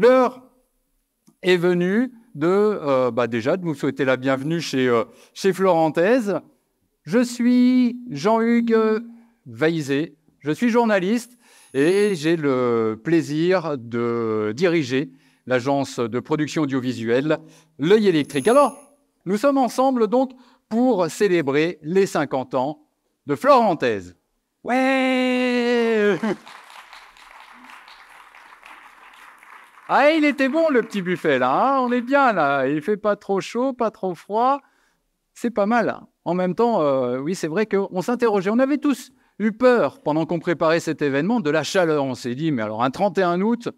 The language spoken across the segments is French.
L'heure est venue de, euh, bah, déjà de vous souhaiter la bienvenue euh, chez, Florentaise. Je suis Jean-Hugues Vaizé, je suis journaliste et j'ai le plaisir de diriger l'agence de production audiovisuelle L'œil électrique. Alors, nous sommes ensemble donc pour célébrer les 50 ans de Florentaise. Ouais Ah, il était bon le petit buffet là, hein. on est bien là, il fait pas trop chaud, pas trop froid, c'est pas mal. en même temps, euh, oui, c'est vrai qu'on s'interrogeait, on avait tous eu peur pendant qu'on préparait cet événement de la chaleur. On s'est dit, mais alors un 31 août,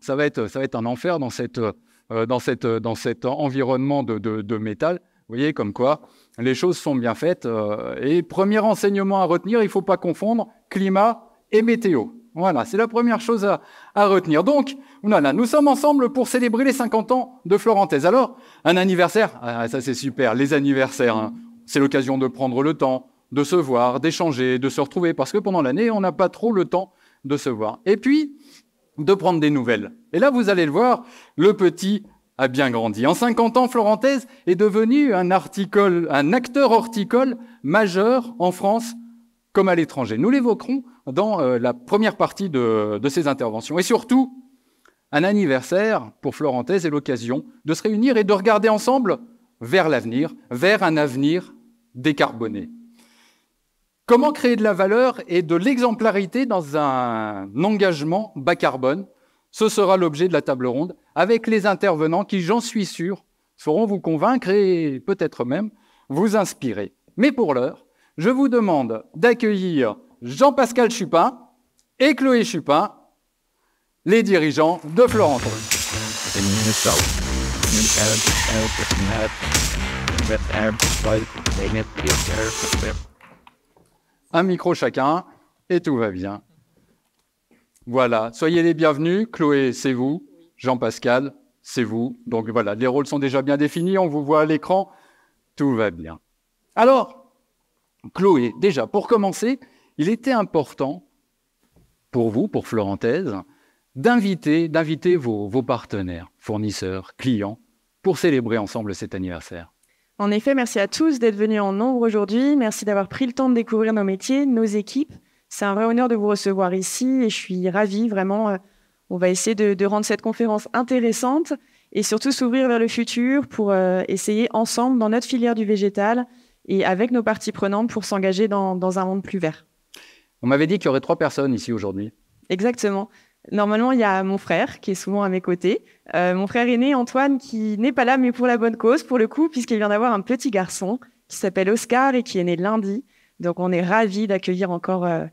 ça va être, ça va être un enfer dans, euh, cet environnement de, métal. Vous voyez, comme quoi les choses sont bien faites. Euh, et premier enseignement à retenir, il ne faut pas confondre climat et météo. Voilà, c'est la première chose à, retenir. Donc, voilà, nous sommes ensemble pour célébrer les 50 ans de Florentaise. Alors, un anniversaire, ah, ça c'est super, les anniversaires, hein. c'est l'occasion de prendre le temps, de se voir, d'échanger, de se retrouver, parce que pendant l'année, on n'a pas trop le temps de se voir. Et puis, de prendre des nouvelles. Et là, vous allez le voir, le petit a bien grandi. En 50 ans, Florentaise est devenu un, un acteur horticole majeur en France comme à l'étranger. Nous l'évoquerons dans euh, la première partie de, de, ces interventions. Et surtout, un anniversaire pour Florentaise est l'occasion de se réunir et de regarder ensemble vers l'avenir, vers un avenir décarboné. Comment créer de la valeur et de l'exemplarité dans un engagement bas carbone Ce sera l'objet de la table ronde avec les intervenants qui, j'en suis sûr, sauront vous convaincre et peut-être même vous inspirer. Mais pour l'heure, je vous demande d'accueillir Jean-Pascal Chupin et Chloé Chupin, les dirigeants de Florence. Un micro chacun et tout va bien. Voilà, soyez les bienvenus. Chloé, c'est vous. Jean-Pascal, c'est vous. Donc voilà, les rôles sont déjà bien définis, on vous voit à l'écran, tout va bien. Alors, Chloé, déjà, pour commencer, il était important pour vous, pour Florentaise, d'inviter, d'inviter vos, partenaires, fournisseurs, clients, pour célébrer ensemble cet anniversaire. En effet, merci à tous d'être venus en nombre aujourd'hui. Merci d'avoir pris le temps de découvrir nos métiers, nos équipes. C'est un vrai honneur de vous recevoir ici et je suis ravie vraiment. Euh, on va essayer de, rendre cette conférence intéressante et surtout s'ouvrir vers le futur pour euh, essayer ensemble dans notre filière du végétal et avec nos parties prenantes pour s'engager dans, un monde plus vert. On m'avait dit qu'il y aurait trois personnes ici aujourd'hui. Exactement. Normalement, il y a mon frère qui est souvent à mes côtés. Euh, mon frère aîné, Antoine, qui n'est pas là, mais pour la bonne cause, pour le coup, puisqu'il vient d'avoir un petit garçon qui s'appelle Oscar et qui est né lundi. Donc, on est ravis d'accueillir encore euh,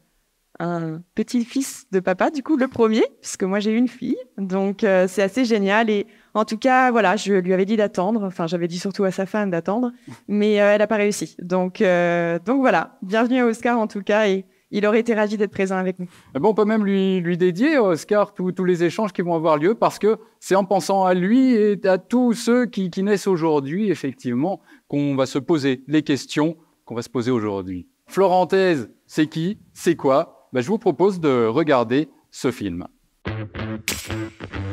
un petit-fils de papa, du coup, le premier, puisque moi, j'ai une fille. Donc, euh, c'est assez génial. Et en tout cas, voilà, je lui avais dit d'attendre. Enfin, j'avais dit surtout à sa femme d'attendre, mais euh, elle n'a pas réussi. Donc, euh, donc voilà. Bienvenue à Oscar en tout cas, et il aurait été ravi d'être présent avec nous. Ah on peut même lui, lui dédier, Oscar, tous les échanges qui vont avoir lieu, parce que c'est en pensant à lui et à tous ceux qui, naissent aujourd'hui, effectivement, qu'on va se poser les questions qu'on va se poser aujourd'hui. Florentaise, c'est qui C'est quoi bah, Je vous propose de regarder ce film.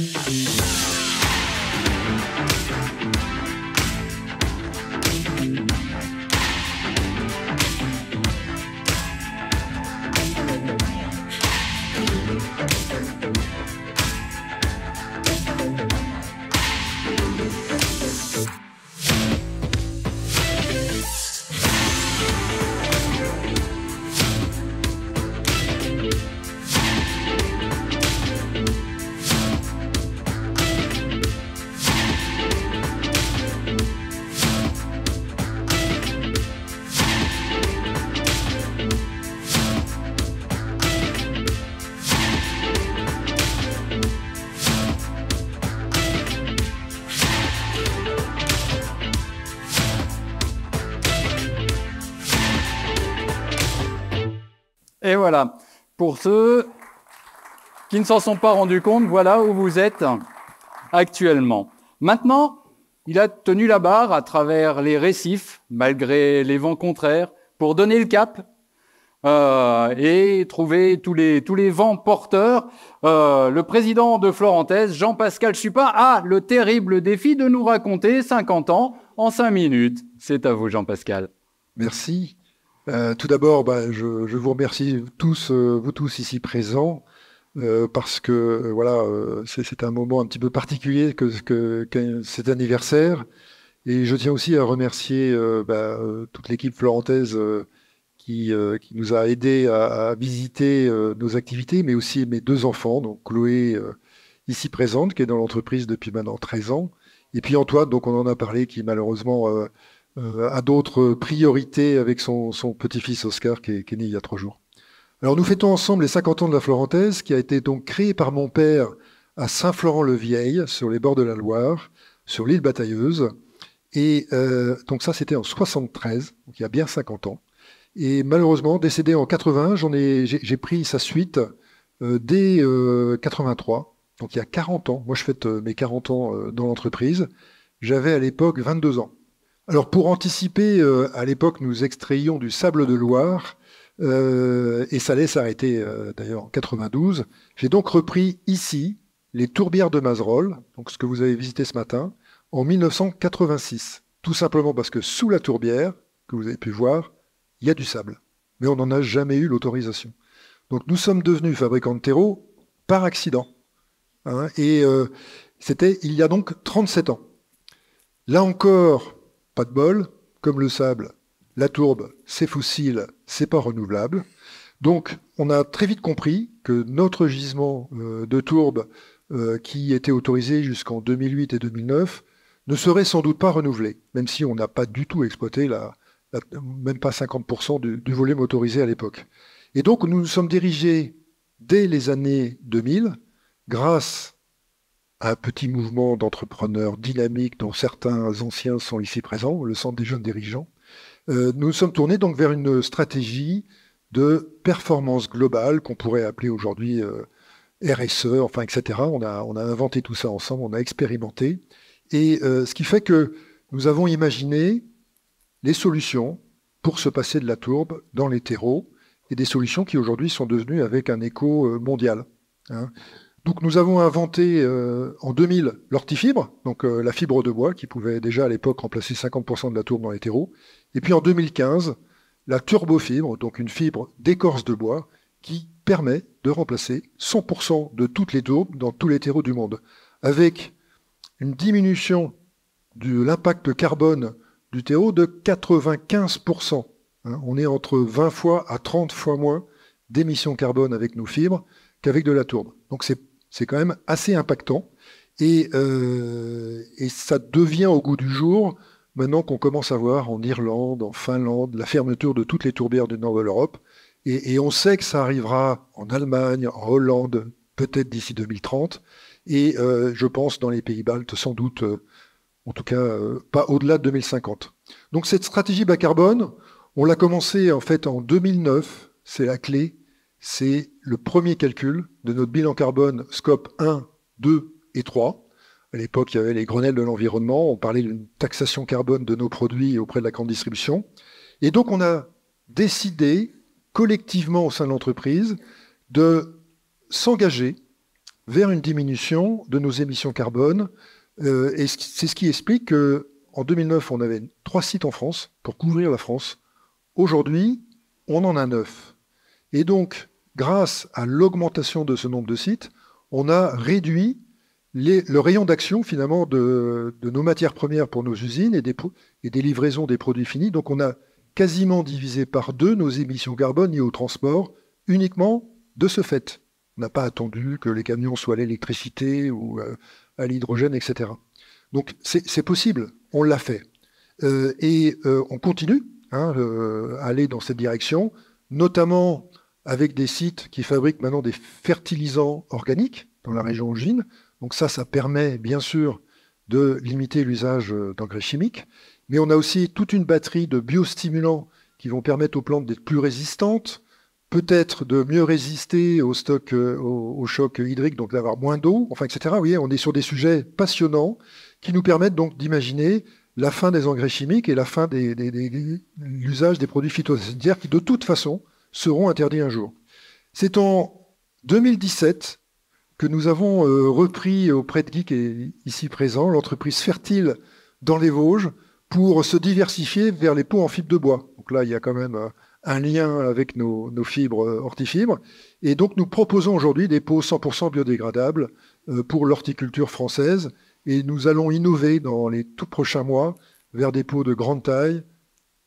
Thank you. voilà. Pour ceux qui ne s'en sont pas rendus compte, voilà où vous êtes actuellement. Maintenant, il a tenu la barre à travers les récifs, malgré les vents contraires, pour donner le cap euh, et trouver tous les, vents porteurs. Euh, le président de Florentès, Jean-Pascal Chupin, a le terrible défi de nous raconter 50 ans en 5 minutes. C'est à vous, Jean-Pascal. Merci. Euh, tout d'abord, bah, je, vous remercie tous, euh, vous tous ici présents, euh, parce que voilà, c'est un moment un petit peu particulier que, cet anniversaire. Et je tiens aussi à remercier bah, toute l'équipe florentaise qui, nous a aidés à, visiter nos activités, mais aussi mes deux enfants, donc Chloé ici présente, qui est dans l'entreprise depuis maintenant 13 ans, et puis Antoine, donc on en a parlé, qui malheureusement à euh, d'autres priorités avec son, petit-fils Oscar qui est, né il y a trois jours. Alors nous fêtons ensemble les 50 ans de la Florentaise qui a été donc créée par mon père à Saint-Florent-le-Vieil sur les bords de la Loire, sur l'île Batailleuse. Et euh, donc ça c'était en 73, donc il y a bien 50 ans. Et malheureusement décédé en 80, j'en ai, j'ai, pris sa suite euh, dès 83, donc il y a 40 ans. Moi je fête mes 40 ans dans l'entreprise. J'avais à l'époque 22 ans. Alors pour anticiper, euh, à l'époque, nous extrayions du sable de Loire, euh, et ça allait s'arrêter euh, d'ailleurs en 92. J'ai donc repris ici les tourbières de Mazerolles, donc ce que vous avez visité ce matin, en 1986. Tout simplement parce que sous la tourbière, que vous avez pu voir, il y a du sable. Mais on n'en a jamais eu l'autorisation. Donc nous sommes devenus fabricants de terreau par accident. Hein, et c'était il y a donc 37 ans. Là encore, pas de bol, comme le sable, la tourbe, c'est fossile, c'est pas renouvelable. Donc, on a très vite compris que notre gisement euh, de tourbe, euh, qui était autorisé jusqu'en 2008 et 2009, ne serait sans doute pas renouvelé, même si on n'a pas du tout exploité même pas 50% du, du, volume autorisé à l'époque. Et donc, nous nous sommes dirigés dès les années 2000, grâce un petit mouvement d'entrepreneurs dynamiques dont certains anciens sont ici présents, le Centre des jeunes dirigeants. Nous euh, nous sommes tournés donc vers une stratégie de performance globale qu'on pourrait appeler aujourd'hui euh, RSE, enfin etc. On a, inventé tout ça ensemble, on a expérimenté. Et euh, ce qui fait que nous avons imaginé les solutions pour se passer de la tourbe dans les terreaux et des solutions qui aujourd'hui sont devenues avec un écho mondial. Hein nous avons inventé euh, en 2000 l'ortifibre, donc euh, la fibre de bois qui pouvait déjà à l'époque remplacer 50% de la tourbe dans les terreaux. Et puis en 2015, la turbofibre, donc une fibre d'écorce de bois qui permet de remplacer 100% de toutes les tourbes dans tous les terreaux du monde, avec une diminution de l'impact carbone du terreau de 95%. Hein. on est entre 20 fois à 30 fois moins d'émissions carbone avec nos fibres qu'avec de la tourbe. Donc c'est c'est quand même assez impactant. Euh, et, ça devient au goût du jour maintenant qu'on commence à voir en Irlande, en Finlande, la fermeture de toutes les tourbières du nord de l'Europe. Et, on sait que ça arrivera en Allemagne, en Hollande, peut-être d'ici 2030. Et euh, je pense dans les pays baltes, sans doute, euh, en tout cas, pas au-delà de 2050. Donc cette stratégie bas carbone, on l'a commencée en fait en 2009, c'est la clé c'est le premier calcul de notre bilan carbone scope 1, 2 et 3. À l'époque, il y avait les Grenelles de l'environnement, on parlait d'une taxation carbone de nos produits auprès de la grande distribution. Et donc, on a décidé collectivement au sein de l'entreprise de s'engager vers une diminution de nos émissions carbone. Euh, et c'est ce qui explique qu'en 2009, on avait trois sites en France pour couvrir la France. Aujourd'hui, on en a neuf. Et donc, grâce à l'augmentation de ce nombre de sites, on a réduit le rayon d'action finalement de, nos matières premières pour nos usines et des, et des livraisons des produits finis. Donc on a quasiment divisé par deux nos émissions carbone liées au transport uniquement de ce fait. On n'a pas attendu que les camions soient à l'électricité ou euh, à l'hydrogène, etc. Donc c'est possible, on l'a fait. Euh, et euh, on continue hein, à aller dans cette direction, notamment avec des sites qui fabriquent maintenant des fertilisants organiques dans la région Gine. Donc ça, ça permet bien sûr de limiter l'usage d'engrais chimiques. Mais on a aussi toute une batterie de biostimulants qui vont permettre aux plantes d'être plus résistantes, peut-être de mieux résister au, stock, euh, au, choc hydrique, donc d'avoir moins d'eau, enfin, etc. on est sur des sujets passionnants qui nous permettent donc d'imaginer la fin des engrais chimiques et la fin de l'usage des produits phytosanitaires qui, de toute façon, seront interdits un jour. C'est en 2017 que nous avons euh, repris auprès de Guy, qui est ici présent, l'entreprise Fertile dans les Vosges, pour se diversifier vers les pots en fibre de bois. Donc là, il y a quand même euh, un lien avec nos, nos fibres euh, hortifibres. Et donc, nous proposons aujourd'hui des pots 100% biodégradables pour l'horticulture française. Et nous allons innover dans les tout prochains mois vers des pots de grande taille,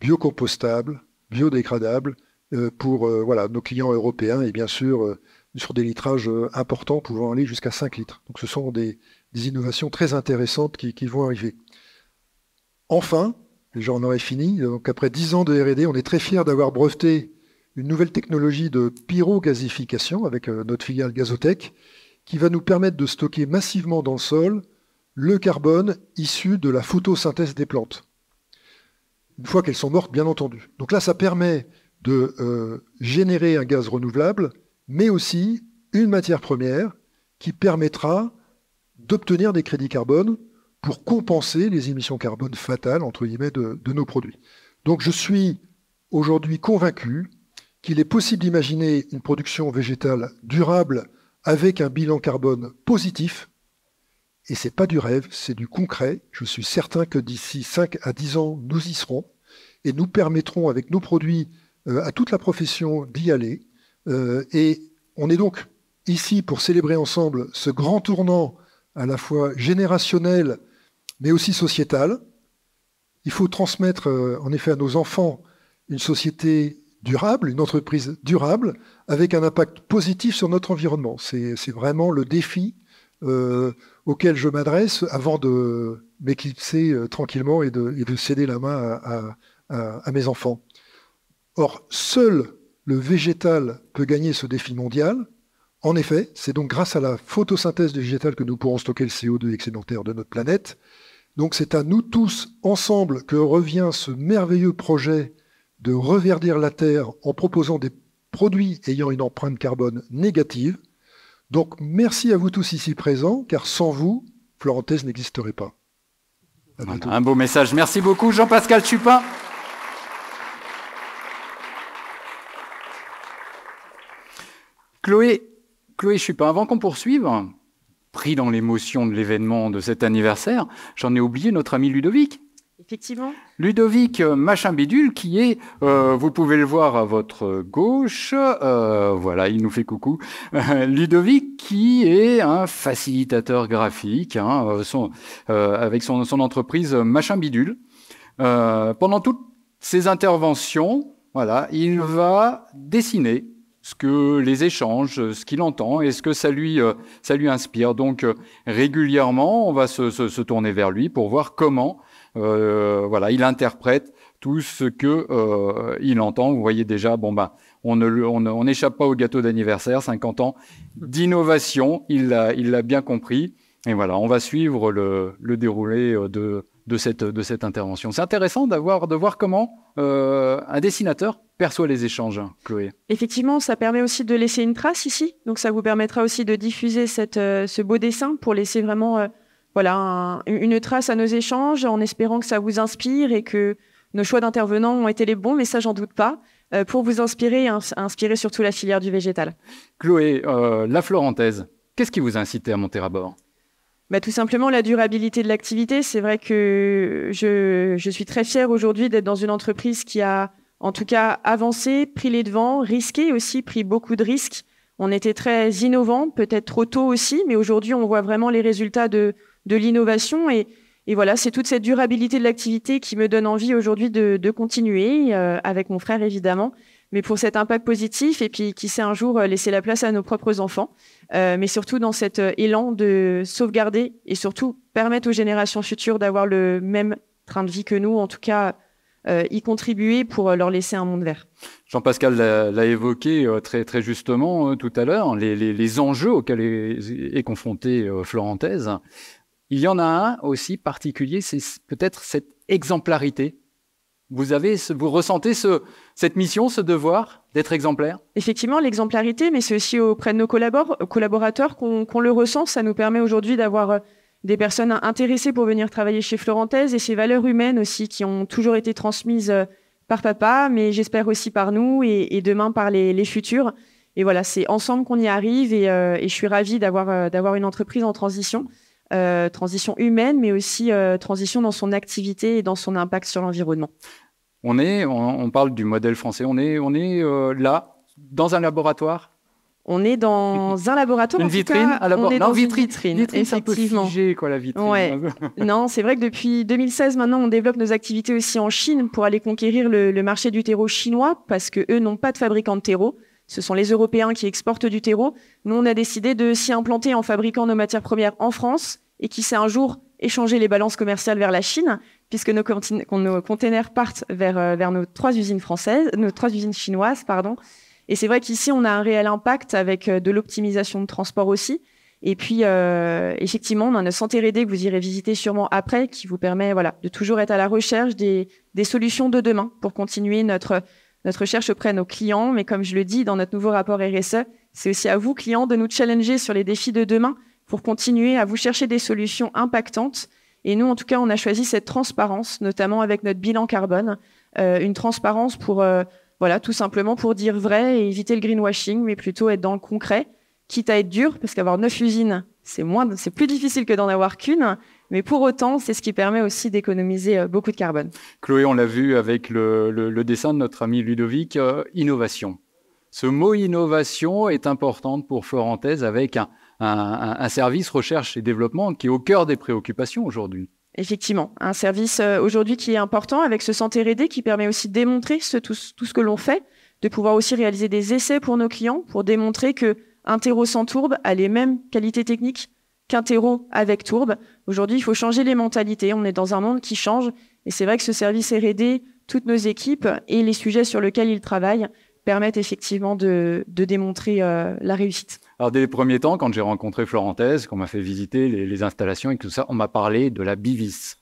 biocompostables, biodégradables, euh, pour euh, voilà, nos clients européens et bien sûr euh, sur des litrages importants pouvant aller jusqu'à 5 litres. Donc ce sont des, innovations très intéressantes qui, vont arriver. Enfin, j'en aurais fini, donc après 10 ans de RD, on est très fiers d'avoir breveté une nouvelle technologie de pyrogasification avec notre filiale Gazotech qui va nous permettre de stocker massivement dans le sol le carbone issu de la photosynthèse des plantes. Une fois qu'elles sont mortes, bien entendu. Donc là, ça permet de euh, générer un gaz renouvelable, mais aussi une matière première qui permettra d'obtenir des crédits carbone pour compenser les émissions carbone fatales, entre de, nos produits. Donc je suis aujourd'hui convaincu qu'il est possible d'imaginer une production végétale durable avec un bilan carbone positif. Et n'est pas du rêve, c'est du concret. Je suis certain que d'ici 5 à 10 ans, nous y serons et nous permettrons avec nos produits euh, à toute la profession d'y aller. Euh, et on est donc ici pour célébrer ensemble ce grand tournant à la fois générationnel, mais aussi sociétal. Il faut transmettre euh, en effet à nos enfants une société durable, une entreprise durable, avec un impact positif sur notre environnement. C'est vraiment le défi auquel je m'adresse avant de m'éclipser tranquillement et de, céder la main à mes enfants. Or, seul le végétal peut gagner ce défi mondial. En effet, c'est donc grâce à la photosynthèse du végétal que nous pourrons stocker le CO2 excédentaire de notre planète. Donc c'est à nous tous, ensemble, que revient ce merveilleux projet de reverdir la Terre en proposant des produits ayant une empreinte carbone négative. Donc merci à vous tous ici présents, car sans vous, Florentès n'existerait pas. Un beau message. Merci beaucoup Jean-Pascal Chupin. Chloé, Chloé Chupin, avant qu'on poursuive, pris dans l'émotion de l'événement de cet anniversaire, j'en ai oublié notre ami Ludovic. Effectivement. Ludovic euh, Machin Bidule, qui est, euh, vous pouvez le voir à votre gauche, euh, voilà, il nous fait coucou. Ludovic, qui est un facilitateur graphique, hein, avec son, entreprise Machin Bidule. pendant toutes ses interventions, voilà, il va dessiner ce que les échanges, ce qu'il entend et ce que ça lui, euh, ça lui inspire. Donc euh, régulièrement, on va se, se, tourner vers lui pour voir comment euh, voilà, il interprète tout ce que il entend. Vous voyez déjà, bon ben, on ne on n'échappe pas au gâteau d'anniversaire, 50 ans d'innovation. Il l'a il l'a bien compris. Et voilà, on va suivre le, le déroulé de de cette de cette intervention. C'est intéressant d'avoir de voir comment un dessinateur perçoit les échanges, Chloé Effectivement, ça permet aussi de laisser une trace ici. Donc ça vous permettra aussi de diffuser euh, ce beau dessin pour laisser vraiment euh, voilà, une trace à nos échanges en espérant que ça vous inspire et que nos choix d'intervenants ont été les bons, mais ça j'en doute pas, euh, pour vous inspirer et inspirer surtout la filière du végétal. Chloé, la Florentaise, qu'est-ce qui vous a incité à monter à bord bah, tout simplement la durabilité de l'activité. C'est vrai que je, je, suis très fière aujourd'hui d'être dans une entreprise qui a en tout cas avancer, pris les devants, risquer aussi, pris beaucoup de risques. On était très innovant, peut-être trop tôt aussi, mais aujourd'hui on voit vraiment les résultats de, de l'innovation et, voilà, c'est toute cette durabilité de l'activité qui me donne envie aujourd'hui de, continuer euh, avec mon frère évidemment, mais pour cet impact positif et puis qui sait un jour euh, laisser la place à nos propres enfants, euh, mais surtout dans cet élan de sauvegarder et surtout permettre aux générations futures d'avoir le même train de vie que nous, en tout cas euh, y contribuer pour euh, leur laisser un monde vert. Jean-Pascal l'a évoqué euh, très, justement tout à l'heure, les, enjeux auxquels est, confrontée Florentaise. Il y en a un aussi particulier, c'est peut-être cette exemplarité vous avez, vous ressentez ce, cette mission, ce devoir d'être exemplaire Effectivement, l'exemplarité, mais c'est aussi auprès de nos collaborateurs qu'on le ressent. Ça nous permet aujourd'hui d'avoir des personnes intéressées pour venir travailler chez Florentaise et ces valeurs humaines aussi qui ont toujours été transmises euh, par papa, mais j'espère aussi par nous et, demain par les, futurs. Et voilà, c'est ensemble qu'on y arrive et, euh, je suis ravie euh, d'avoir une entreprise en transition, transition humaine, mais aussi transition dans son activité et dans son impact sur l'environnement. On est, parle du modèle français, on est là dans un laboratoire on est dans un laboratoire. en vitrine on non, vitrine, une vitrine, effectivement. Un peu figé, la vitrine. non, c'est vrai que depuis 2016, maintenant, on développe nos activités aussi en Chine pour aller conquérir le, marché du terreau chinois parce que eux n'ont pas de fabricants de terreau. Ce sont les Européens qui exportent du terreau. Nous, on a décidé de s'y implanter en fabriquant nos matières premières en France et qui sait un jour échanger les balances commerciales vers la Chine, puisque nos, conteneurs partent vers, euh, vers nos trois usines françaises, nos trois usines chinoises, pardon. Et c'est vrai qu'ici, on a un réel impact avec euh, de l'optimisation de transport aussi. Et puis, euh, effectivement, on a un centre R&D que vous irez visiter sûrement après, qui vous permet voilà, de toujours être à la recherche des, solutions de demain pour continuer notre, notre recherche auprès de nos clients. Mais comme je le dis dans notre nouveau rapport RSE, c'est aussi à vous, clients, de nous challenger sur les défis de demain pour continuer à vous chercher des solutions impactantes. Et nous, en tout cas, on a choisi cette transparence, notamment avec notre bilan carbone, euh, une transparence pour euh, voilà, tout simplement pour dire vrai et éviter le greenwashing, mais plutôt être dans le concret, quitte à être dur, parce qu'avoir neuf usines, c'est moins, c'est plus difficile que d'en avoir qu'une. Mais pour autant, c'est ce qui permet aussi d'économiser euh, beaucoup de carbone. Chloé, on l'a vu avec le, dessin de notre ami Ludovic, euh, innovation. Ce mot innovation est important pour Florentès avec un service recherche et développement qui est au cœur des préoccupations aujourd'hui. Effectivement, un service euh, aujourd'hui qui est important avec ce centre R&D qui permet aussi de démontrer tout, ce que l'on fait, de pouvoir aussi réaliser des essais pour nos clients pour démontrer que un terreau sans tourbe a les mêmes qualités techniques qu'un avec tourbe. Aujourd'hui, il faut changer les mentalités. On est dans un monde qui change et c'est vrai que ce service R&D, toutes nos équipes et les sujets sur lesquels ils travaillent permettent effectivement de, démontrer euh, la réussite. Alors, dès les premiers temps, quand j'ai rencontré Florentaise, qu'on m'a fait visiter les, installations et tout ça, on m'a parlé de la bivis.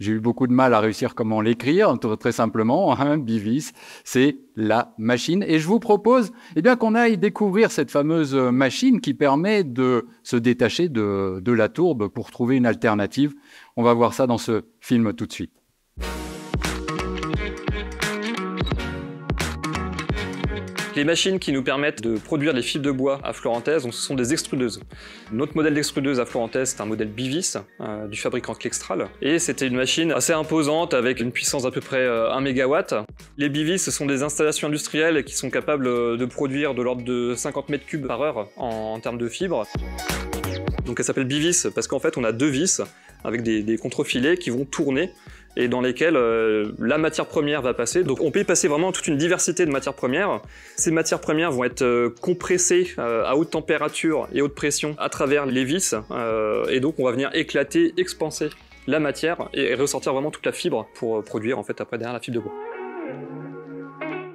J'ai eu beaucoup de mal à réussir comment l'écrire, très simplement, hein, bivis, c'est la machine. Et je vous propose eh bien, qu'on aille découvrir cette fameuse euh, machine qui permet de se détacher de la tourbe pour trouver une alternative. On va voir ça dans ce film tout de suite. les machines qui nous permettent de produire les fibres de bois à Florentaise, donc ce sont des extrudeuses. Notre modèle d'extrudeuse à Florentaise, c'est un modèle Bivis euh, du fabricant Klextral. Et c'était une machine assez imposante avec une puissance d'à peu près 1 euh, MW. Les Bivis, ce sont des installations industrielles qui sont capables euh, de produire de l'ordre de 50 m3 par heure en, termes de fibres. Donc elle s'appelle Bivis parce qu'en fait on a deux vis avec des, des contrefilets qui vont tourner et dans lesquelles euh, la matière première va passer. Donc on peut y passer vraiment toute une diversité de matières premières. Ces matières premières vont être euh, compressées euh, à haute température et haute pression à travers les vis et donc on va venir éclater, expanser la matière et ressortir vraiment toute la fibre pour produire en fait après derrière la fibre de bois.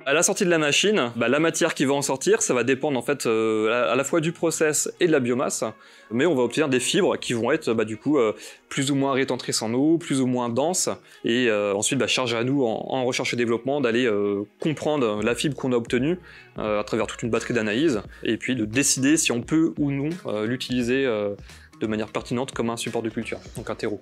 À la sortie de la machine, bah, la matière qui va en sortir, ça va dépendre en fait euh, à la fois du process et de la biomasse, mais on va obtenir des fibres qui vont être bah, du coup euh, plus ou moins rétentrices en eau, plus ou moins denses, et euh, ensuite bah, charge à nous en, en recherche et développement d'aller comprendre la fibre qu'on a obtenue à travers toute une batterie d'analyse, et puis de décider si on peut ou non l'utiliser de manière pertinente comme un support de culture, donc un terreau.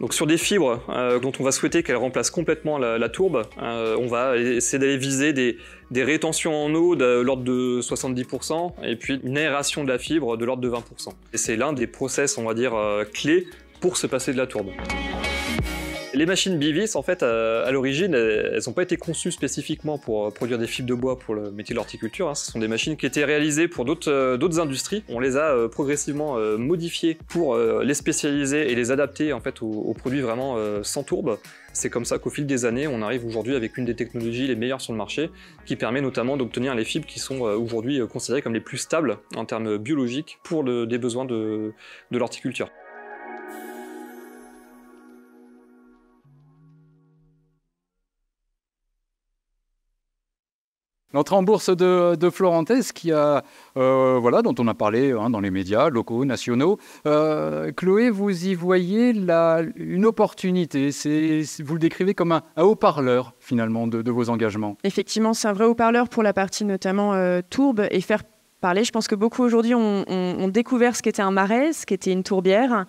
Donc sur des fibres euh, dont on va souhaiter qu'elles remplacent complètement la, tourbe, euh, on va essayer d'aller viser des, rétentions en eau de l'ordre de 70% et puis une aération de la fibre de l'ordre de 20%. Et c'est l'un des process, on va dire, euh, clés pour se passer de la tourbe. Les machines bivis, en fait, euh, à, l'origine, euh, elles n'ont pas été conçues spécifiquement pour euh, produire des fibres de bois pour le métier de l'horticulture. Hein. Ce sont des machines qui étaient réalisées pour d'autres industries. On les a progressivement modifiées pour les spécialiser et les adapter en fait aux, produits vraiment sans tourbe. C'est comme ça qu'au fil des années, on arrive aujourd'hui avec une des technologies les meilleures sur le marché, qui permet notamment d'obtenir les fibres qui sont aujourd'hui considérées comme les plus stables en termes biologiques pour des besoins de l'horticulture. L'entrée en bourse de, de Florentès, qui a, euh, voilà, dont on a parlé hein, dans les médias locaux, nationaux. Euh, Chloé, vous y voyez la, une opportunité. Vous le décrivez comme un, haut-parleur, finalement, de, vos engagements. Effectivement, c'est un vrai haut-parleur pour la partie notamment euh, tourbe et faire parler. Je pense que beaucoup aujourd'hui ont, découvert ce qu'était un marais, ce qu'était une tourbière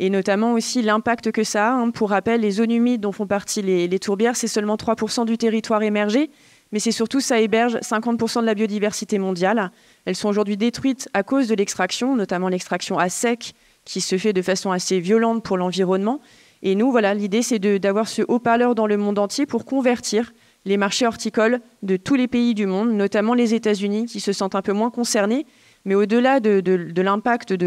et notamment aussi l'impact que ça a. Hein, pour rappel, les zones humides dont font partie les tourbières, c'est seulement 3% du territoire émergé mais c'est surtout ça héberge 50% de la biodiversité mondiale. Elles sont aujourd'hui détruites à cause de l'extraction, notamment l'extraction à sec, qui se fait de façon assez violente pour l'environnement. Et nous, voilà, l'idée, c'est d'avoir ce haut-parleur dans le monde entier pour convertir les marchés horticoles de tous les pays du monde, notamment les États-Unis, qui se sentent un peu moins concernés. Mais au-delà de, l'impact de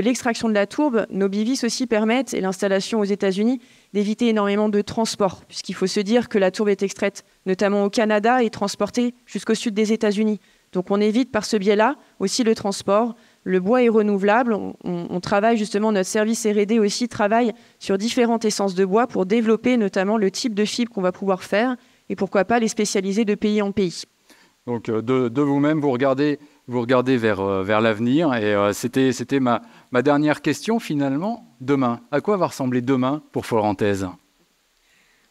l'extraction de, de, la tourbe, nos bivis aussi permettent, et l'installation aux États-Unis, d'éviter énormément de transport, puisqu'il faut se dire que la tourbe est extraite notamment au Canada et transportée jusqu'au sud des États-Unis. Donc on évite par ce biais-là aussi le transport. Le bois est renouvelable. On, travaille justement, notre service RD aussi travaille sur différentes essences de bois pour développer notamment le type de fibre qu'on va pouvoir faire et pourquoi pas les spécialiser de pays en pays. Donc euh, de vous-même, vous regardez vous regardez vers, euh, l'avenir. Et euh, c'était, ma, dernière question finalement. Demain, à quoi va ressembler demain pour Florentèse?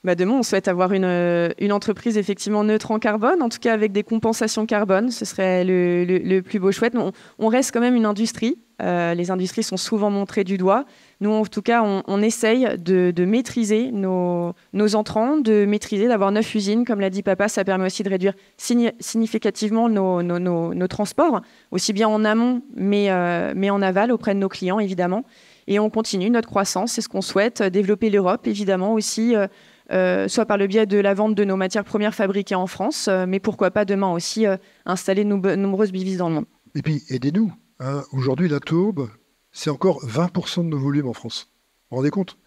bah demain, on souhaite avoir une, euh, une, entreprise effectivement neutre en carbone, en tout cas avec des compensations carbone. Ce serait le, plus beau chouette. On, on, reste quand même une industrie. Euh, les industries sont souvent montrées du doigt. Nous, en tout cas, on, essaye de, maîtriser nos, nos, entrants, de maîtriser, d'avoir neuf usines. Comme l'a dit papa, ça permet aussi de réduire significativement nos, nos, nos, transports, aussi bien en amont, mais, euh, mais en aval auprès de nos clients, évidemment et on continue notre croissance. C'est ce qu'on souhaite, développer l'Europe, évidemment aussi, euh, soit par le biais de la vente de nos matières premières fabriquées en France, euh, mais pourquoi pas demain aussi euh, installer de nombreuses bivises dans le monde. Et puis, aidez-nous. Hein. Aujourd'hui, la tourbe, c'est encore 20% de nos volumes en France. Vous vous rendez compte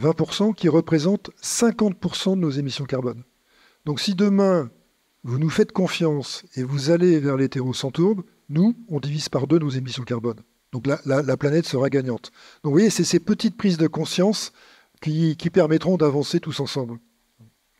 20% qui représente 50% de nos émissions carbone. Donc si demain, vous nous faites confiance et vous allez vers l'hétéro sans tourbe, nous, on divise par deux nos émissions carbone. Donc la, la planète sera gagnante. Donc vous voyez, c'est ces petites prises de conscience qui, permettront d'avancer tous ensemble.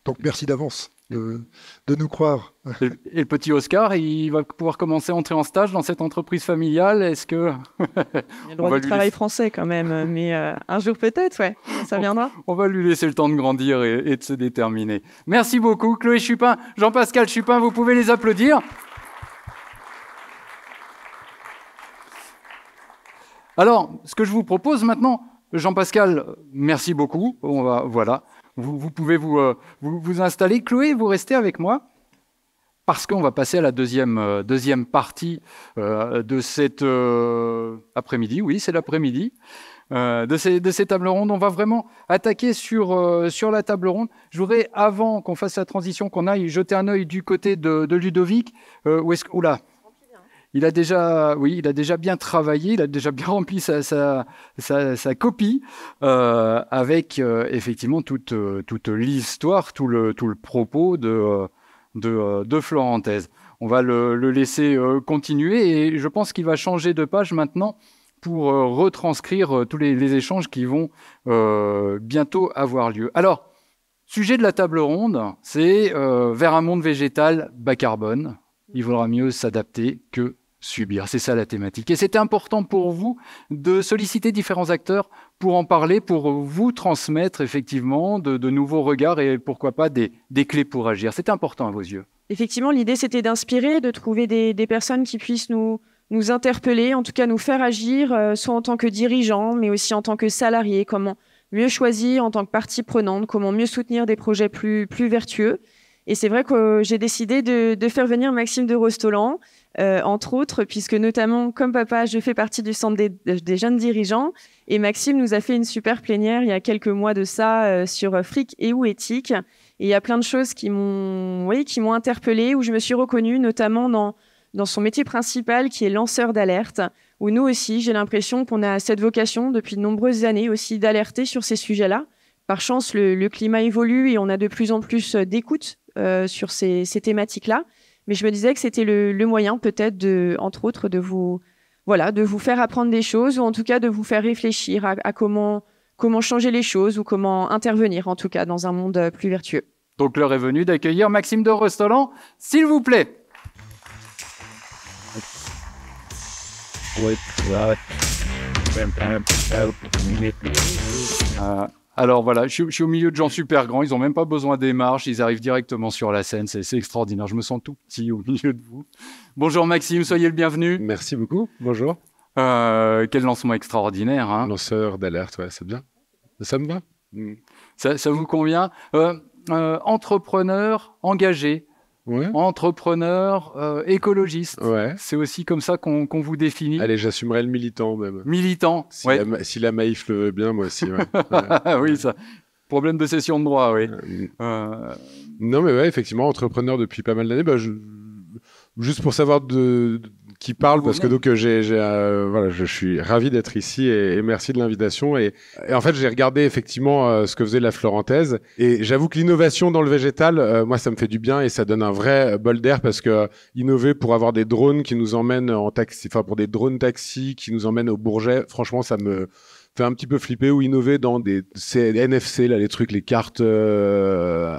Donc merci d'avance de, nous croire. Et le petit Oscar, il va pouvoir commencer à entrer en stage dans cette entreprise familiale. Est-ce que il a le droit du travail français quand même, mais euh, un jour peut-être, ouais, ça viendra. On, va lui laisser le temps de grandir et de se déterminer. Merci beaucoup, Chloé Chupin, Jean-Pascal Chupin. Vous pouvez les applaudir. Alors, ce que je vous propose maintenant, Jean-Pascal, merci beaucoup. On va, voilà, vous, pouvez euh, vous, installer. Chloé, vous restez avec moi parce qu'on va passer à la deuxième, euh, deuxième partie euh, de cet après-midi. Oui, c'est l'après-midi. de, ces, tables rondes, on va vraiment attaquer sur, sur la table ronde. Je voudrais, avant qu'on fasse la transition, qu'on aille jeter un œil du côté de, Ludovic. où est-ce Oula, oh il a déjà, oui, il a déjà bien travaillé, il a déjà bien rempli sa, copie euh, avec euh, effectivement euh, toute, l'histoire, tout le, propos de, de, On va le, laisser continuer et je pense qu'il va changer de page maintenant pour retranscrire tous les, échanges qui vont bientôt avoir lieu. Alors, sujet de la table ronde, c'est vers un monde végétal bas carbone il vaudra mieux s'adapter que subir. C'est ça la thématique. Et c'était important pour vous de solliciter différents acteurs pour en parler, pour vous transmettre effectivement de, nouveaux regards et pourquoi pas des, clés pour agir. C'était important à vos yeux. Effectivement, l'idée c'était d'inspirer, de trouver des, personnes qui puissent nous, interpeller, en tout cas nous faire agir, euh, soit en tant que dirigeants, mais aussi en tant que salariés, comment mieux choisir en tant que partie prenante, comment mieux soutenir des projets plus vertueux. Et c'est vrai que euh, j'ai décidé de, de, faire venir Maxime de Rostolan, euh, entre autres, puisque notamment, comme papa, je fais partie du centre des, des, jeunes dirigeants. Et Maxime nous a fait une super plénière il y a quelques mois de ça euh, sur euh, fric et ou éthique. Et il y a plein de choses qui m'ont, oui, qui m'ont interpellée, où je me suis reconnue, notamment dans, dans son métier principal qui est lanceur d'alerte, où nous aussi, j'ai l'impression qu'on a cette vocation depuis de nombreuses années aussi d'alerter sur ces sujets-là. Par chance, le, le, climat évolue et on a de plus en plus d'écoute euh, sur ces, thématiques-là. Mais je me disais que c'était le, moyen peut-être de, entre autres, de vous, voilà, de vous faire apprendre des choses ou en tout cas de vous faire réfléchir à, comment, comment changer les choses ou comment intervenir en tout cas dans un monde euh, plus vertueux. Donc l'heure est venue d'accueillir Maxime de Rostolan, s'il vous plaît. Alors voilà, je, suis au milieu de gens super grands, ils n'ont même pas besoin des marches, ils arrivent directement sur la scène, c'est extraordinaire, je me sens tout petit au milieu de vous. Bonjour Maxime, soyez le bienvenu. Merci beaucoup, bonjour. Euh, quel lancement extraordinaire. Hein. Lanceur d'alerte, ouais, c'est bien. Ça me va. Ça, vous convient euh, euh, Entrepreneur engagé, entrepreneur, euh, écologiste. Ouais. C'est aussi comme ça qu'on vous définit. Allez, j'assumerai le militant même. Militant, si, la, si la Maïf le veut bien, moi aussi. oui, ça. Problème de cession de droit, oui. Euh, euh. Non, mais ouais, effectivement, entrepreneur depuis pas mal d'années. Bah, juste pour savoir de, qui parle parce que donc euh, j'ai, euh, voilà, je suis ravi d'être ici et, merci de l'invitation. Et, en fait, j'ai regardé effectivement euh, ce que faisait la Florentaise et j'avoue que l'innovation dans le végétal, moi, ça me fait du bien et ça donne un vrai bol d'air parce que innover pour avoir des drones qui nous emmènent en taxi, enfin pour des drones taxi qui nous emmènent au Bourget, franchement, ça me fait un petit peu flipper ou innover dans des NFC là les trucs les cartes euh,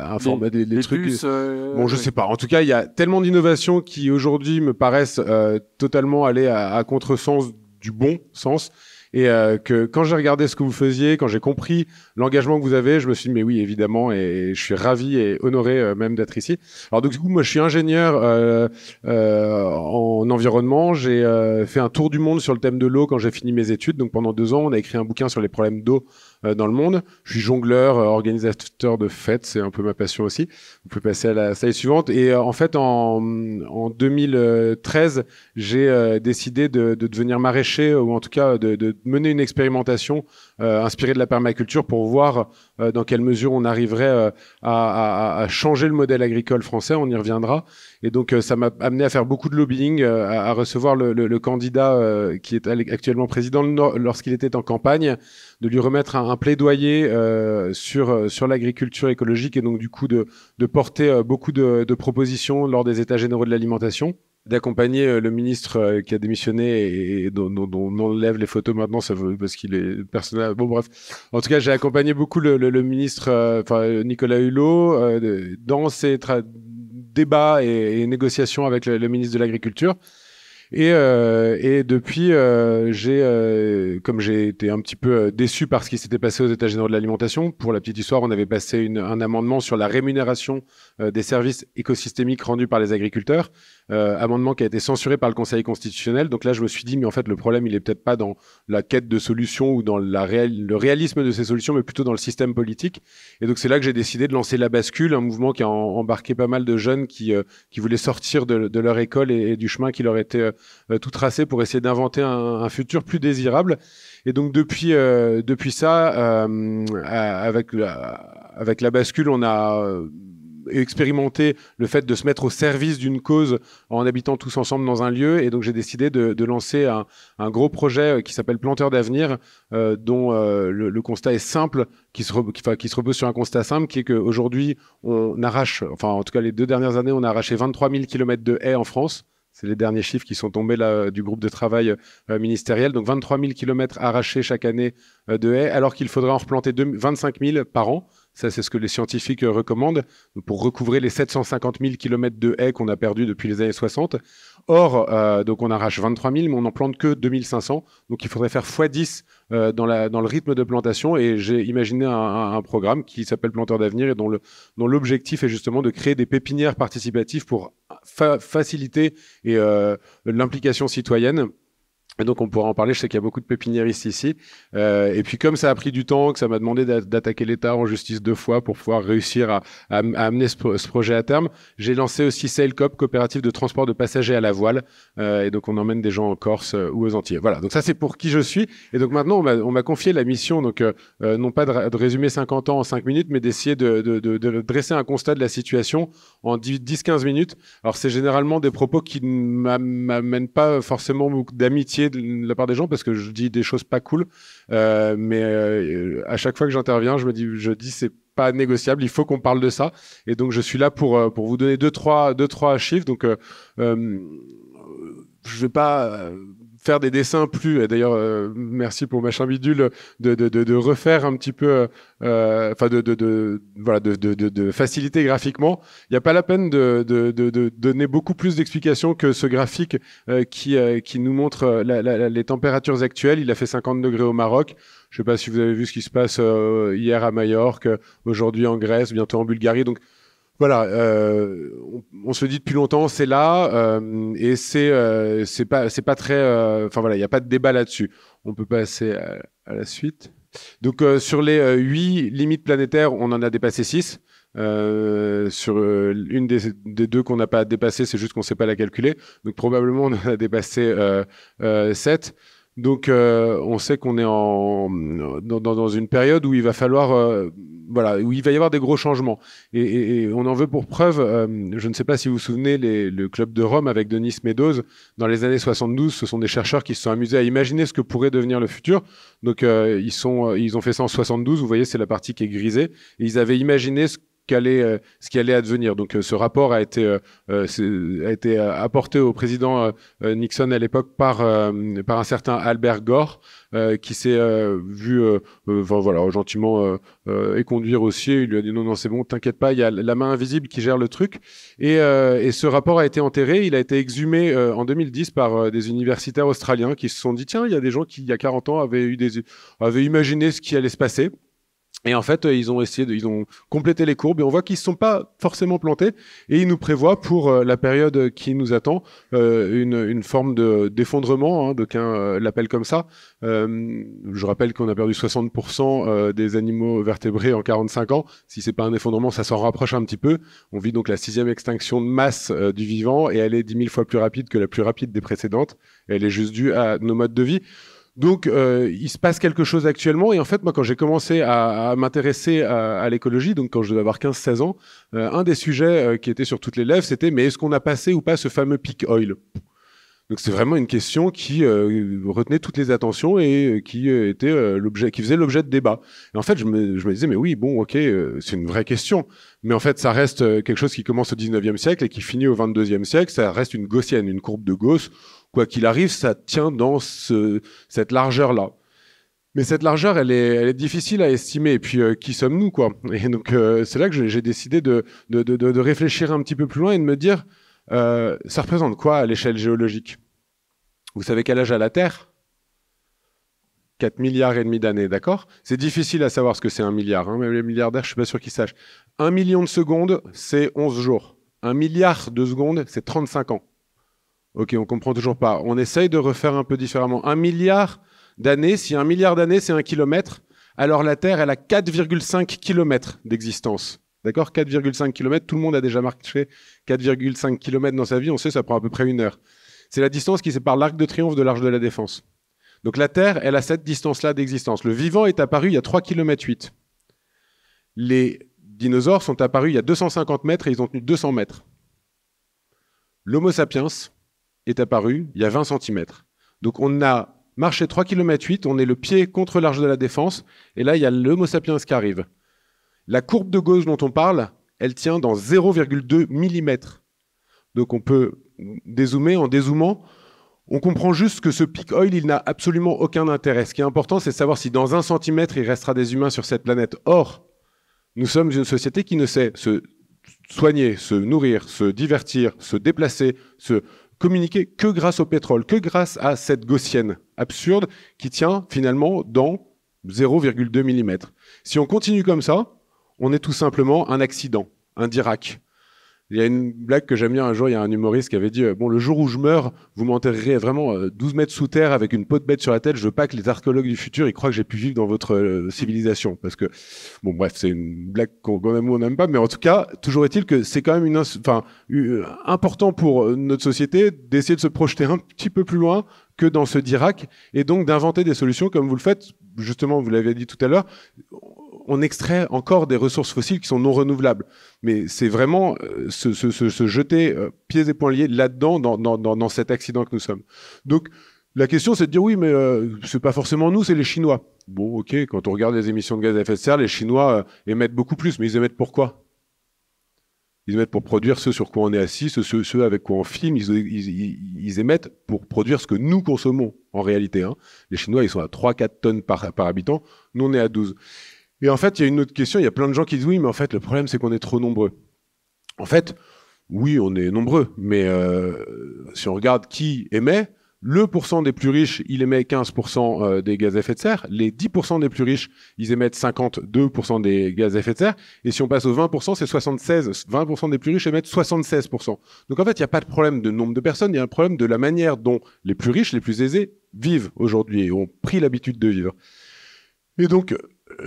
des, les, trucs euh, bon je sais pas en tout cas il y a tellement d'innovations qui aujourd'hui me paraissent euh, totalement aller à, à contresens du bon sens et euh, que quand j'ai regardé ce que vous faisiez, quand j'ai compris l'engagement que vous avez, je me suis dit mais oui évidemment et je suis ravi et honoré euh, même d'être ici. Alors donc, du coup moi je suis ingénieur euh, en environnement, j'ai fait un tour du monde sur le thème de l'eau quand j'ai fini mes études. Donc pendant deux ans on a écrit un bouquin sur les problèmes d'eau euh, dans le monde. Je suis jongleur, euh, organisateur de fêtes, c'est un peu ma passion aussi. On peut passer à la slide suivante. Et euh, en fait, en, 2013, j'ai décidé de, devenir maraîcher ou en tout cas de, de mener une expérimentation inspirée de la permaculture pour voir euh, dans quelle mesure on arriverait euh, à, changer le modèle agricole français, on y reviendra. Et donc euh, ça m'a amené à faire beaucoup de lobbying, à, recevoir le, candidat qui est actuellement président lorsqu'il était en campagne, de lui remettre un, plaidoyer sur, sur l'agriculture écologique et donc du coup de, porter beaucoup de propositions lors des états généraux de l'alimentation d'accompagner euh, le ministre euh, qui a démissionné et, dont, on enlève les photos maintenant, ça veut parce qu'il est personnel. Bon bref, en tout cas, j'ai accompagné beaucoup le, ministre, euh, enfin Nicolas Hulot, dans ses débats et, négociations avec le, ministre de l'Agriculture. Et, depuis, j'ai, comme j'ai été un petit peu déçu par ce qui s'était passé aux États généraux de l'alimentation, pour la petite histoire, on avait passé un amendement sur la rémunération des services écosystémiques rendus par les agriculteurs. Euh, amendement qui a été censuré par le Conseil constitutionnel. Donc là, je me suis dit, mais en fait, le problème, il est peut-être pas dans la quête de solutions ou dans la le réalisme de ces solutions, mais plutôt dans le système politique. Et donc c'est là que j'ai décidé de lancer la bascule, un mouvement qui a embarqué pas mal de jeunes qui euh, qui voulaient sortir de, leur école et, du chemin qui leur était euh, tout tracé pour essayer d'inventer un, futur plus désirable. Et donc depuis depuis ça, avec la, avec la bascule, on a expérimenté le fait de se mettre au service d'une cause en habitant tous ensemble dans un lieu. Et donc, j'ai décidé de, lancer un, gros projet euh, qui s'appelle Planteur d'avenir, euh, dont euh, le, constat est simple, qui se, qui, se, repose sur un constat simple, qui est qu'aujourd'hui, on arrache, enfin, en tout cas, les deux dernières années, on a arraché 23 000 km de haies en France. C'est les derniers chiffres qui sont tombés là, du groupe de travail ministériel. Donc 23 000 km arrachés chaque année de haies, alors qu'il faudrait en replanter 25 000 par an. Ça, c'est ce que les scientifiques euh, recommandent pour recouvrer les 750 000 km de haies qu'on a perdu depuis les années 60. Or, euh, donc on arrache 23 000, mais on n'en plante que 2500. Donc, il faudrait faire x10 euh, dans, le rythme de plantation. Et j'ai imaginé un, programme qui s'appelle Planteur d'avenir dont, l'objectif est justement de créer des pépinières participatives pour faciliter l'implication citoyenne et donc on pourra en parler, je sais qu'il y a beaucoup de pépiniéristes ici. Euh, et puis comme ça a pris du temps, que ça m'a demandé d'attaquer l'État en justice deux fois pour pouvoir réussir à, amener ce, projet à terme, j'ai lancé aussi Sailcop, coopérative de transport de passagers à la voile. Euh, et donc on emmène des gens en Corse euh, ou aux Antilles. Voilà, donc ça c'est pour qui je suis. Et donc maintenant on m'a confié la mission, donc euh, euh, non pas de, résumer 50 ans en 5 minutes, mais d'essayer de, de, de, dresser un constat de la situation en 10-15 minutes. Alors c'est généralement des propos qui ne m'amènent pas forcément d'amitié de la part des gens parce que je dis des choses pas cool, euh, mais euh, à chaque fois que j'interviens, je me dis, je dis c'est pas négociable, il faut qu'on parle de ça. Et donc je suis là pour euh, pour vous donner deux trois deux trois chiffres. Donc euh, je vais pas faire des dessins plus. Et euh, d'ailleurs, euh, merci pour machin bidule de, de, refaire un petit peu, euh, enfin de, voilà, de, faciliter graphiquement. Il n'y a pas la peine de, donner beaucoup plus d'explications que ce graphique qui qui nous montre les températures actuelles. Il a fait 50 degrés au Maroc. Je ne sais pas si vous avez vu ce qui se passe hier à Majorque, aujourd'hui en Grèce, bientôt en Bulgarie. Donc voilà, euh, on, se dit depuis longtemps, c'est là, euh, et euh, c'est pas c'est pas très, enfin voilà, il n'y a pas de débat là-dessus. On peut passer à, la suite. Donc sur les huit limites planétaires, on en a dépassé six. sur une des, des deux qu'on n'a pas dépassé, c'est juste qu'on ne sait pas la calculer. Donc probablement on en a dépassé sept. Donc, euh, on sait qu'on est en, dans, une période où il va falloir, euh, voilà, où il va y avoir des gros changements. Et, on en veut pour preuve, euh, je ne sais pas si vous vous souvenez, le club de Rome avec Denis Meadows, dans les années 72, ce sont des chercheurs qui se sont amusés à imaginer ce que pourrait devenir le futur. Donc, ils, sont, ils ont fait ça en 72, vous voyez, c'est la partie qui est grisée. ils avaient imaginé ce euh, ce qui allait advenir. Donc euh, ce rapport a été euh, a été apporté au président Nixon à l'époque par par un certain Albert Gore qui s'est vu voilà gentiment éconduire au ciel. Il lui a dit non non c'est bon t'inquiète pas il y a la main invisible qui gère le truc et, ce rapport a été enterré. Il a été exhumé en 2010 par des universitaires australiens qui se sont dit tiens il y a des gens qui il y a 40 ans avaient eu des avaient imaginé ce qui allait se passer et en fait, euh, ils ont essayé, de, ils ont complété les courbes et on voit qu'ils ne sont pas forcément plantés. Et ils nous prévoient pour euh, la période qui nous attend euh, une, forme de, d'effondrement, hein, de comme ça. je rappelle qu'on a perdu 60% des animaux vertébrés en 45 ans. Si c'est pas un effondrement, ça s'en rapproche un petit peu. On vit donc la sixième extinction de masse du vivant et elle est 10 000 fois plus rapide que la plus rapide des précédentes. Elle est juste due à nos modes de vie. Donc, euh, il se passe quelque chose actuellement. Et en fait, moi, quand j'ai commencé à, m'intéresser à, l'écologie, donc quand je devais avoir 15-16 ans, euh, un des sujets euh, qui était sur toutes les lèvres, c'était mais est-ce qu'on a passé ou pas ce fameux peak oil donc c'est vraiment une question qui retenait toutes les attentions et qui était l'objet, qui faisait l'objet de débats. Et en fait, je me, disais mais oui, bon, ok, c'est une vraie question, mais en fait, ça reste quelque chose qui commence au 19e siècle et qui finit au 22e siècle. Ça reste une gaussienne, une courbe de Gauss quoi qu'il arrive, ça tient dans cette largeur-là. Mais cette largeur, elle est, elle est, difficile à estimer. Et puis, euh, qui sommes-nous, quoi Et donc, euh, c'est là que j'ai décidé de, réfléchir un petit peu plus loin et de me dire, euh, ça représente quoi à l'échelle géologique Vous savez quel âge a la Terre 4 milliards et demi d'années, d'accord C'est difficile à savoir ce que c'est un milliard. Hein, même les milliardaires, je suis pas sûr qu'ils sachent. Un million de secondes, c'est 11 jours. Un milliard de secondes, c'est 35 ans. Ok, on comprend toujours pas. On essaye de refaire un peu différemment. Un milliard d'années, si un milliard d'années c'est un kilomètre, alors la Terre, elle a 4,5 kilomètres d'existence. D'accord 4,5 km, tout le monde a déjà marché 4,5 km dans sa vie, on sait ça prend à peu près une heure. C'est la distance qui sépare l'Arc de Triomphe de l'Arche de la Défense. Donc la Terre, elle a cette distance-là d'existence. Le vivant est apparu il y a 3,8 km Les dinosaures sont apparus il y a 250 mètres et ils ont tenu 200 mètres. L'Homo sapiens, est apparu il y a 20 cm. Donc on a marché 3 km on est le pied contre l'arche de la défense, et là il y a l'Homo sapiens qui arrive. La courbe de gauche dont on parle, elle tient dans 0,2 mm. Donc on peut dézoomer en dézoomant. On comprend juste que ce pic oil, il n'a absolument aucun intérêt. Ce qui est important, c'est de savoir si dans un centimètre, il restera des humains sur cette planète. Or, nous sommes une société qui ne sait se soigner, se nourrir, se divertir, se déplacer, se communiquer que grâce au pétrole, que grâce à cette gaussienne absurde qui tient finalement dans 0,2 mm. Si on continue comme ça, on est tout simplement un accident, un Dirac. Il y a une blague que j'aime bien. Un jour, il y a un humoriste qui avait dit euh, Bon, le jour où je meurs, vous m'enterrerez vraiment 12 euh, mètres sous terre avec une peau de bête sur la tête. Je veux pas que les archéologues du futur ils croient que j'ai pu vivre dans votre euh, civilisation. Parce que, bon, bref, c'est une blague qu'on aime ou on n'aime pas. Mais en tout cas, toujours est-il que c'est quand même une, enfin, important pour notre société d'essayer de se projeter un petit peu plus loin que dans ce Dirac et donc d'inventer des solutions comme vous le faites. Justement, vous l'avez dit tout à l'heure, on extrait encore des ressources fossiles qui sont non renouvelables. Mais c'est vraiment euh, se, jeter euh, pieds et poings liés là-dedans, dans, cet accident que nous sommes. Donc, la question, c'est de dire oui, mais ce euh, c'est pas forcément nous, c'est les Chinois. Bon, ok, quand on regarde les émissions de gaz à effet de serre, les Chinois émettent beaucoup plus, mais ils émettent pourquoi ils émettent pour produire ce sur quoi on est assis, ce, avec quoi on filme. Ils, émettent pour produire ce que nous consommons en réalité. Hein. Les Chinois, ils sont à 3-4 tonnes par, par habitant. Nous, on est à 12. Et en fait, il y a une autre question. Il y a plein de gens qui disent oui, mais en fait, le problème, c'est qu'on est trop nombreux. En fait, oui, on est nombreux, mais euh, si on regarde qui émet, le pourcent des plus riches, il émet 15% euh, des gaz à effet de serre. Les 10% des plus riches, ils émettent 52% des gaz à effet de serre. Et si on passe au 20%, c'est 76. 20% des plus riches émettent 76%. Donc en fait, il n'y a pas de problème de nombre de personnes, il y a un problème de la manière dont les plus riches, les plus aisés vivent aujourd'hui et ont pris l'habitude de vivre. Et donc,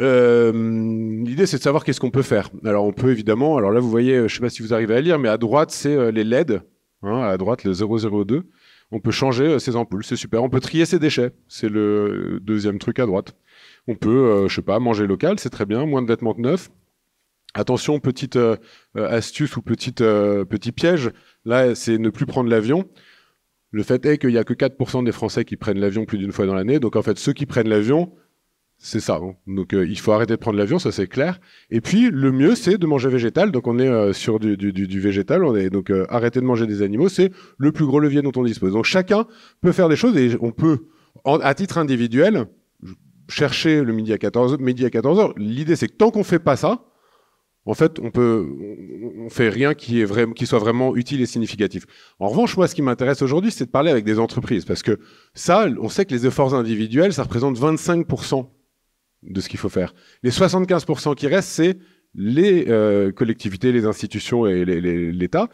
euh, l'idée, c'est de savoir qu'est-ce qu'on peut faire. Alors, on peut évidemment. Alors là, vous voyez, euh, je ne sais pas si vous arrivez à lire, mais à droite, c'est euh, les LED. Hein, à droite, le 002. On peut changer ses ampoules, c'est super. On peut trier ses déchets, c'est le deuxième truc à droite. On peut, je je sais pas, manger local, c'est très bien, moins de vêtements que neufs. Attention, petite astuce ou petite, petit piège, là, c'est ne plus prendre l'avion. Le fait est qu'il n'y a que 4% des Français qui prennent l'avion plus d'une fois dans l'année. Donc en fait, ceux qui prennent l'avion, c'est ça. Donc euh, il faut arrêter de prendre l'avion, ça c'est clair. Et puis le mieux c'est de manger végétal. Donc on est euh, sur du, végétal. On est donc euh, arrêter de manger des animaux, c'est le plus gros levier dont on dispose. Donc chacun peut faire des choses et on peut, à titre individuel, chercher le midi à 14 midi à 14 heures. L'idée c'est que tant qu'on fait pas ça, en fait on peut, fait rien qui est qui soit vraiment utile et significatif. En revanche, moi ce qui m'intéresse aujourd'hui, c'est de parler avec des entreprises parce que ça, on sait que les efforts individuels, ça représente 25 de ce qu'il faut faire. Les 75% qui restent, c'est les euh, collectivités, les institutions et l'État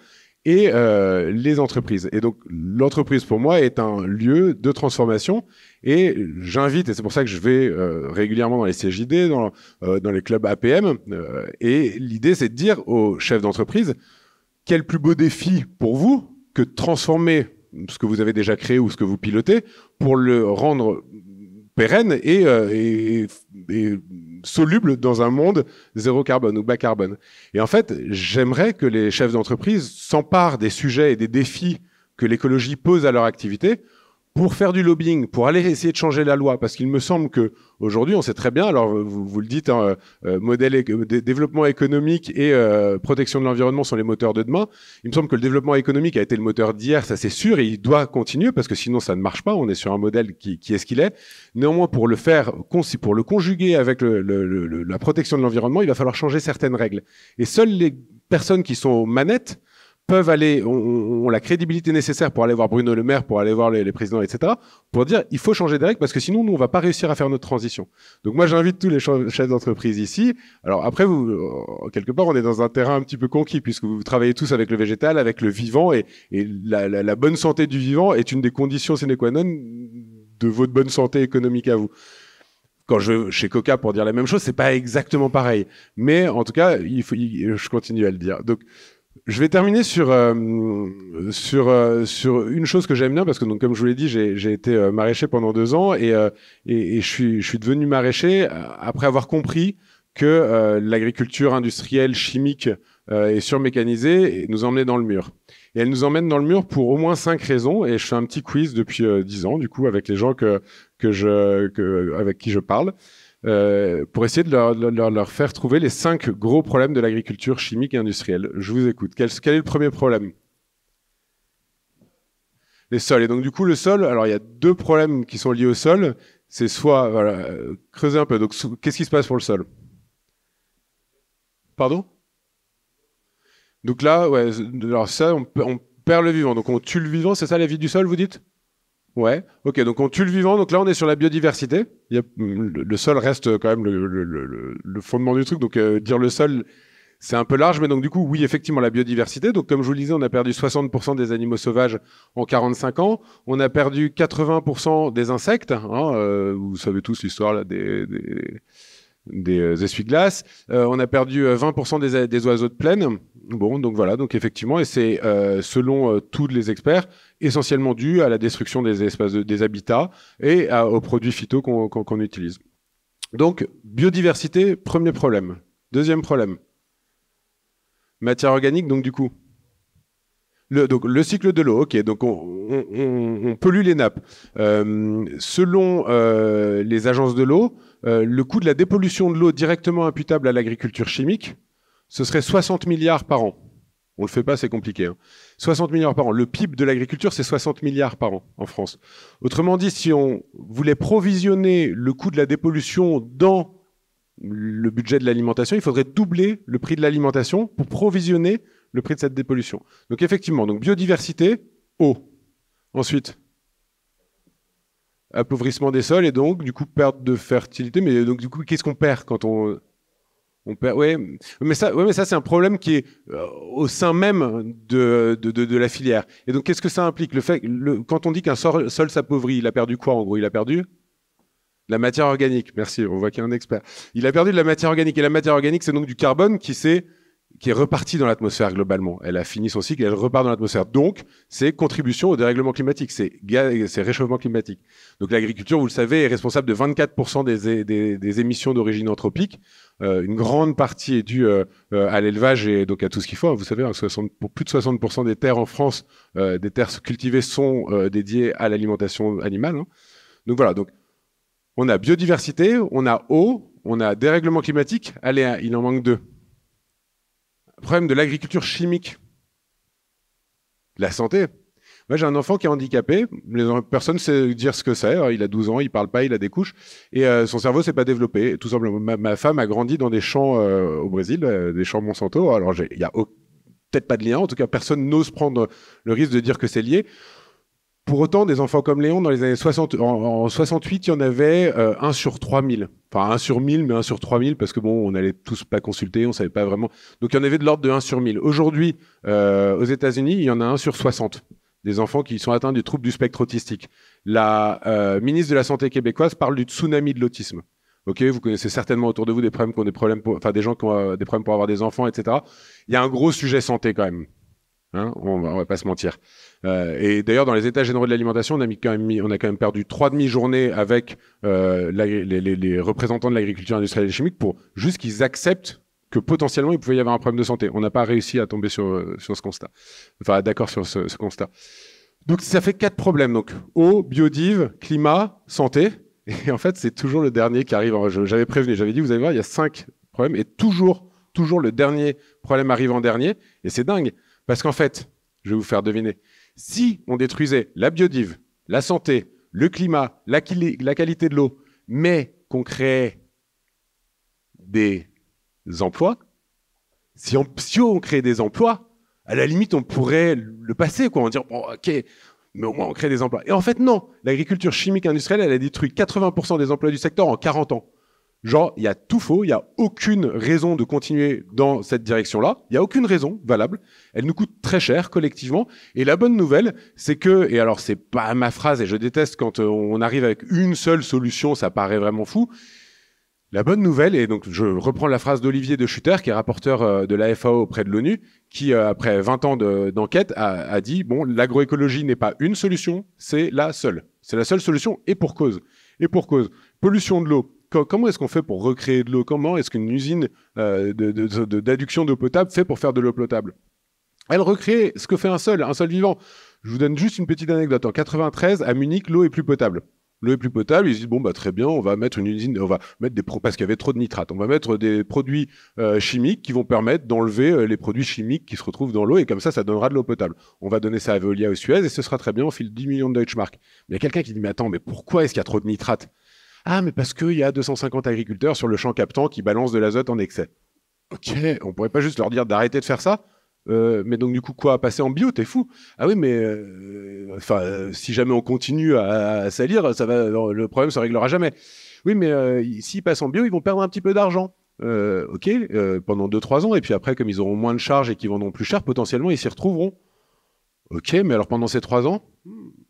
et euh, les entreprises. Et donc l'entreprise pour moi est un lieu de transformation et j'invite, et c'est pour ça que je vais euh, régulièrement dans les CJD, dans, dans les clubs APM, et l'idée c'est de dire aux chefs d'entreprise, quel plus beau défi pour vous que de transformer ce que vous avez déjà créé ou ce que vous pilotez pour le rendre pérenne euh, et, soluble dans un monde zéro carbone ou bas carbone. Et en fait, j'aimerais que les chefs d'entreprise s'emparent des sujets et des défis que l'écologie pose à leur activité pour faire du lobbying, pour aller essayer de changer la loi, parce qu'il me semble que aujourd'hui, on sait très bien. Alors, vous, le dites, hein, euh, modèle euh, développement économique et euh, protection de l'environnement sont les moteurs de demain. Il me semble que le développement économique a été le moteur d'hier, ça c'est sûr, et il doit continuer parce que sinon ça ne marche pas. On est sur un modèle qui, est ce qu'il est. Néanmoins, pour le faire, pour le conjuguer avec la protection de l'environnement, il va falloir changer certaines règles. Et seules les personnes qui sont aux manettes peuvent aller, ont, la crédibilité nécessaire pour aller voir Bruno Le Maire, pour aller voir les, les, présidents, etc., pour dire il faut changer des règles parce que sinon, nous, on va pas réussir à faire notre transition. Donc moi, j'invite tous les chefs d'entreprise ici. Alors après, vous, euh, quelque part, on est dans un terrain un petit peu conquis puisque vous travaillez tous avec le végétal, avec le vivant et, et la, la, la, bonne santé du vivant est une des conditions sine qua non de votre bonne santé économique à vous quand je vais chez Coca pour dire la même chose, c'est pas exactement pareil. Mais en tout cas, il faut, je continue à le dire. Donc, je vais terminer sur, euh, sur, euh, sur une chose que j'aime bien parce que, donc, comme je vous l'ai dit, j'ai été euh, maraîcher pendant deux ans et, et, je, suis, je suis devenu maraîcher après avoir compris que l'agriculture industrielle, chimique et surmécanisée nous emmenait dans le mur. Et elle nous emmène dans le mur pour au moins cinq raisons. Et je fais un petit quiz depuis dix ans, du coup, avec les gens que, que je, que, avec qui je parle. Euh, pour essayer de leur, faire trouver les cinq gros problèmes de l'agriculture chimique et industrielle. Je vous écoute. Quel, est le premier problème Les sols. Et donc du coup, le sol, alors il y a deux problèmes qui sont liés au sol. C'est soit, euh, creuser un peu, donc qu'est-ce qui se passe pour le sol Pardon donc là, ouais, ça, on, on, perd le vivant. Donc on tue le vivant, c'est ça la vie du sol, vous dites Ouais, ok, donc on tue le vivant, donc là on est sur la biodiversité. le, sol reste quand même le, fondement du truc, donc euh, dire le sol, c'est un peu large, mais donc du coup, oui, effectivement, la biodiversité. Donc comme je vous le disais, on a perdu 60% des animaux sauvages en 45 ans, on a perdu 80% des insectes, hein, euh, vous savez tous l'histoire des des euh, essuie-glaces. Euh, on a perdu 20% euh, des, oiseaux de plaine. Bon, donc voilà, donc effectivement, et c'est selon tous les experts, essentiellement dû à la destruction des espaces, des habitats et aux produits phyto qu'on utilise. Donc, biodiversité, premier problème. Deuxième problème, matière organique, donc du coup. Le, donc, le cycle de l'eau, ok, donc on, pollue les nappes. selon les agences de l'eau, euh, le coût de la dépollution de l'eau directement imputable à l'agriculture chimique, ce serait 60 milliards par an. On ne le fait pas, c'est compliqué. 60 hein. milliards par an. Le PIB de l'agriculture, c'est 60 milliards par an en France. Autrement dit, si on voulait provisionner le coût de la dépollution dans le budget de l'alimentation, il faudrait doubler le prix de l'alimentation pour provisionner le prix de cette dépollution. Donc effectivement, donc biodiversité, eau. Ensuite, appauvrissement des sols et donc du coup perte de fertilité. Mais donc du coup, qu'est-ce qu'on perd quand on on perd ouais, mais ça, ouais, mais ça c'est un problème qui est euh, au sein même de de, la filière. Et donc qu'est-ce que ça implique le fait quand on dit qu'un sol, sol s'appauvrit, il a perdu quoi en gros Il a perdu la matière organique. Merci, on voit qu'il y a un expert. Il a perdu de la matière organique et la matière organique c'est donc du carbone qui s'est qui est repartie dans l'atmosphère globalement. Elle a fini son cycle, et elle repart dans l'atmosphère. Donc, c'est contribution au dérèglement climatique, c'est réchauffement climatique. Donc l'agriculture, vous le savez, est responsable de 24% des, des, émissions d'origine anthropique. Euh, une grande partie est due euh, euh, à l'élevage et donc à tout ce qu'il faut. Hein, vous savez, hein, pour plus de 60% des terres en France, des terres cultivées sont dédiées à l'alimentation animale. Hein. Donc voilà, donc on a biodiversité, on a eau, on a dérèglement climatique. Allez, il en manque deux problème de l'agriculture chimique, la santé. Moi, j'ai un enfant qui est handicapé. Personne ne sait dire ce que c'est. Il a 12 ans, il parle pas, il a des couches. Et euh, son cerveau s'est pas développé. Tout simplement, ma, femme a grandi dans des champs euh, au Brésil, euh, des champs Monsanto. Alors, il n'y a peut-être pas de lien. En tout cas, personne n'ose prendre le risque de dire que c'est lié. Pour autant, des enfants comme Léon, dans les années 60, en, 68, il y en avait 1 euh, sur 3000. Enfin, 1 sur 1000, mais 1 sur 3000, parce que bon, on n'allait tous pas consulter, on savait pas vraiment. Donc, il y en avait de l'ordre de 1 sur 1000. Aujourd'hui, euh, aux États-Unis, il y en a 1 sur 60 des enfants qui sont atteints du trouble du spectre autistique. La euh, ministre de la Santé québécoise parle du tsunami de l'autisme. Ok, vous connaissez certainement autour de vous des problèmes qui ont des problèmes, enfin des gens qui ont des problèmes pour avoir des enfants, etc. Il y a un gros sujet santé quand même. Hein. Bah, on, va, va pas se mentir. Euh, et d'ailleurs, dans les états généraux de l'alimentation, on a quand même, on a quand même perdu trois demi-journées avec euh, les, représentants de l'agriculture industrielle et chimique pour juste qu'ils acceptent que potentiellement il pouvait y avoir un problème de santé. On n'a pas réussi à tomber sur, ce constat. Enfin, d'accord sur ce, ce, constat. Donc, ça fait quatre problèmes. Donc, eau, biodive, climat, santé. Et en fait, c'est toujours le dernier qui arrive. J'avais prévenu, j'avais dit, vous allez voir, il y a cinq problèmes et toujours, toujours le dernier problème arrive en dernier. Et c'est dingue. Parce qu'en fait, je vais vous faire deviner, si on détruisait la biodive, la santé, le climat, la, qualité de l'eau, mais qu'on créait des emplois, si on, si on crée des emplois, à la limite, on pourrait le passer, quoi. On dire, bon, ok, mais au moins on crée des emplois. Et en fait, non. L'agriculture chimique industrielle, elle a détruit 80% des emplois du secteur en 40 ans. Genre, il y a tout faux, il n'y a aucune raison de continuer dans cette direction-là, il n'y a aucune raison valable, elle nous coûte très cher collectivement, et la bonne nouvelle, c'est que, et alors c'est pas ma phrase, et je déteste quand euh, on arrive avec une seule solution, ça paraît vraiment fou, la bonne nouvelle, et donc je reprends la phrase d'Olivier de Schutter, qui est rapporteur euh, de la FAO auprès de l'ONU, qui, euh, après 20 ans d'enquête, a, a, dit, bon, l'agroécologie n'est pas une solution, c'est la seule. C'est la seule solution, et pour cause. Et pour cause. Pollution de l'eau, comment est-ce qu'on fait pour recréer de l'eau Comment est-ce qu'une usine euh, d'adduction d'eau potable fait pour faire de l'eau potable Elle recrée ce que fait un sol, un sol vivant. Je vous donne juste une petite anecdote. En 93, à Munich, l'eau est plus potable. L'eau est plus potable, ils disent bon bah très bien, on va mettre une usine, on va mettre des parce qu'il y avait trop de nitrates, on va mettre des produits euh, chimiques qui vont permettre d'enlever euh, les produits chimiques qui se retrouvent dans l'eau et comme ça ça donnera de l'eau potable. On va donner ça à Veolia au Suez et ce sera très bien, on file 10 millions de Deutschmark. Mais il y a quelqu'un qui dit mais attends mais pourquoi est-ce qu'il y a trop de nitrates ah, mais parce qu'il y a 250 agriculteurs sur le champ captant qui balancent de l'azote en excès. Ok, on pourrait pas juste leur dire d'arrêter de faire ça euh, mais donc du coup quoi passer en bio t'es fou ah oui mais euh, euh, si jamais on continue à, salir ça va le problème se réglera jamais oui mais s'ils passent en bio ils vont perdre un petit peu d'argent ok pendant 2-3 ans et puis après comme ils auront moins de charges et qu'ils vendront plus cher potentiellement ils s'y retrouveront Ok, mais alors pendant ces trois ans,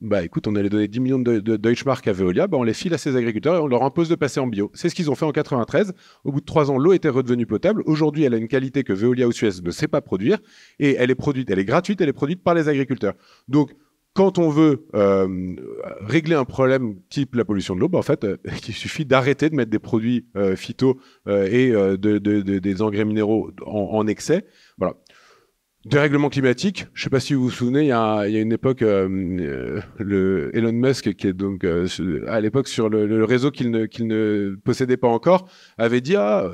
bah écoute, on allait donner 10 millions de, de, Deutschmark à Veolia, bah, on les file à ces agriculteurs et on leur impose de passer en bio. C'est ce qu'ils ont fait en 93. Au bout de trois ans, l'eau était redevenue potable. Aujourd'hui, elle a une qualité que Veolia ou Suez ne sait pas produire et elle est produite, elle est gratuite, elle est produite par les agriculteurs. Donc, quand on veut euh, régler un problème type la pollution de l'eau, bah, en fait, euh, il suffit d'arrêter de mettre des produits euh, phyto et de, des engrais minéraux en excès Dérèglement climatique, je ne sais pas si vous vous souvenez, il y a, une époque, euh, euh, le Elon Musk, qui est donc euh, à l'époque sur le, réseau qu'il ne, qu'il ne, possédait pas encore, avait dit ah,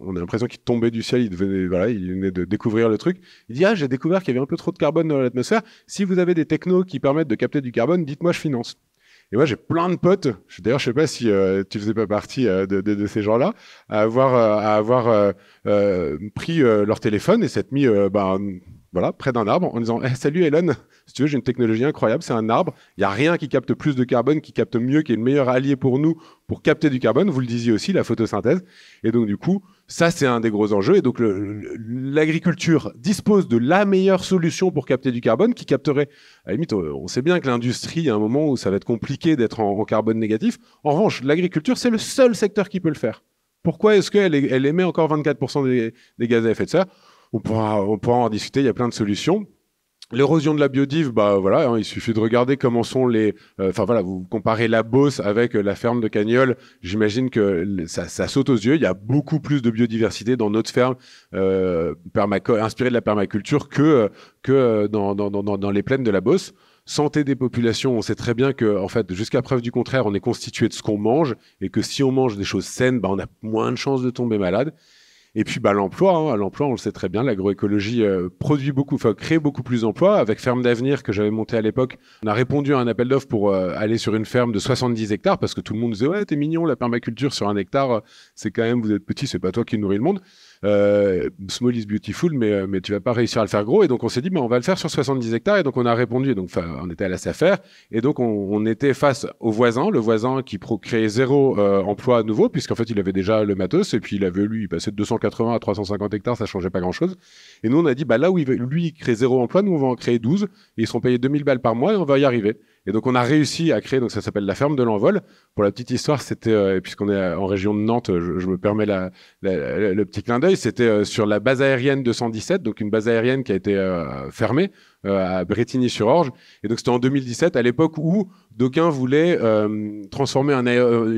on a l'impression qu'il tombait du ciel, il venait, voilà, il venait de découvrir le truc. Il dit ah, j'ai découvert qu'il y avait un peu trop de carbone dans l'atmosphère. Si vous avez des technos qui permettent de capter du carbone, dites-moi, je finance. Et moi, j'ai plein de potes. D'ailleurs, je sais pas si euh, tu faisais pas partie euh, de, ces gens-là, à avoir, euh, pris leur téléphone et s'être mis, ben, voilà, près d'un arbre en disant eh, Salut Elon, si tu veux, j'ai une technologie incroyable, c'est un arbre. Il n'y a rien qui capte plus de carbone, qui capte mieux, qui est le meilleur allié pour nous pour capter du carbone. Vous le disiez aussi, la photosynthèse. Et donc, du coup, ça, c'est un des gros enjeux. Et donc, l'agriculture dispose de la meilleure solution pour capter du carbone qui capterait, à la limite, euh, on sait bien que l'industrie, à a un moment où ça va être compliqué d'être en, carbone négatif. En revanche, l'agriculture, c'est le seul secteur qui peut le faire. Pourquoi est-ce qu'elle émet encore 24% des, gaz à effet de serre on pourra en discuter, il y a plein de solutions. L'érosion de la biodive, bah voilà, hein, il suffit de regarder comment sont les. Euh, enfin voilà, vous comparez la Beauce avec euh, la ferme de Cagnol, j'imagine que ça, saute aux yeux. Il y a beaucoup plus de biodiversité dans notre ferme euh, inspirée de la permaculture que euh, que dans, dans, dans, dans les plaines de la Beauce santé des populations, on sait très bien que, en fait, jusqu'à preuve du contraire, on est constitué de ce qu'on mange et que si on mange des choses saines, bah, on a moins de chances de tomber malade. Et puis bah, l'emploi, hein. l'emploi, on le sait très bien, l'agroécologie euh, produit beaucoup, crée beaucoup plus d'emplois. Avec Ferme d'avenir que j'avais monté à l'époque, on a répondu à un appel d'offres pour euh, aller sur une ferme de 70 hectares parce que tout le monde disait ouais t'es mignon la permaculture sur un hectare, euh, c'est quand même vous êtes petit, c'est pas toi qui nourris le monde euh, small is beautiful, mais, euh, mais tu vas pas réussir à le faire gros. Et donc, on s'est dit, mais on va le faire sur 70 hectares. Et donc, on a répondu. Donc, on était à la s'affaire. Et donc, on, on, était face au voisin, le voisin qui créait zéro euh, emploi à nouveau, puisqu'en fait, il avait déjà le matos. Et puis, il avait, lui, il passait de 280 à 350 hectares. Ça changeait pas grand chose. Et nous, on a dit, bah, là où il, lui, il crée zéro emploi, nous, on va en créer 12. Et ils seront payés 2000 balles par mois et on va y arriver. Et donc on a réussi à créer, donc ça s'appelle la ferme de l'envol. Pour la petite histoire, c'était, euh, puisqu'on est euh, en région de Nantes, je, me permets le petit clin d'œil, c'était euh, sur la base aérienne 217, donc une base aérienne qui a été fermée à Bretigny-sur-Orge. Et donc c'était en 2017, à l'époque où d'aucuns voulaient transformer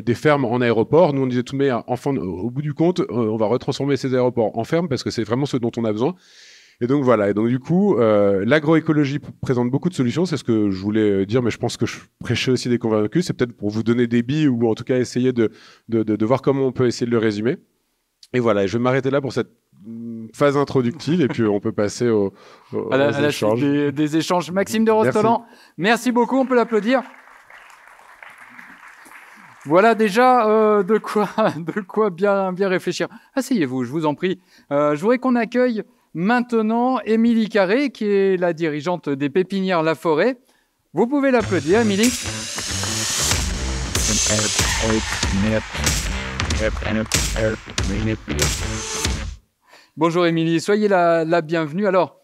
des fermes en aéroports. Nous on disait tout mais même, ah, au bout du compte, on va retransformer ces aéroports en fermes parce que c'est vraiment ce dont on a besoin. Et donc voilà, et donc du coup, euh, l'agroécologie présente beaucoup de solutions, c'est ce que je voulais euh, dire, mais je pense que je prêchais aussi des convaincus, c'est peut-être pour vous donner des billes ou en tout cas essayer de, voir comment on peut essayer de le résumer. Et voilà, je vais m'arrêter là pour cette mm, phase introductive et puis on peut passer au, aux échanges. des, échanges. Maxime de Rostolan, merci. beaucoup, on peut l'applaudir. Voilà déjà euh, de quoi, de quoi bien, bien réfléchir. Asseyez-vous, je vous en prie. je voudrais qu'on accueille Maintenant, Émilie Carré, qui est la dirigeante des Pépinières La Forêt. Vous pouvez l'applaudir, Émilie. Bonjour Émilie, soyez la, bienvenue. Alors,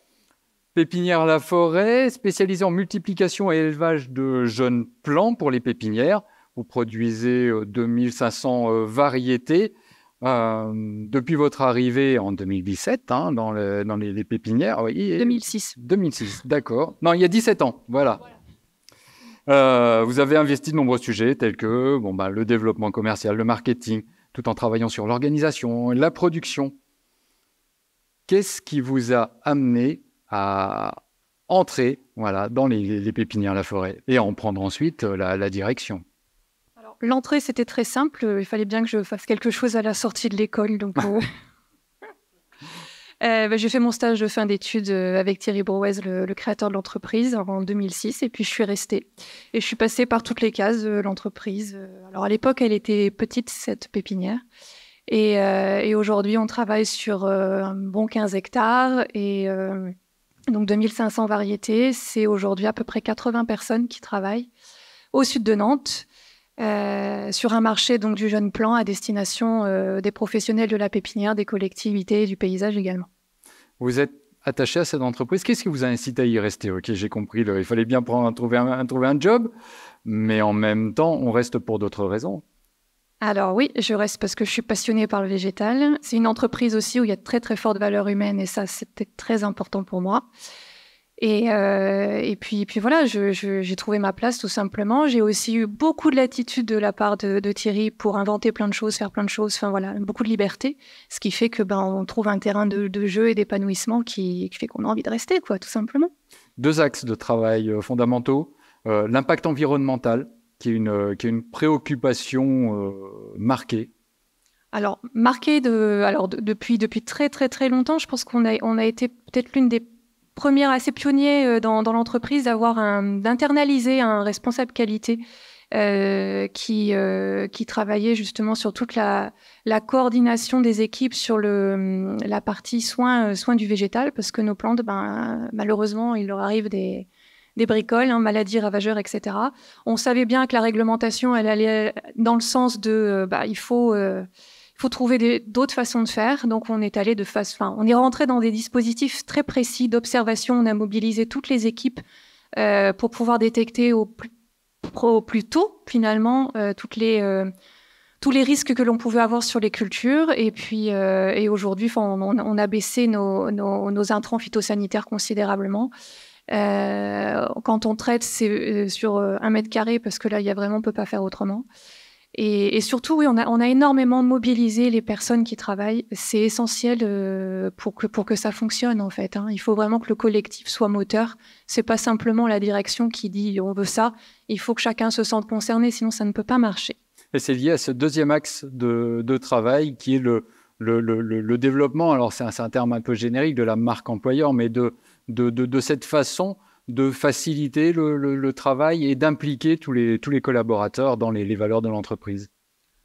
Pépinière La Forêt, spécialisée en multiplication et élevage de jeunes plants pour les pépinières. Vous produisez 2500 euh, euh, variétés. Euh, depuis votre arrivée en 2017 hein, dans, dans, les, pépinières. Oui, 2006. 2006, d'accord. Non, il y a 17 ans, voilà. Euh, vous avez investi de nombreux sujets tels que bon, bah, le développement commercial, le marketing, tout en travaillant sur l'organisation, la production. Qu'est-ce qui vous a amené à entrer voilà, dans les, pépinières La Forêt et à en prendre ensuite euh, la direction L'entrée, c'était très simple. Euh, il fallait bien que je fasse quelque chose à la sortie de l'école. Donc, euh, euh, bah, j'ai fait mon stage de fin d'études avec Thierry Brouez, le, créateur de l'entreprise, en 2006. Et puis, je suis restée. Et je suis passée par toutes les cases de l'entreprise. Alors, à l'époque, elle était petite, cette pépinière. Et, et aujourd'hui, on travaille sur un bon 15 hectares. Et donc, 2500 variétés. C'est aujourd'hui à peu près 80 personnes qui travaillent au sud de Nantes. Euh, sur un marché donc du jeune plan à destination euh, des professionnels de la pépinière, des collectivités et du paysage également. Vous êtes attaché à cette entreprise. Qu'est-ce qui vous a incité à y rester Ok, j'ai compris. il fallait bien prendre, trouver, un, trouver un job, mais en même temps, on reste pour d'autres raisons. Alors oui, je reste parce que je suis passionnée par le végétal. C'est une entreprise aussi où il y a de très très fortes valeurs humaines et ça, c'était très important pour moi. Et, euh, et, puis, puis voilà, j'ai trouvé ma place tout simplement. J'ai aussi eu beaucoup de latitude de la part de, Thierry pour inventer plein de choses, faire plein de choses, enfin voilà, beaucoup de liberté, ce qui fait que ben on trouve un terrain de, jeu et d'épanouissement qui, fait qu'on a envie de rester, quoi, tout simplement. Deux axes de travail euh, fondamentaux euh, l'impact environnemental, qui est une, qui est une préoccupation marquée alors, marqué de, alors depuis, depuis très très très longtemps, je pense qu'on a, on a été peut-être l'une des première, assez pionnier euh, dans, dans l'entreprise d'avoir un, d'internaliser un responsable qualité euh, qui, euh, qui travaillait justement sur toute la, la coordination des équipes sur le, hum, la partie soins, euh, soins du végétal, parce que nos plantes, ben, malheureusement, il leur arrive des, des bricoles, hein, maladies, ravageurs, etc. On savait bien que la réglementation, elle allait dans le sens de, bah, il faut... Il faut trouver d'autres façons de faire. Donc, on est allé de face, enfin, on est rentré dans des dispositifs très précis d'observation. On a mobilisé toutes les équipes euh, pour pouvoir détecter au plus, tôt, finalement, euh, toutes les, euh, tous les risques que l'on pouvait avoir sur les cultures. Et puis, et aujourd'hui, on, on, a baissé nos, intrants phytosanitaires considérablement. quand on traite, c'est sur un mètre carré parce que là, il y a vraiment, on peut pas faire autrement. Et, surtout, oui, on a, énormément mobilisé les personnes qui travaillent. C'est essentiel euh, pour que ça fonctionne en fait. Hein. Il faut vraiment que le collectif soit moteur. Ce n'est pas simplement la direction qui dit on veut ça. Il faut que chacun se sente concerné, sinon ça ne peut pas marcher. Et c'est lié à ce deuxième axe de, travail qui est le développement. Alors c'est un, terme un peu générique de la marque employeur, mais de cette façon de faciliter le, travail et d'impliquer tous les, collaborateurs dans les, valeurs de l'entreprise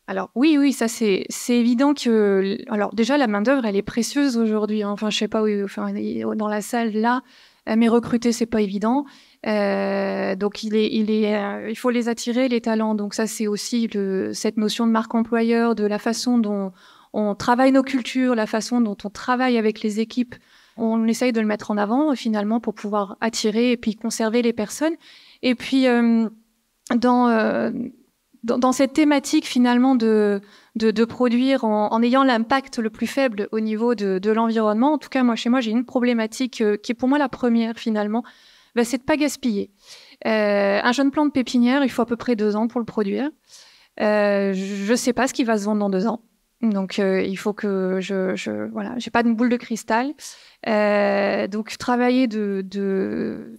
alors oui, oui, ça c'est évident que alors déjà la main d'œuvre elle est précieuse aujourd'hui. Hein. Enfin je sais pas où... Oh, dans la salle là, euh, mais recruter c'est pas évident. Euh, donc il est il est euh, il faut les attirer les talents. Donc ça c'est aussi cette notion de marque employeur, de la façon dont on travaille nos cultures, la façon dont on travaille avec les équipes on essaye de le mettre en avant euh, finalement pour pouvoir attirer et puis conserver les personnes. Et puis euh, euh, dans, cette thématique finalement de produire en, ayant l'impact le plus faible au niveau de, l'environnement. En tout cas, moi chez moi, j'ai une problématique qui est pour moi la première finalement, bah, c'est de pas gaspiller. un jeune plant de pépinière, il faut à peu près deux ans pour le produire. je ne sais pas ce qui va se vendre dans deux ans. Donc, euh, il faut que je, je voilà, j'ai pas de boule de cristal. Euh, donc, travailler de,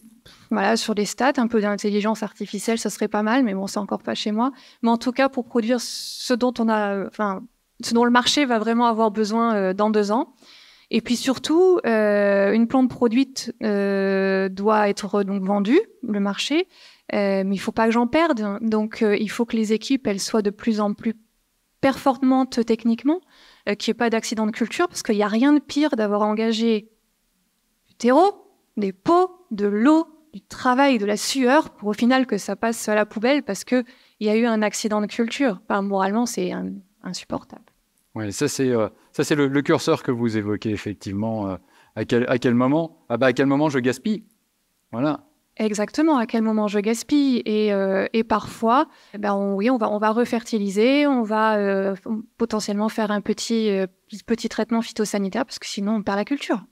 voilà sur des stats, un peu d'intelligence artificielle, ça serait pas mal, mais bon, c'est encore pas chez moi. Mais en tout cas, pour produire ce dont on a, enfin, ce dont le marché va vraiment avoir besoin euh, dans deux ans. Et puis surtout, une plante produite doit être donc vendue, le marché, mais il faut pas que j'en perde. Donc, il faut que les équipes elles soient de plus en plus performante techniquement, qui euh, qu'il n'y ait pas d'accident de culture, parce qu'il n'y a rien de pire d'avoir engagé du terreau, des pots, de l'eau, du travail, de la sueur, pour au final que ça passe à la poubelle parce qu'il y a eu un accident de culture. moralement, c'est insupportable. Oui, euh, ça c'est le, le, curseur que vous évoquez effectivement. Euh, à, quel, moment ah bah, À quel moment je gaspille Voilà. Exactement, à quel moment je gaspille et, euh, parfois, eh ben on, on va, on va refertiliser, on va euh, potentiellement faire un petit, euh, petit traitement phytosanitaire parce que sinon on perd la culture.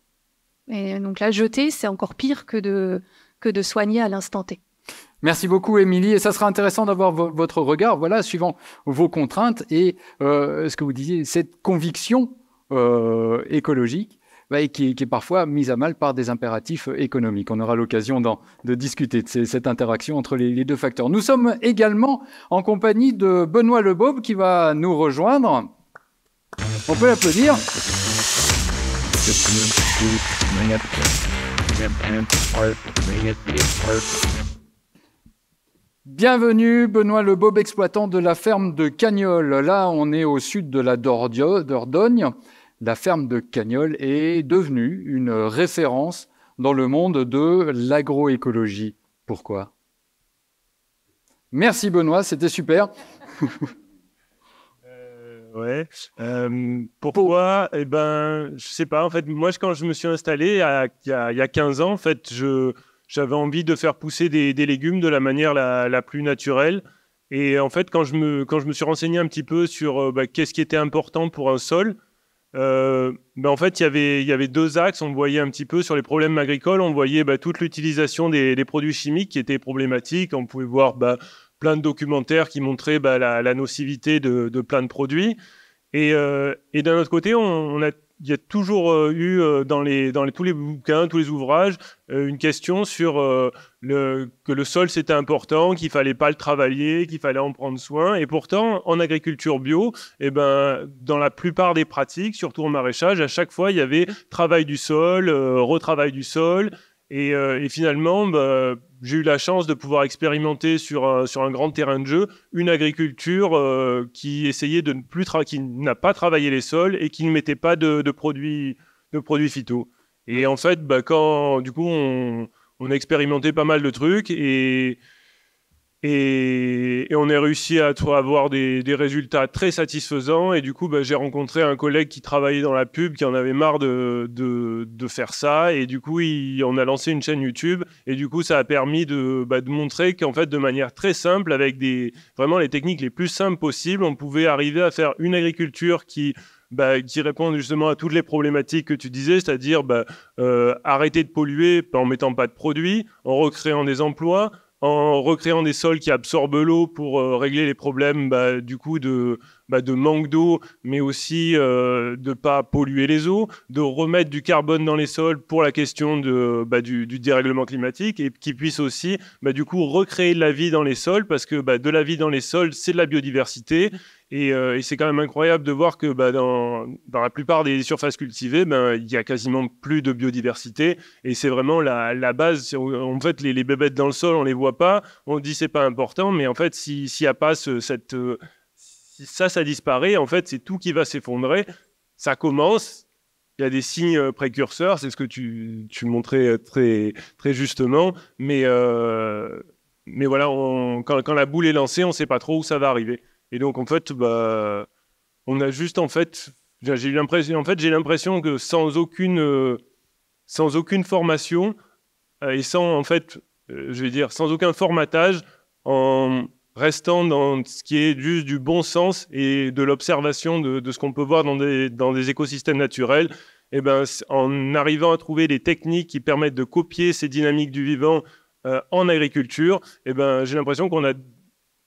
Et donc là, jeter, c'est encore pire que de, que de soigner à l'instant T. Merci beaucoup, Émilie. Et ça sera intéressant d'avoir votre regard, voilà, suivant vos contraintes et ce que vous disiez, cette conviction écologique bah, et qui, est parfois mise à mal par des impératifs économiques. On aura l'occasion de discuter de cette interaction entre les, deux facteurs. Nous sommes également en compagnie de Benoît Lebob, qui va nous rejoindre. On peut l'applaudir. Bienvenue Benoît Bob, exploitant de la ferme de Cagnole. Là, on est au sud de la Dordogne la ferme de Cagnol est devenue une référence dans le monde de l'agroécologie. Pourquoi Merci Benoît, c'était super. Euh, euh, pourquoi Eh ben, je sais pas. En fait, moi, quand je me suis installé il, y a, 15 ans, en fait, j'avais envie de faire pousser des, légumes de la manière la, plus naturelle. Et en fait, quand je me, suis renseigné un petit peu sur euh, bah, qu'est-ce qui était important pour un sol, euh, bah, en fait, y il y avait deux axes. On voyait un petit peu sur les problèmes agricoles. On voyait bah, toute l'utilisation des, produits chimiques qui était problématique. On pouvait voir bah, plein de documentaires qui montraient la, nocivité de, plein de produits. Et, euh, d'un autre côté, on, a il y a toujours euh, eu euh, dans, les, dans tous les bouquins, tous les ouvrages, euh, une question sur le, que le sol c'était important, qu'il fallait pas le travailler, qu'il fallait en prendre soin. Et pourtant, en agriculture bio, eh ben, dans la plupart des pratiques, surtout en maraîchage, à chaque fois il y avait travail du sol, retravail du sol. Et, finalement, bah, j'ai eu la chance de pouvoir expérimenter sur un, sur un grand terrain de jeu une agriculture euh, qui essayait de ne plus n'a pas travaillé les sols et qui ne mettait pas de, produits de produits phyto. Et en fait, bah, quand du coup on, on a expérimenté pas mal de trucs et et, on est réussi à avoir des, résultats très satisfaisants. Et du coup, bah, j'ai rencontré un collègue qui travaillait dans la pub, qui en avait marre de, faire ça. Et du coup, on a lancé une chaîne YouTube. Et du coup, ça a permis de, bah, montrer qu'en fait, de manière très simple, avec vraiment les techniques les plus simples possibles, on pouvait arriver à faire une agriculture qui bah, répond justement à toutes les problématiques que tu disais, c'est-à-dire euh, arrêter de polluer en mettant pas de produits, en recréant des emplois, en recréant des sols qui absorbent l'eau pour euh, régler les problèmes bah, du coup de, bah, de manque d'eau, mais aussi euh, de ne pas polluer les eaux, de remettre du carbone dans les sols pour la question de, bah, du, dérèglement climatique et qui puisse aussi bah, du coup recréer de la vie dans les sols parce que de la vie dans les sols, c'est de la biodiversité. Et, euh, c'est quand même incroyable de voir que dans, la plupart des surfaces cultivées, ben, il n'y y a quasiment plus de biodiversité. Et c'est vraiment la, base. En fait, les, bébêtes dans le sol, on les voit pas. On dit c'est pas important, mais en fait, s'il n'y a pas cette, euh, ça, ça disparaît, en fait, c'est tout qui va s'effondrer. Ça commence, il y a des signes euh, précurseurs, c'est ce que tu, tu, montrais euh, très, très justement, mais, euh, mais voilà, quand, quand, la boule est lancée, on ne sait pas trop où ça va arriver. Et donc, en fait, bah, on a juste, en fait, j'ai l'impression, en fait, j'ai l'impression que sans aucune, sans aucune formation et sans, en fait, je vais dire, sans aucun formatage, en, restant dans ce qui est juste du bon sens et de l'observation de, ce qu'on peut voir dans des, écosystèmes naturels. Et eh ben, en arrivant à trouver des techniques qui permettent de copier ces dynamiques du vivant euh, en agriculture, et eh ben, j'ai l'impression qu'on a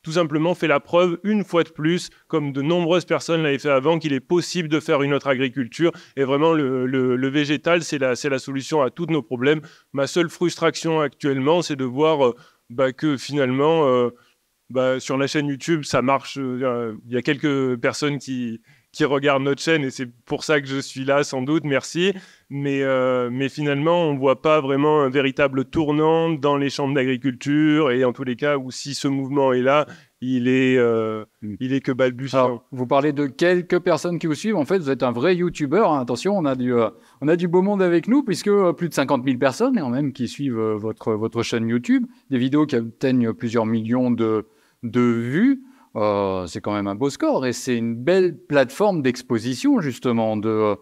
tout simplement fait la preuve, une fois de plus, comme de nombreuses personnes l'avaient fait avant, qu'il est possible de faire une autre agriculture. Et vraiment, le, végétal, c'est la, solution à tous nos problèmes. Ma seule frustration actuellement, c'est de voir euh, bah, que finalement... Euh, bah, sur la chaîne YouTube, ça marche. Euh, il y a quelques personnes qui, regardent notre chaîne et c'est pour ça que je suis là sans doute, merci. Mais, euh, finalement, on ne voit pas vraiment un véritable tournant dans les chambres d'agriculture et en tous les cas où si ce mouvement est là, il est, euh, hmm. il est que balbutiant. vous parlez de quelques personnes qui vous suivent. En fait, vous êtes un vrai YouTuber. Hein. Attention, on a, du, on a du beau monde avec nous puisque plus de 50 000 personnes en même qui suivent votre, votre chaîne YouTube. Des vidéos qui atteignent plusieurs millions de de vue, euh, c'est quand même un beau score et c'est une belle plateforme d'exposition justement de,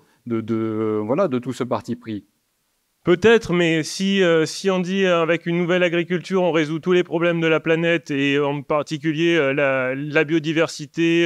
voilà, de tout ce parti pris. Peut-être, mais si, on euh, dit euh, avec une nouvelle agriculture, on résout tous les problèmes de la planète et en particulier euh, la, biodiversité,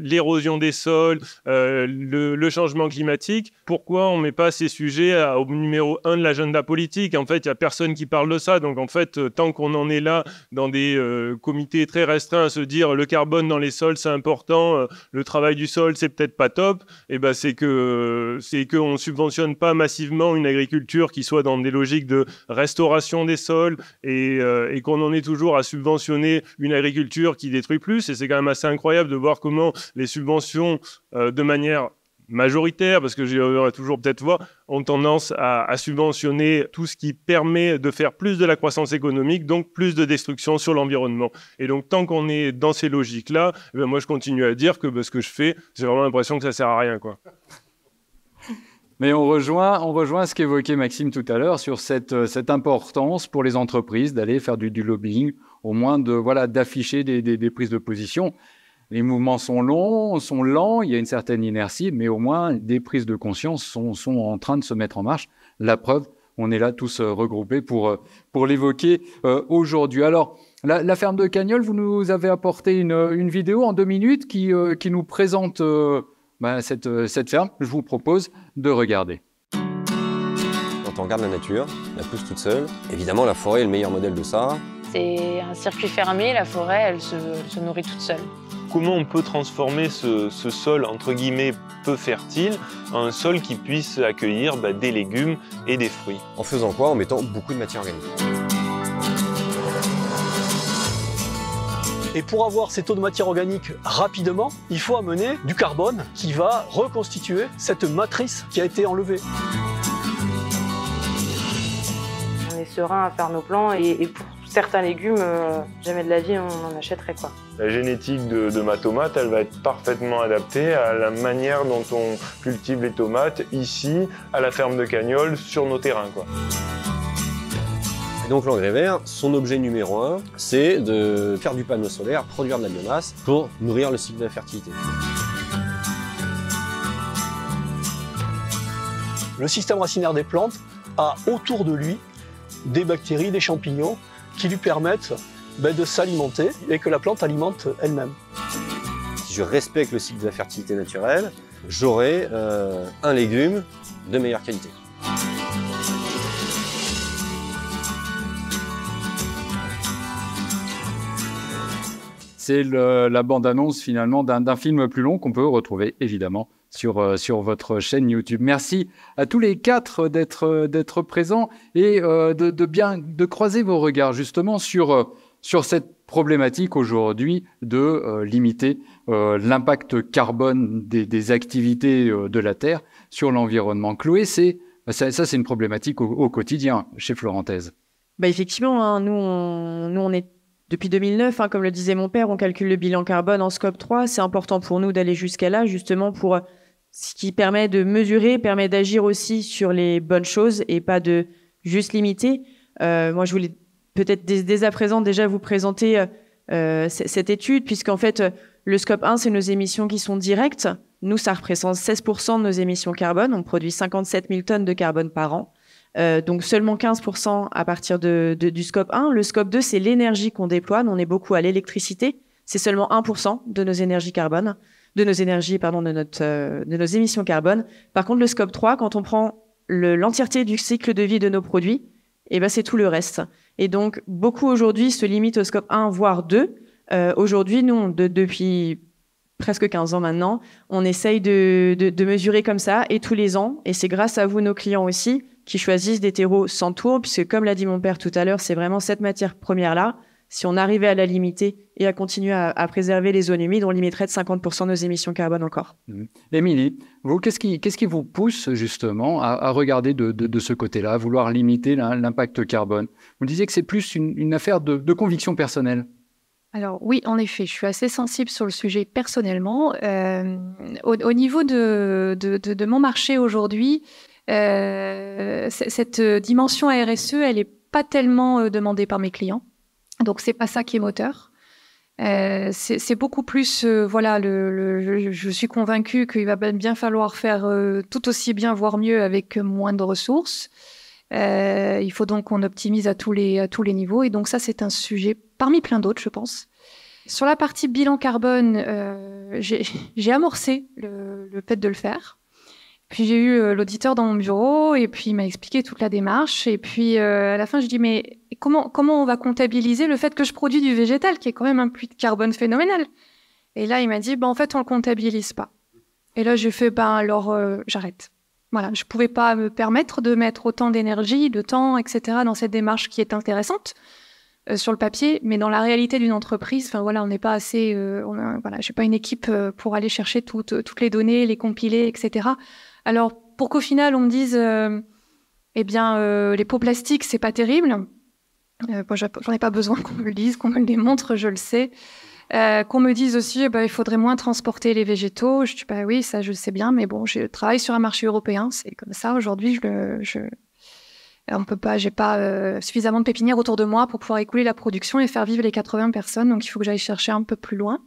l'érosion des sols, le, changement climatique, pourquoi on ne met pas ces sujets au numéro un de l'agenda politique En fait, il n'y a personne qui parle de ça. Donc, en fait, tant qu'on en est là dans des comités très restreints à se dire le carbone dans les sols, c'est important, le travail du sol, c'est peut-être pas top, et eh ben, c'est que c'est qu'on ne subventionne pas massivement une agriculture qui soit dans des logiques de restauration des sols et, euh, qu'on en est toujours à subventionner une agriculture qui détruit plus. Et c'est quand même assez incroyable de voir comment les subventions, euh, de manière majoritaire, parce que j'aurais toujours peut-être voir, ont tendance à, subventionner tout ce qui permet de faire plus de la croissance économique, donc plus de destruction sur l'environnement. Et donc, tant qu'on est dans ces logiques-là, eh ben, moi, je continue à dire que bah, ce que je fais, j'ai vraiment l'impression que ça ne sert à rien, quoi. Mais on rejoint, on rejoint ce qu'évoquait Maxime tout à l'heure sur cette, euh, cette importance pour les entreprises d'aller faire du, du, lobbying, au moins de voilà d'afficher des, des, prises de position. Les mouvements sont longs, sont lents, il y a une certaine inertie, mais au moins des prises de conscience sont, sont en train de se mettre en marche. La preuve, on est là tous euh, regroupés pour, euh, pour l'évoquer aujourd'hui. Alors, la, ferme de Cagnol, vous nous avez apporté une, une vidéo en deux minutes qui, qui nous présente ben, euh, cette, ferme, je vous propose de regarder. Quand on regarde la nature, la pousse toute seule, évidemment la forêt est le meilleur modèle de ça. C'est un circuit fermé, la forêt, elle se, nourrit toute seule. Comment on peut transformer ce, sol, entre guillemets, peu fertile, en un sol qui puisse accueillir bah, des légumes et des fruits En faisant quoi En mettant beaucoup de matière organique. Et pour avoir ces taux de matière organique rapidement, il faut amener du carbone qui va reconstituer cette matrice qui a été enlevée. On est serein à faire nos plans et, pour certains légumes, euh, jamais de la vie, on en achèterait quoi. La génétique de, ma tomate, elle va être parfaitement adaptée à la manière dont on cultive les tomates ici, à la ferme de Cagnol, sur nos terrains donc l'engrais vert, son objet numéro un, c'est de faire du panneau solaire, produire de la biomasse pour nourrir le cycle de la fertilité. Le système racinaire des plantes a autour de lui des bactéries, des champignons qui lui permettent ben, de s'alimenter et que la plante alimente elle-même. Si je respecte le cycle de la fertilité naturelle, j'aurai euh, un légume de meilleure qualité. c'est la bande-annonce finalement d'un film plus long qu'on peut retrouver évidemment sur, euh, sur votre chaîne YouTube. Merci à tous les quatre d'être d'être présents et euh, de, bien de croiser vos regards justement sur, euh, sur cette problématique aujourd'hui de limiter l'impact carbone des, activités de la Terre sur l'environnement. Chloé, c'est ça, c'est une problématique au, quotidien chez Florentaise. Bah effectivement, hein, nous, nous on est depuis 2009, hein, comme le disait mon père, on calcule le bilan carbone en scope 3. C'est important pour nous d'aller jusqu'à là, justement pour euh, ce qui permet de mesurer, permet d'agir aussi sur les bonnes choses et pas de juste limiter. Euh, moi, je voulais peut-être dès, à présent déjà vous présenter euh, cette étude, puisqu'en fait, le scope 1, c'est nos émissions qui sont directes. Nous, ça représente 16% de nos émissions carbone. On produit 57 000 tonnes de carbone par an. Euh, donc seulement 15% à partir de, du scope 1. Le scope 2, c'est l'énergie qu'on déploie. on est beaucoup à l'électricité. C'est seulement 1% de nos énergies carbone, de nos énergies, pardon, de, notre, euh, de nos émissions carbone. Par contre, le scope 3, quand on prend l'entièreté du cycle de vie de nos produits, eh ben, c'est tout le reste. Et donc, beaucoup aujourd'hui se limitent au scope 1, voire 2. Euh, aujourd'hui, nous, depuis presque 15 ans maintenant, on essaye de, de, mesurer comme ça et tous les ans, et c'est grâce à vous, nos clients aussi, qui choisissent des terreaux sans tour, puisque comme l'a dit mon père tout à l'heure, c'est vraiment cette matière première-là. Si on arrivait à la limiter et à continuer à, préserver les zones humides, on limiterait de 50% nos émissions carbone encore. Mmh. Émilie, vous, qu'est-ce qui, qu'est-ce qui vous pousse justement à, regarder de, ce côté-là, à vouloir limiter l'impact carbone Vous disiez que c'est plus une, affaire de, conviction personnelle. Alors oui, en effet, je suis assez sensible sur le sujet personnellement. Euh, au, niveau de, mon marché aujourd'hui, euh, cette euh, dimension ARSE, elle n'est pas tellement euh, demandée par mes clients. Donc, c'est pas ça qui est moteur. c'est beaucoup plus, voilà, le, je, suis convaincue qu'il va ben, bien falloir faire tout aussi bien, voire mieux, avec moins de ressources. il faut donc qu'on optimise à tous les à tous les niveaux. Et donc ça, c'est un sujet parmi plein d'autres, je pense. Sur la partie bilan carbone, j'ai amorcé le, le fait de le faire. Puis j'ai eu euh, l'auditeur dans mon bureau et puis il m'a expliqué toute la démarche. Et puis euh, à la fin, je dis mais comment comment on va comptabiliser le fait que je produis du végétal qui est quand même un puits de carbone phénoménal Et là, il m'a dit ben en fait on le comptabilise pas. Et là, j'ai fait ben, alors euh, j'arrête. Voilà, je pouvais pas me permettre de mettre autant d'énergie, de temps, etc. dans cette démarche qui est intéressante sur le papier, mais dans la réalité d'une entreprise, enfin voilà, on n'est pas assez, on voilà, pas une équipe pour aller chercher toutes les données, les compiler, etc. Alors, pour qu'au final, on me dise, euh, eh bien, euh, les pots plastiques, c'est pas terrible. Euh, j'en ai pas besoin qu'on me le dise, qu'on me le démontre, je le sais. qu'on me dise aussi, eh ben, il faudrait moins transporter les végétaux. Je dis, bah oui, ça, je le sais bien, mais bon, je travaille sur un marché européen, c'est comme ça. Aujourd'hui, je, on peut pas, j'ai pas suffisamment de pépinières autour de moi pour pouvoir écouler la production et faire vivre les 80 personnes, donc il faut que j'aille chercher un peu plus loin.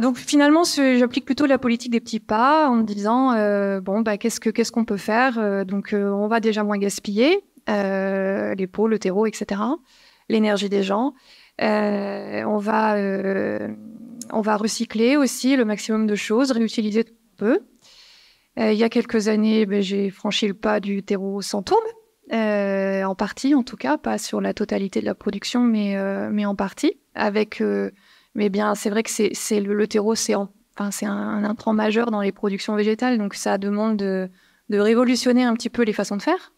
Donc finalement, j'applique plutôt la politique des petits pas en me disant euh, bon bah qu'est-ce que qu'est-ce qu'on peut faire euh, Donc euh, on va déjà moins gaspiller euh, les pots, le terreau, etc. L'énergie des gens. on va on va recycler aussi le maximum de choses, réutiliser peu. il y a quelques années, ben, j'ai franchi le pas du terreau sans tombe. en partie, en tout cas, pas sur la totalité de la production, mais, mais en partie, avec mais bien, c'est vrai que le, terreau, c'est un, un, intrant majeur dans les productions végétales, donc ça demande de, révolutionner un petit peu les façons de faire.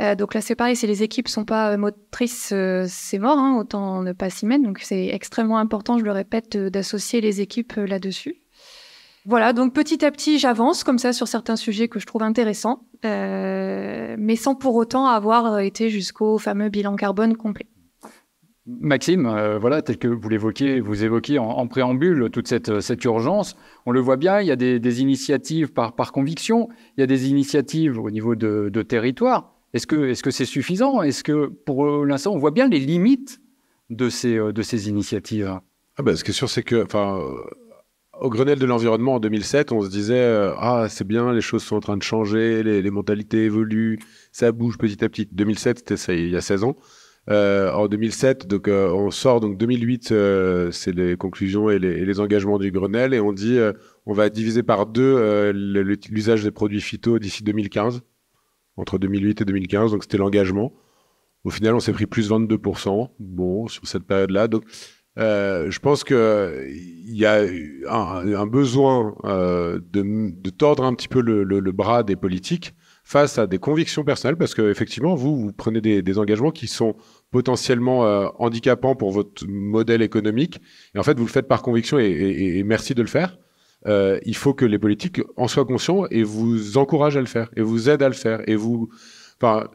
Euh, donc là, c'est pareil, si les équipes ne sont pas euh, motrices, euh, c'est mort, hein, autant ne pas s'y mettre. Donc c'est extrêmement important, je le répète, d'associer les équipes là-dessus. Voilà, donc petit à petit, j'avance comme ça sur certains sujets que je trouve intéressants, mais sans pour autant avoir été jusqu'au fameux bilan carbone complet. Maxime, euh, voilà, tel que vous l'évoquez, vous évoquez en, préambule toute euh, cette, urgence, on le voit bien, il y a des, initiatives par, conviction, il y a des initiatives au niveau de, territoire. Est-ce que c'est suffisant Est-ce que pour l'instant, on voit bien les limites de ces, euh, initiatives ah bah, Ce qui est sûr, c'est que au Grenelle de l'environnement en 2007, on se disait Ah, c'est bien, les choses sont en train de changer, les, mentalités évoluent, ça bouge petit à petit. 2007, c'était il y a 16 ans. Euh, en 2007. Donc euh, on sort donc 2008, euh, c'est les conclusions et les, engagements du Grenelle, et on dit on va diviser par deux l'usage des produits phyto d'ici 2015, entre 2008 et 2015. Donc c'était l'engagement. Au final, on s'est pris plus 22%, bon, sur cette période-là. Donc, je pense qu'il y a un, un besoin de, tordre un petit peu le bras des politiques face à des convictions personnelles, parce que effectivement, vous, vous prenez des, engagements qui sont potentiellement euh, handicapants pour votre modèle économique, et en fait, vous le faites par conviction, et, merci de le faire. Euh, il faut que les politiques en soient conscients et vous encouragent à le faire, et vous aident à le faire, et vous, enfin,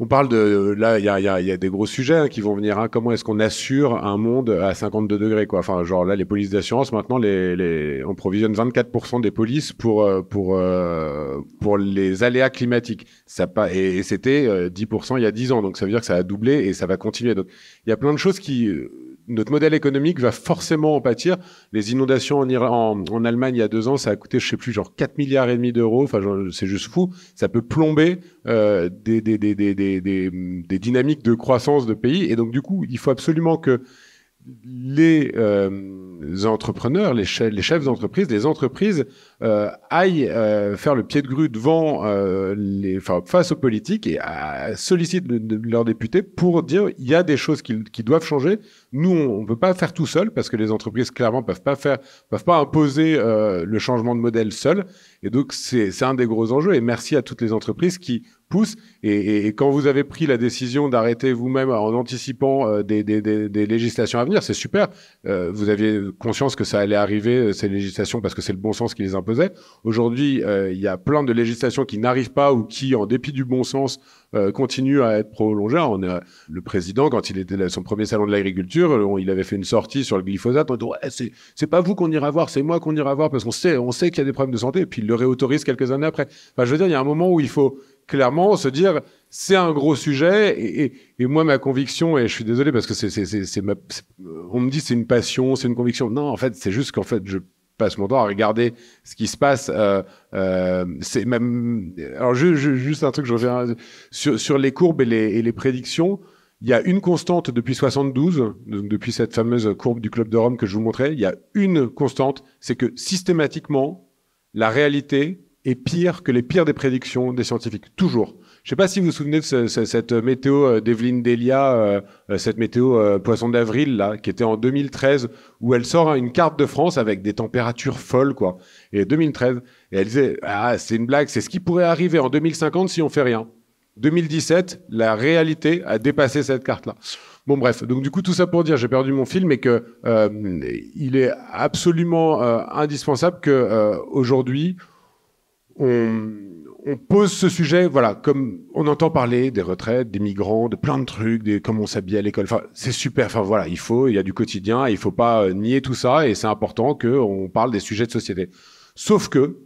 on parle de euh, là, il y a, y, a, y des gros sujets hein, qui vont venir. Hein. Comment est-ce qu'on assure un monde à 52 degrés quoi Enfin, genre là, les polices d'assurance maintenant, les, on provisionne 24% des polices pour euh, pour euh, pour les aléas climatiques. Ça pas et, et c'était 10% il y a 10 ans, donc ça veut dire que ça a doublé et ça va continuer. Donc il y a plein de choses qui notre modèle économique va forcément en pâtir. Les inondations en, en, Allemagne il y a deux ans, ça a coûté, je sais plus, genre 4 milliards et demi d'euros. Enfin, c'est juste fou. Ça peut plomber euh, des, des, des, dynamiques de croissance de pays. Et donc, du coup, il faut absolument que les euh, entrepreneurs, les, chefs d'entreprise, les entreprises euh, aillent euh, faire le pied de grue devant les, face aux politiques et sollicitent leurs députés pour dire il y a des choses qui, doivent changer. Nous, on ne peut pas faire tout seul parce que les entreprises clairement peuvent pas faire, peuvent pas imposer le changement de modèle seul. Et donc c'est un des gros enjeux. Et merci à toutes les entreprises qui pousse. Et, et, quand vous avez pris la décision d'arrêter vous-même en anticipant euh, des, des, des, des, législations à venir, c'est super. Euh, vous aviez conscience que ça allait arriver, euh, ces législations, parce que c'est le bon sens qui les imposait. Aujourd'hui, il y a plein de législations qui n'arrivent pas ou qui, en dépit du bon sens, continuent à être prolongées. On le président, quand il était à son premier salon de l'agriculture, il avait fait une sortie sur le glyphosate. On dit ouais, c'est, c'est pas vous qu'on ira voir, c'est moi qu'on ira voir parce qu'on sait, on sait qu'il y a des problèmes de santé. Et puis il le réautorise quelques années après. Enfin, je veux dire, il y a un moment où il faut clairement se dire c'est un gros sujet et, et, moi ma conviction et je suis désolé parce que c'est c'est on me dit c'est une passion c'est une conviction non en fait c'est juste qu'en fait je passe mon temps à regarder ce qui se passe euh, euh c'est même alors je, juste un truc je reviens sur sur les courbes et les, et les prédictions il y a une constante depuis 72, donc depuis cette fameuse courbe du club de Rome que je vous montrais, il y a une constante, c'est que systématiquement, la réalité est pire que les pires des prédictions des scientifiques. Toujours. Je sais pas si vous vous souvenez de euh, euh, euh, cette météo d'Evelyne Delia, cette météo poisson d'avril là, qui était en 2013, où elle sort hein, une carte de France avec des températures folles quoi. Et 2013, elle disait ah c'est une blague, c'est ce qui pourrait arriver en 2050 si on fait rien. 2017, la réalité a dépassé cette carte là. Bon bref, donc du coup tout ça pour dire j'ai perdu mon film mais que il est absolument indispensable que aujourd'hui on, on, pose ce sujet, voilà, comme on entend parler des retraites, des migrants, de plein de trucs, des comment on s'habille à l'école. Enfin, c'est super. Enfin voilà, il faut, il y a du quotidien, il faut pas euh, nier tout ça, et c'est important qu'on parle des sujets de société. Sauf que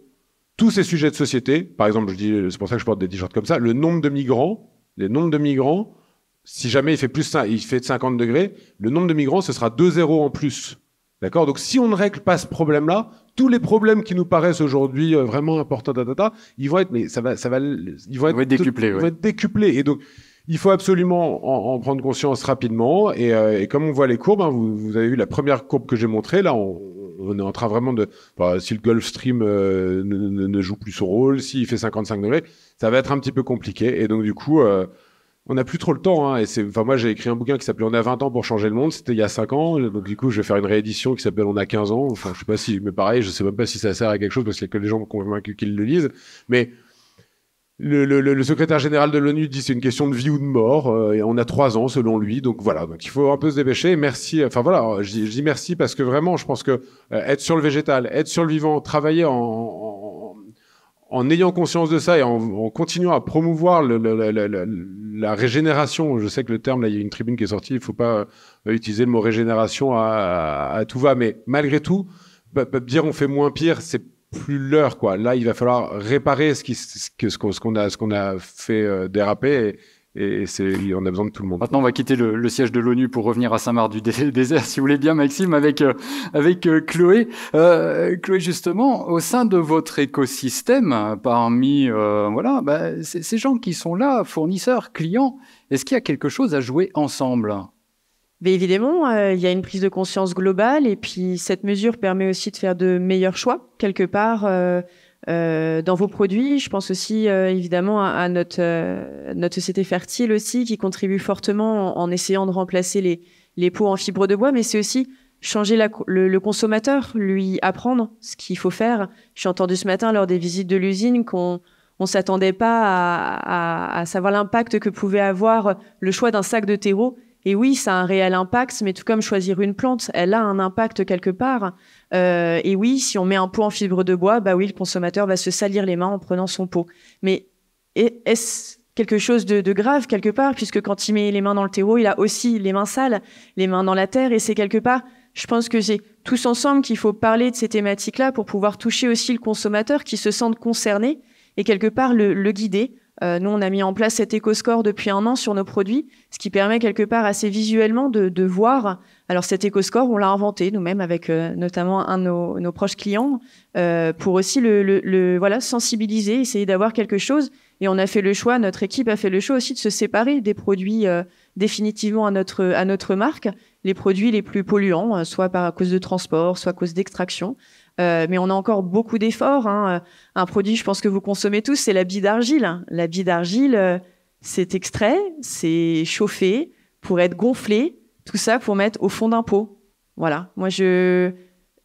tous ces sujets de société, par exemple, je dis, c'est pour ça que je porte des t-shirts comme ça, le nombre de migrants, les nombres de migrants, si jamais il fait plus, il fait 50 degrés, le nombre de migrants, ce sera 2 zéros en plus. D'accord? Donc, si on ne règle pas ce problème-là, tous les problèmes qui nous paraissent aujourd'hui euh, vraiment importants, data, ils vont être, mais ça va, ça va, ils vont être, décuplés, vont être décuplés. Et donc, il faut absolument en, prendre conscience rapidement. Euh, et, comme on voit les courbes, hein, vous, avez vu la première courbe que j'ai montrée. Là, on, est en train vraiment de. Bah, si le Gulf Stream euh, ne, joue plus son rôle, s'il fait 55 degrés, ça va être un petit peu compliqué. Et donc, du coup on n'a plus trop le temps. Hein, et c'est, enfin, moi, j'ai écrit un bouquin qui s'appelait On a 20 ans pour changer le monde. C'était il y a 5 ans. Donc, du coup, je vais faire une réédition qui s'appelle On a 15 ans. Enfin, je sais pas si, mais pareil, je sais même pas si ça sert à quelque chose parce qu'il a que les gens convaincus qu'ils le lisent. Mais le, secrétaire général de l'ONU dit c'est une question de vie ou de mort. Euh, et on a 3 ans selon lui, donc voilà. Donc il faut un peu se dépêcher. Merci. Enfin voilà, je, dis merci parce que vraiment, je pense que euh, être sur le végétal, être sur le vivant, travailler en en ayant conscience de ça et en, continuant à promouvoir la régénération, je sais que le terme, là, il y a une tribune qui est sortie, il ne faut pas euh, utiliser le mot régénération à, tout va, mais malgré tout, dire on fait moins pire, c'est plus l'heure, quoi. Là, il va falloir réparer ce qu'on ce, a, fait euh, déraper et, on a besoin de tout le monde. Maintenant, on va quitter le, siège de l'ONU pour revenir à Saint-Marc-du-Désert, si vous voulez bien, Maxime, avec, euh, avec euh, Chloé. Euh, Chloé, justement, au sein de votre écosystème, parmi voilà, bah, ces gens qui sont là, fournisseurs, clients, est-ce qu'il y a quelque chose à jouer ensemble mais évidemment, il y a une prise de conscience globale et puis cette mesure permet aussi de faire de meilleurs choix quelque part euh, dans vos produits. Je pense aussi euh, évidemment à, notre, euh, notre société fertile aussi qui contribue fortement en, essayant de remplacer les, les pots en fibre de bois, mais c'est aussi changer la, le, le, consommateur, lui apprendre ce qu'il faut faire. J'ai entendu ce matin lors des visites de l'usine qu'on on s'attendait pas à, à, à savoir l'impact que pouvait avoir le choix d'un sac de terreau. Et oui, ça a un réel impact, mais tout comme choisir une plante, elle a un impact quelque part. Euh, et oui, si on met un pot en fibre de bois, bah oui, le consommateur va se salir les mains en prenant son pot. Mais est-ce quelque chose de, grave quelque part, puisque quand il met les mains dans le terreau, il a aussi les mains sales, les mains dans la terre, et c'est quelque part, je pense que c'est tous ensemble qu'il faut parler de ces thématiques-là pour pouvoir toucher aussi le consommateur, qui se sente concerné, et quelque part le, guider. Euh, nous, on a mis en place cet éco-score depuis un an sur nos produits, ce qui permet quelque part assez visuellement de voir alors cet écoscore, on l'a inventé nous-mêmes avec euh, notamment un de nos, proches clients euh, pour aussi le, voilà sensibiliser, essayer d'avoir quelque chose. Et on a fait le choix, notre équipe a fait le choix aussi de se séparer des produits euh, définitivement à notre à notre marque, les produits les plus polluants, soit par à cause de transport, soit à cause d'extraction. mais on a encore beaucoup d'efforts. Hein. Un produit, je pense que vous consommez tous, c'est la bille d'argile. La bille d'argile, c'est extrait, c'est chauffé pour être gonflé, tout ça pour mettre au fond d'un pot. Voilà. Moi, je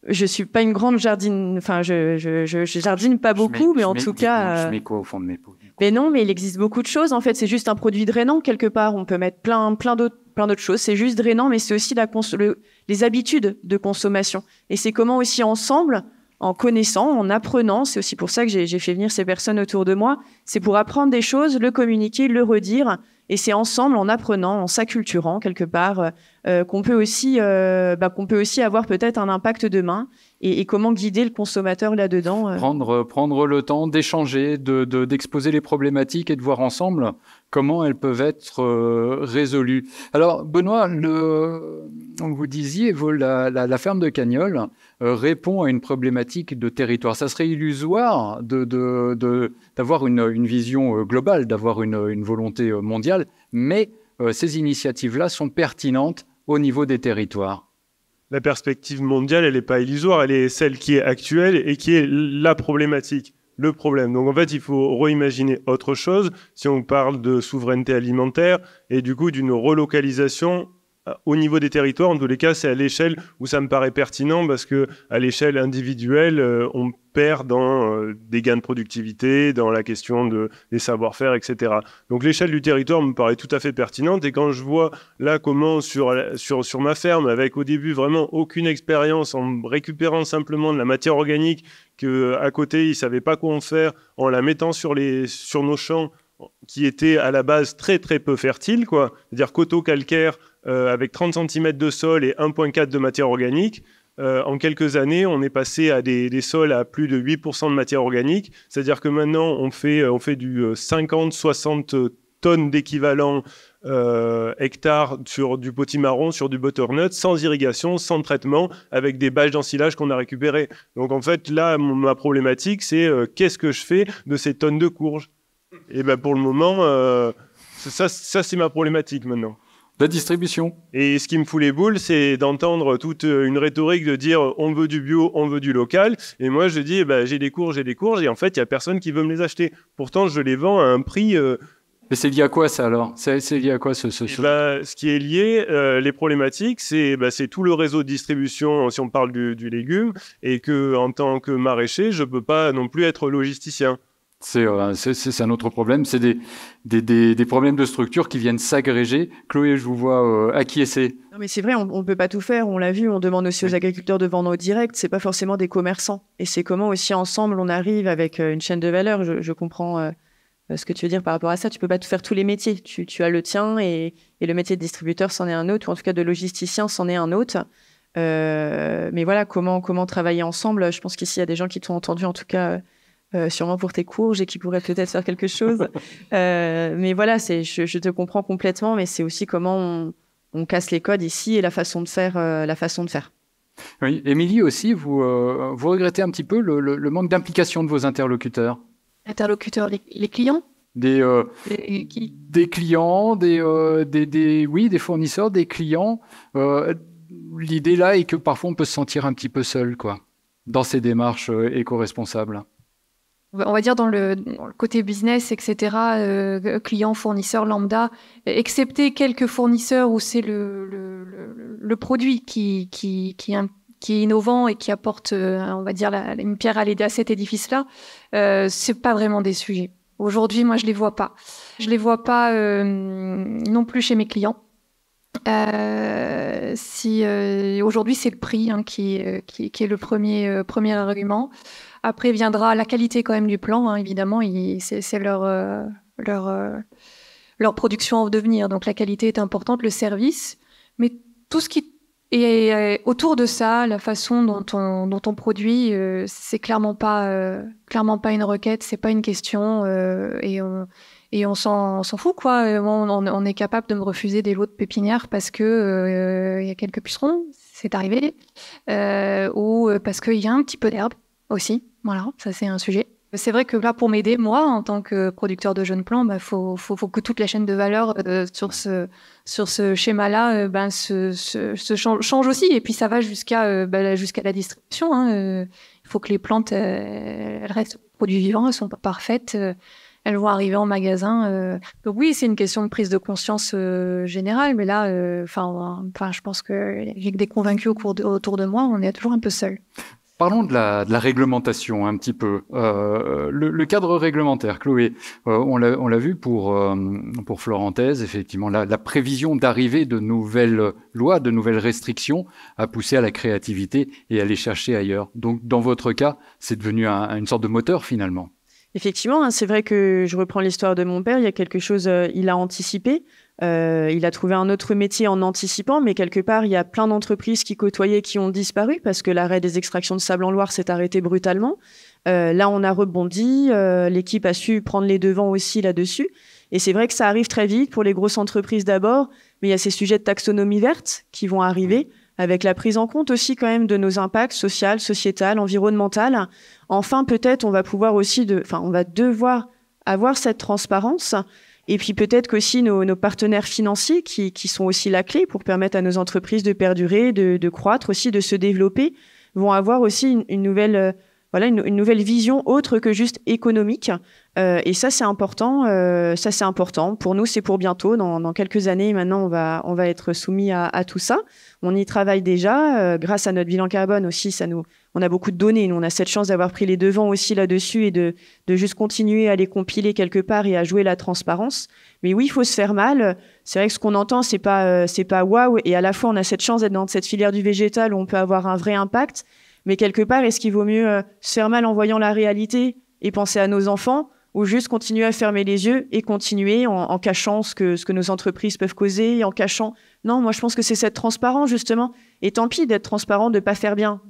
je suis pas une grande jardine. Enfin, je, je, jardine pas beaucoup, mais en tout cas. Je euh, mets quoi au fond de mes pots Mais non, mais il existe beaucoup de choses. En fait, c'est juste un produit drainant quelque part. On peut mettre plein, plein d'autres, plein d'autres choses. C'est juste drainant, mais c'est aussi la les habitudes de consommation. Et c'est comment aussi ensemble, en connaissant, en apprenant. C'est aussi pour ça que j'ai fait venir ces personnes autour de moi. C'est pour apprendre des choses, le communiquer, le redire et c'est ensemble, en apprenant, en s'acculturant quelque part, euh, euh, qu'on peut aussi euh, bah, qu'on peut aussi avoir peut-être un impact demain et, comment guider le consommateur là-dedans. Euh. Prendre prendre le temps d'échanger, de, d'exposer les problématiques et de voir ensemble comment elles peuvent être résolues. Alors Benoît, le, vous disiez la, la, ferme de Cagnole répond à une problématique de territoire. Ça serait illusoire de, de d'avoir une, une, vision globale, d'avoir une, une volonté mondiale, mais ces initiatives-là sont pertinentes au niveau des territoires la perspective mondiale, elle n'est pas illusoire, elle est celle qui est actuelle et qui est la problématique, le problème. Donc en fait, il faut reimaginer autre chose si on parle de souveraineté alimentaire et du coup d'une relocalisation au niveau des territoires. En tous les cas, c'est à l'échelle où ça me paraît pertinent parce que à l'échelle individuelle, euh, on perd dans euh, des gains de productivité, dans la question des savoir-faire, etc. Donc l'échelle du territoire me paraît tout à fait pertinente. Et quand je vois là comment sur, ma ferme, avec au début vraiment aucune expérience, en récupérant simplement de la matière organique que à côté ils ne savaient pas quoi en faire, en la mettant sur les sur nos champs qui était à la base très très peu fertile, quoi. C'est-à-dire coteaux calcaire euh, avec 30 cm de sol et 1,4 de matière organique. Euh, en quelques années, on est passé à des, sols à plus de 8% de matière organique. C'est-à-dire que maintenant, on fait, euh, on fait du 50-60 tonnes d'équivalent euh, hectares sur du potimarron, sur du butternut, sans irrigation, sans traitement, avec des bâches d'ensilage qu'on a récupérées. Donc en fait, là, ma problématique, c'est qu'est-ce que je fais de ces tonnes de courges et eh ben pour le moment, euh, ça, ça c'est ma problématique maintenant. La distribution. Et ce qui me fout les boules, c'est d'entendre toute une rhétorique de dire on veut du bio, on veut du local. Et moi, je dis ben, j'ai des courges, j'ai des courges ». et en fait, il n'y a personne qui veut me les acheter. Pourtant, je les vends à un prix. Euh, Mais c'est lié à quoi ça alors C'est lié à quoi ce, ce, eh ben, ce... qui est lié, euh, les problématiques, bah, c'est tout le réseau de distribution si on parle du, légume et que en tant que maraîcher, je ne peux pas non plus être logisticien. Euh, c'est un autre problème. C'est des, problèmes de structure qui viennent s'agréger. Chloé, je vous vois euh, acquiescer. Non, mais c'est vrai, on ne peut pas tout faire. On l'a vu, on demande aussi aux agriculteurs de vendre au direct. C'est pas forcément des commerçants. Et c'est comment aussi ensemble on arrive avec euh, une chaîne de valeur. Je, comprends euh, ce que tu veux dire par rapport à ça. Tu peux pas tout faire tous les métiers. Tu, as le tien et, le métier de distributeur, c'en est un autre, ou en tout cas de logisticien, c'en est un autre. mais voilà, comment, comment travailler ensemble Je pense qu'ici, il y a des gens qui t'ont entendu, en tout cas. Euh, sûrement pour tes courges et qui pourraient peut-être faire quelque chose. Euh, mais voilà, je, te comprends complètement, mais c'est aussi comment on, casse les codes ici et la façon de faire, euh, la façon de faire. Oui, Émilie aussi, vous, regrettez un petit peu le, manque d'implication de vos interlocuteurs. Interlocuteurs, les, clients des, clients, des, des, oui, des fournisseurs, des clients. L'idée là est que parfois on peut se sentir un petit peu seul, quoi, dans ces démarches éco-responsables on va dire dans le, côté business, etc., euh, clients, fournisseurs lambda, excepté quelques fournisseurs où c'est le, produit qui, qui, est innovant et qui apporte, euh, on va dire, la, une pierre à, à cet édifice-là, euh, c'est pas vraiment des sujets. Aujourd'hui, moi, je les vois pas. Je les vois pas euh, non plus chez mes clients. si aujourd'hui c'est le prix hein, qui, est le premier argument. Après viendra la qualité quand même du plan, hein, évidemment, c'est leur, euh, leur, euh, leur production en devenir, donc la qualité est importante, le service, mais tout ce qui est euh, autour de ça, la façon dont on, dont on produit, c'est clairement pas clairement pas une requête, c'est pas une question, et on, et on s'en fout quoi. On, est capable de me refuser des lots de pépinières parce que il y a quelques pucerons, c'est arrivé, ou parce qu'il y a un petit peu d'herbe, aussi. Voilà, ça c'est un sujet. C'est vrai que là, pour m'aider, moi, en tant que producteur de jeunes plants, il bah, faut, que toute la chaîne de valeur euh, sur ce, sur ce schéma-là euh, bah, se, se, change, aussi. Et puis ça va jusqu'à euh, bah, jusqu'à la distribution. Hein, il faut que les plantes elles restent produits vivants, elles sont pas parfaites. elles vont arriver en magasin. Donc oui, c'est une question de prise de conscience générale, mais là, enfin, je pense que que des convaincus autour de moi, on est toujours un peu seul. Parlons de la, réglementation un petit peu. Euh, le, cadre réglementaire, Chloé, euh, on l'a vu pour, euh, pour Florentaise, effectivement, la, prévision d'arrivée de nouvelles lois, de nouvelles restrictions a poussé à la créativité et à les chercher ailleurs. Donc, dans votre cas, c'est devenu une sorte de moteur finalement. Effectivement, hein, c'est vrai que je reprends l'histoire de mon père, il y a quelque chose, il a anticipé. Euh, il a trouvé un autre métier en anticipant, mais quelque part, il y a plein d'entreprises qui côtoyaient qui ont disparu parce que l'arrêt des extractions de sable en Loire s'est arrêté brutalement. Euh, là, on a rebondi. Euh, l'équipe a su prendre les devants aussi là-dessus. Et c'est vrai que ça arrive très vite pour les grosses entreprises d'abord, mais il y a ces sujets de taxonomie verte qui vont arriver avec la prise en compte aussi quand même de nos impacts sociaux, sociétal, environnemental. Enfin, peut-être on va pouvoir aussi, enfin, on va devoir avoir cette transparence et puis peut-être qu'aussi nos, nos, partenaires financiers qui, sont aussi la clé pour permettre à nos entreprises de perdurer, de, croître aussi, de se développer, vont avoir aussi une nouvelle euh, voilà une, nouvelle vision autre que juste économique. Euh, et ça, c'est important. Euh, ça, c'est important. Pour nous, c'est pour bientôt. Dans, quelques années, maintenant, on va, on va être soumis à, tout ça. On y travaille déjà. Euh, grâce à notre bilan carbone aussi, ça nous, on a beaucoup de données. Nous, on a cette chance d'avoir pris les devants aussi là-dessus et de, de juste continuer à les compiler quelque part et à jouer la transparence. Mais oui, il faut se faire mal. C'est vrai que ce qu'on entend, c'est pas, euh, c'est pas waouh. Et à la fois, on a cette chance d'être dans cette filière du végétal où on peut avoir un vrai impact. Mais quelque part, est-ce qu'il vaut mieux euh, se faire mal en voyant la réalité et penser à nos enfants ou juste continuer à fermer les yeux et continuer en, cachant ce que, ce que nos entreprises peuvent causer, et en cachant... Non, moi je pense que c'est cette transparence justement. Et tant pis d'être transparent, de pas faire bien.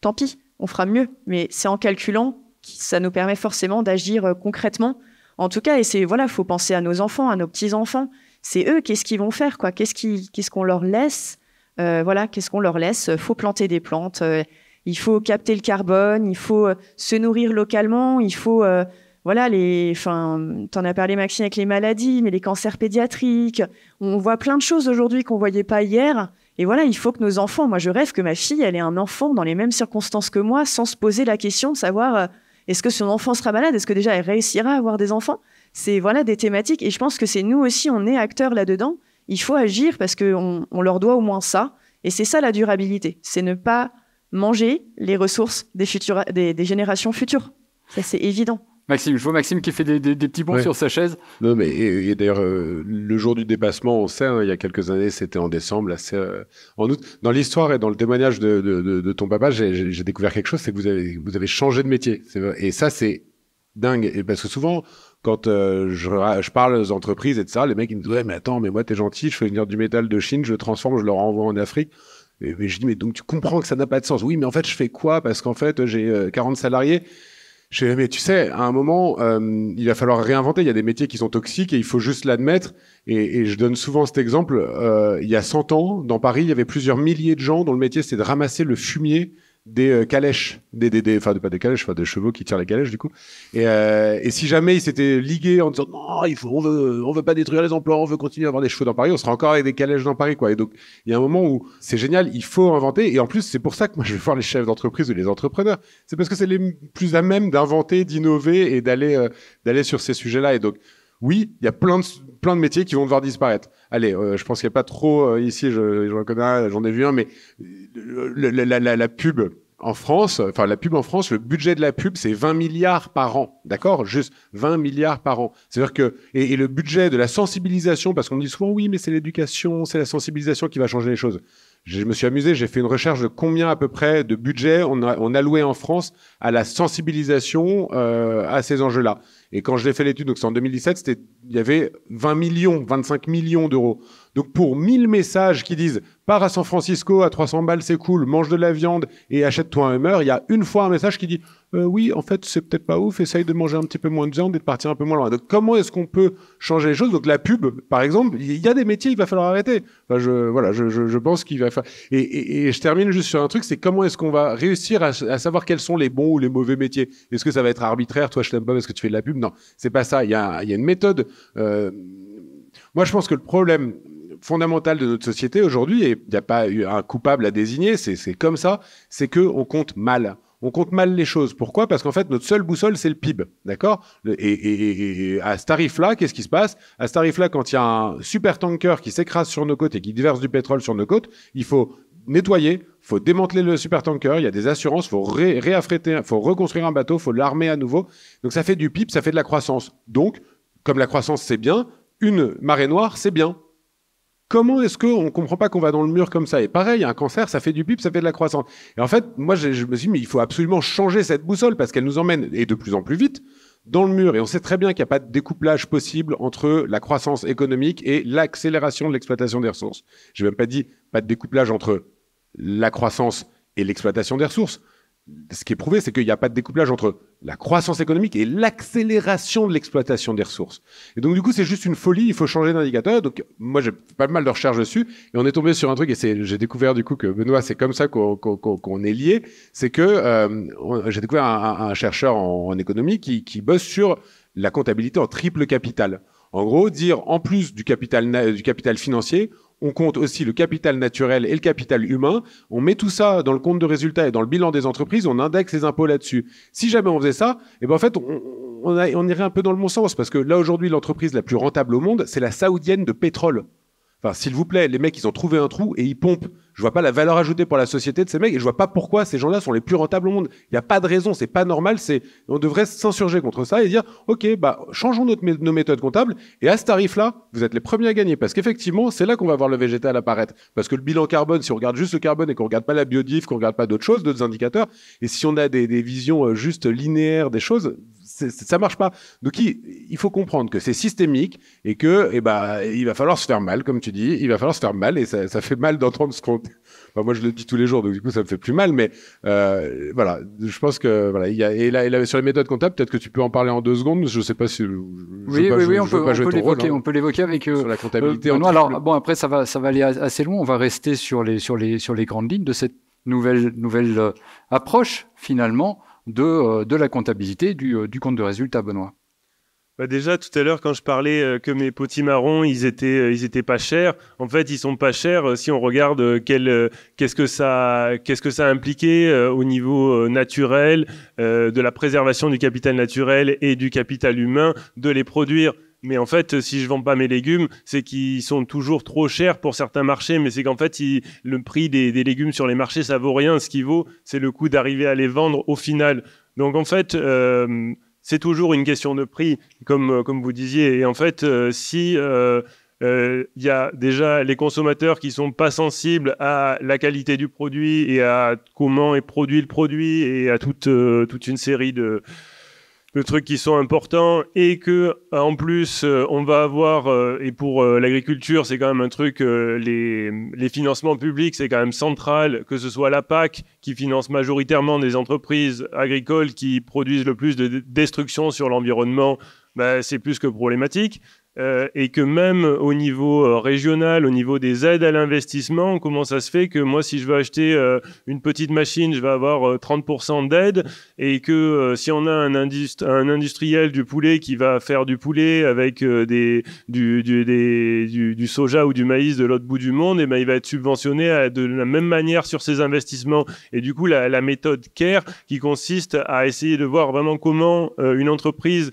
Tant pis, on fera mieux. Mais c'est en calculant que ça nous permet forcément d'agir euh, concrètement. En tout cas, et c'est voilà, faut penser à nos enfants, à nos petits enfants. C'est eux, qu'est-ce qu'ils vont faire quoi Qu'est-ce qu'on ce qu'on leur laisse euh, Voilà, qu'est-ce qu'on leur laisse Faut planter des plantes. Euh, il faut capter le carbone, il faut euh, se nourrir localement, il faut euh, voilà les enfin t'en as parlé Maxime avec les maladies, mais les cancers pédiatriques, on voit plein de choses aujourd'hui qu'on voyait pas hier. Et voilà, il faut que nos enfants, moi je rêve que ma fille, elle ait un enfant dans les mêmes circonstances que moi, sans se poser la question de savoir euh, est-ce que son enfant sera malade, est-ce que déjà elle réussira à avoir des enfants. C'est voilà des thématiques, et je pense que c'est nous aussi, on est acteurs là-dedans. Il faut agir parce qu'on on leur doit au moins ça, et c'est ça la durabilité, c'est ne pas manger les ressources des, des, générations futures. Ça, c'est évident. Maxime, je vois Maxime qui fait des, petits bons sur sa chaise. Non, mais d'ailleurs, euh, le jour du dépassement, on sait, il y a quelques années, c'était en décembre, là, euh, en août. Dans l'histoire et dans le témoignage de, ton papa, j'ai découvert quelque chose, c'est que vous avez, vous avez changé de métier. Et ça, c'est dingue. Et parce que souvent, quand euh, je, parle aux entreprises et ça, les mecs, ils me disent, mais attends, mais moi, t'es gentil, je fais venir du métal de Chine, je le transforme, je le renvoie en Afrique mais je dis, mais donc tu comprends que ça n'a pas de sens. Oui, mais en fait, je fais quoi Parce qu'en fait, j'ai 40 euh, salariés. Je dis, mais tu sais, à un moment, euh, il va falloir réinventer. Il y a des métiers qui sont toxiques et il faut juste l'admettre. Et, je donne souvent cet exemple. Euh, il y a 100 ans, dans Paris, il y avait plusieurs milliers de gens dont le métier, c'était de ramasser le fumier des euh, calèches, des, des, des, enfin pas des calèches, enfin des chevaux qui tirent les calèches du coup. Et, euh, et si jamais ils s'étaient ligués en disant non, il faut, on veut, on veut pas détruire les emplois, on veut continuer à avoir des chevaux dans Paris, on sera encore avec des calèches dans Paris quoi. Et donc il y a un moment où c'est génial, il faut inventer. Et en plus c'est pour ça que moi je vais voir les chefs d'entreprise ou les entrepreneurs, c'est parce que c'est les plus à même d'inventer, d'innover et d'aller euh, d'aller sur ces sujets-là. Et donc oui, il y a plein de plein de métiers qui vont devoir disparaître allez, euh, je pense qu'il n'y a pas trop euh, ici, j'en ai vu un, mais euh, la, pub en France, la pub en France, le budget de la pub, c'est 20 milliards par an, d'accord Juste 20 milliards par an. C'est-à-dire que, et, le budget de la sensibilisation, parce qu'on dit souvent, oui, mais c'est l'éducation, c'est la sensibilisation qui va changer les choses je me suis amusé, j'ai fait une recherche de combien à peu près de budget on, a, allouait en France à la sensibilisation euh, à ces enjeux-là. Et quand je l'ai fait l'étude, donc c'est en 2017, il y avait 20 millions, 25 millions d'euros. Donc pour 1000 messages qui disent pars à San Francisco à 300 balles, c'est cool, mange de la viande et achète-toi un humeur. il y a une fois un message qui dit euh, oui, en fait, c'est peut-être pas ouf, essaye de manger un petit peu moins de viande et de partir un peu moins loin. Donc, comment est-ce qu'on peut changer les choses Donc, la pub, par exemple, il y a des métiers, il va falloir arrêter. je, voilà, je, pense qu'il va falloir. Et, je termine juste sur un truc, c'est comment est-ce qu'on va réussir à, savoir quels sont les bons ou les mauvais métiers Est-ce que ça va être arbitraire Toi, je t'aime pas parce que tu fais de la pub Non, c'est pas ça. Il y a, une méthode. Euh, moi, je pense que le problème fondamental de notre société aujourd'hui, et il n'y a pas eu un coupable à désigner, c'est comme ça, c'est qu'on compte mal on compte mal les choses. Pourquoi Parce qu'en fait, notre seule boussole, c'est le PIB. D'accord et, à ce tarif-là, qu'est-ce qui se passe À ce tarif-là, quand il y a un super tanker qui s'écrase sur nos côtes et qui déverse du pétrole sur nos côtes, il faut nettoyer, il faut démanteler le super supertanker, il y a des assurances, faut réaffrêter, il faut reconstruire un bateau, il faut l'armer à nouveau. Donc ça fait du PIB, ça fait de la croissance. Donc, comme la croissance, c'est bien, une marée noire, c'est bien. Comment est-ce qu'on ne comprend pas qu'on va dans le mur comme ça Et pareil, un cancer, ça fait du bip, ça fait de la croissance. Et en fait, moi, je, je me suis dit, mais il faut absolument changer cette boussole parce qu'elle nous emmène, et de plus en plus vite, dans le mur. Et on sait très bien qu'il n'y a pas de découplage possible entre la croissance économique et l'accélération de l'exploitation des ressources. Je n'ai même pas dit pas de découplage entre la croissance et l'exploitation des ressources ce qui est prouvé, c'est qu'il n'y a pas de découplage entre la croissance économique et l'accélération de l'exploitation des ressources. Et donc, du coup, c'est juste une folie. Il faut changer d'indicateur. Donc, moi, j'ai pas mal de recherches dessus. Et on est tombé sur un truc. Et j'ai découvert, du coup, que Benoît, c'est comme ça qu'on est lié. C'est que euh, j'ai découvert un, chercheur en, économie qui, qui, bosse sur la comptabilité en triple capital. En gros, dire en plus du capital financier, on compte aussi le capital naturel et le capital humain. On met tout ça dans le compte de résultat et dans le bilan des entreprises. On indexe les impôts là-dessus. Si jamais on faisait ça, eh ben en fait, on irait un peu dans le bon sens parce que là aujourd'hui, l'entreprise la plus rentable au monde, c'est la saoudienne de pétrole s'il vous plaît, les mecs, ils ont trouvé un trou et ils pompent. Je vois pas la valeur ajoutée pour la société de ces mecs et je vois pas pourquoi ces gens-là sont les plus rentables au monde. Il n'y a pas de raison, c'est pas normal. on devrait s'insurger contre ça et dire ok, bah changeons nos méthodes comptables et à ce tarif-là, vous êtes les premiers à gagner parce qu'effectivement, c'est là qu'on va voir le végétal apparaître. Parce que le bilan carbone, si on regarde juste le carbone et qu'on regarde pas la biodiff, qu'on regarde pas d'autres choses, d'autres indicateurs, et si on a des, des visions euh, juste linéaires des choses, ça marche pas. Donc il, faut comprendre que c'est systémique et que eh ben, il va falloir se faire mal, comme tu dis, il va falloir se faire mal et ça, fait mal d'entendre ce qu'on. moi je le dis tous les jours, donc du coup ça me fait plus mal, mais euh, voilà, je pense que voilà, il et là, sur les méthodes comptables, peut-être que tu peux en parler en deux secondes. Je sais pas si. Je, oui, pas, oui, je, oui, on, peut, l'évoquer, hein, on peut l'évoquer avec. Euh, sur la comptabilité. Euh, non, alors bon après ça va, ça va aller assez loin. On va rester sur les sur les sur les grandes lignes de cette nouvelle nouvelle approche finalement euh, de, la comptabilité euh, du, compte de résultat, Benoît bah déjà tout à l'heure quand je parlais euh, que mes potimarrons ils étaient ils étaient pas chers, en fait ils sont pas chers si on regarde qu'est-ce que ça qu'est-ce que ça a impliqué au niveau naturel de la préservation du capital naturel et du capital humain de les produire. Mais en fait, euh, si je vends pas mes légumes, c'est qu'ils sont toujours trop chers pour certains marchés. Mais c'est qu'en fait, le prix des, légumes sur les marchés, ça vaut rien. Ce qui vaut, c'est le coût d'arriver à les vendre au final. Donc en fait, euh, c'est toujours une question de prix, comme, euh, comme vous disiez. Et en fait, s'il si il y a déjà les consommateurs qui sont pas sensibles à la qualité du produit et à comment est produit le produit et à toute, toute une série de, le truc qui sont importants et que euh, en plus euh, on va avoir euh, et pour l'agriculture c'est quand même un truc les, financements publics c'est quand même central que ce soit la PAC qui finance majoritairement des entreprises agricoles qui produisent le plus de destruction sur l'environnement ben, c'est plus que problématique euh, et que même au niveau euh, régional, au niveau des aides à l'investissement, comment ça se fait que moi, si je veux acheter euh, une petite machine, je vais avoir 30% d'aide, et que si on a un, un, industriel du poulet qui va faire du poulet avec des, du, soja ou du maïs de l'autre bout du monde, et eh ben, il va être subventionné de la même manière sur ses investissements. Et du coup, la, la méthode CARE, qui consiste à essayer de voir vraiment comment une entreprise,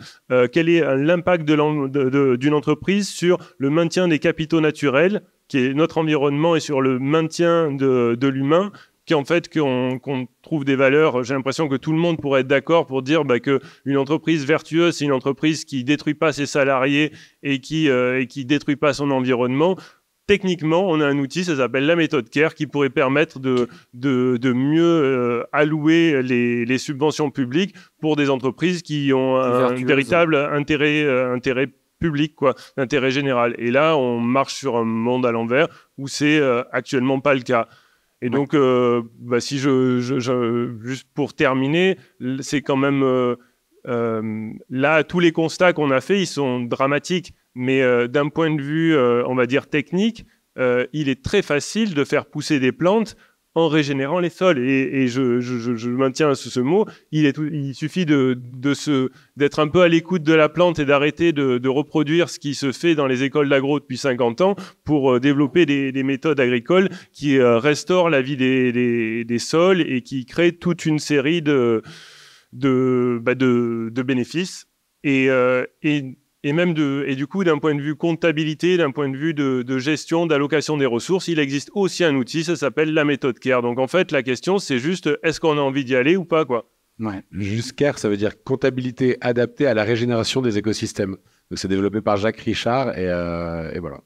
quel est l'impact d'une entreprise sur le maintien des capitaux naturels, qui est notre environnement, et sur le maintien de, de l'humain, qui en fait qu'on trouve des valeurs. J'ai l'impression que tout le monde pourrait être d'accord pour dire bah, que une entreprise vertueuse, c'est une entreprise qui détruit pas ses salariés et qui euh, et qui détruit pas son environnement. Techniquement, on a un outil, ça s'appelle la méthode CARE, qui pourrait permettre de, de, de mieux euh, allouer les, les, subventions publiques pour des entreprises qui ont un véritable intérêt, euh, intérêt public, quoi, d'intérêt général. Et là, on marche sur un monde à l'envers où c'est euh, actuellement pas le cas. Et donc, euh, bah, si je, juste pour terminer, c'est quand même euh, là tous les constats qu'on a faits, ils sont dramatiques, mais d'un point de vue, on va dire technique, il est très facile de faire pousser des plantes en régénérant les sols. Et, je, maintiens ce, mot. Il, est, il suffit de, d'être un peu à l'écoute de la plante et d'arrêter de, reproduire ce qui se fait dans les écoles d'agro depuis 50 ans pour euh, développer des, méthodes agricoles qui euh, restaurent la vie des, sols et qui créent toute une série de, de, bah, bénéfices. Et, euh, et et même de, et du coup, d'un point de vue comptabilité, d'un point de vue de, gestion, d'allocation des ressources, il existe aussi un outil, ça s'appelle la méthode CARE. Donc en fait, la question, c'est juste est-ce qu'on a envie d'y aller ou pas, quoi. Ouais. Juste CARE, ça veut dire comptabilité adaptée à la régénération des écosystèmes. c'est développé par Jacques Richard et euh, voilà.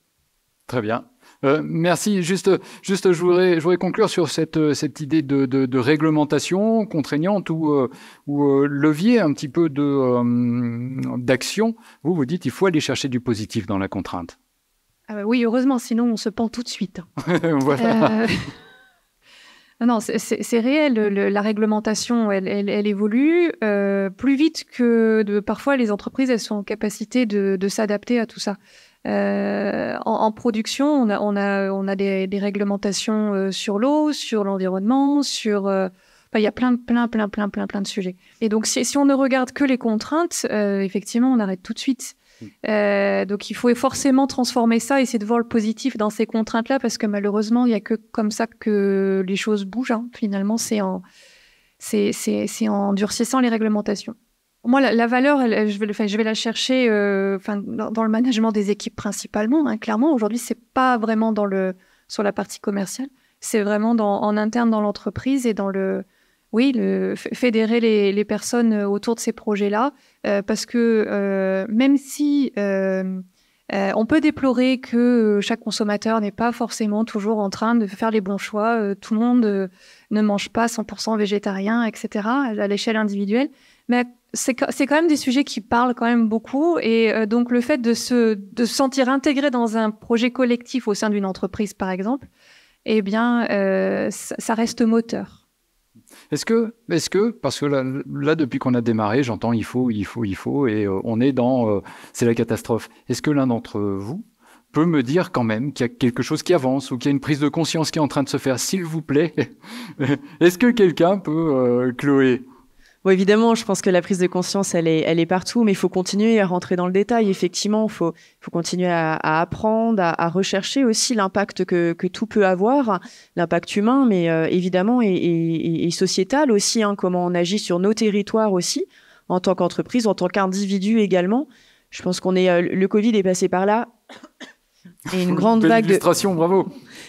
Très bien. Euh, merci. Juste, juste, je voudrais, conclure sur cette, cette idée de, réglementation contraignante ou, euh, euh, levier un petit peu de d'action. Vous vous dites, il faut aller chercher du positif dans la contrainte. Ah bah oui, heureusement, sinon on se pend tout de suite. Non, c'est réel. la réglementation, elle, évolue plus vite que parfois les entreprises, elles sont en capacité de s'adapter à tout ça. Euh, en, production, on a, on a, des, réglementations euh, sur l'eau, sur l'environnement, sur. Euh, il y a plein, plein, plein, plein, plein, plein de sujets. Et donc, si, on ne regarde que les contraintes, effectivement, on arrête tout de suite. Mm. donc, il faut forcément transformer ça, essayer de voir le positif dans ces contraintes-là, parce que malheureusement, il n'y a que comme ça que les choses bougent. Hein. Finalement, c'est en, c'est, c'est en durcissant les réglementations moi, la, valeur, je, vais, je vais la chercher euh, dans, le management des équipes principalement. Hein. clairement, aujourd'hui, c'est pas vraiment dans le, sur la partie commerciale, c'est vraiment en interne dans l'entreprise et dans le, oui, le, fédérer les, personnes euh, autour de ces projets-là, euh, parce que même si on peut déplorer que chaque consommateur n'est pas forcément toujours en train de faire les bons choix, tout le monde ne mange pas 100% végétarien, etc., à l'échelle individuelle, mais c'est quand même des sujets qui parlent quand même beaucoup. Et euh, donc, le fait de se, de sentir intégré dans un projet collectif au sein d'une entreprise, par exemple, eh bien, euh, ça, reste moteur. Est-ce que, est que, parce que là, depuis qu'on a démarré, j'entends il faut, il faut, il faut, et euh, on est dans, c'est la catastrophe. Est-ce que l'un d'entre vous peut me dire quand même qu'il y a quelque chose qui avance ou qu'il y a une prise de conscience qui est en train de se faire, s'il vous plaît Est-ce que quelqu'un peut, Chloé évidemment, je pense que la prise de conscience, elle est, elle est partout, mais il faut continuer à rentrer dans le détail. Effectivement, il faut, faut continuer à, apprendre, à, rechercher aussi l'impact que, tout peut avoir, l'impact humain, mais euh, évidemment, et, sociétal aussi, hein, comment on agit sur nos territoires aussi, en tant qu'entreprise, en tant qu'individu également. Je pense qu'on est, euh, le Covid est passé par là. Et une grande vague de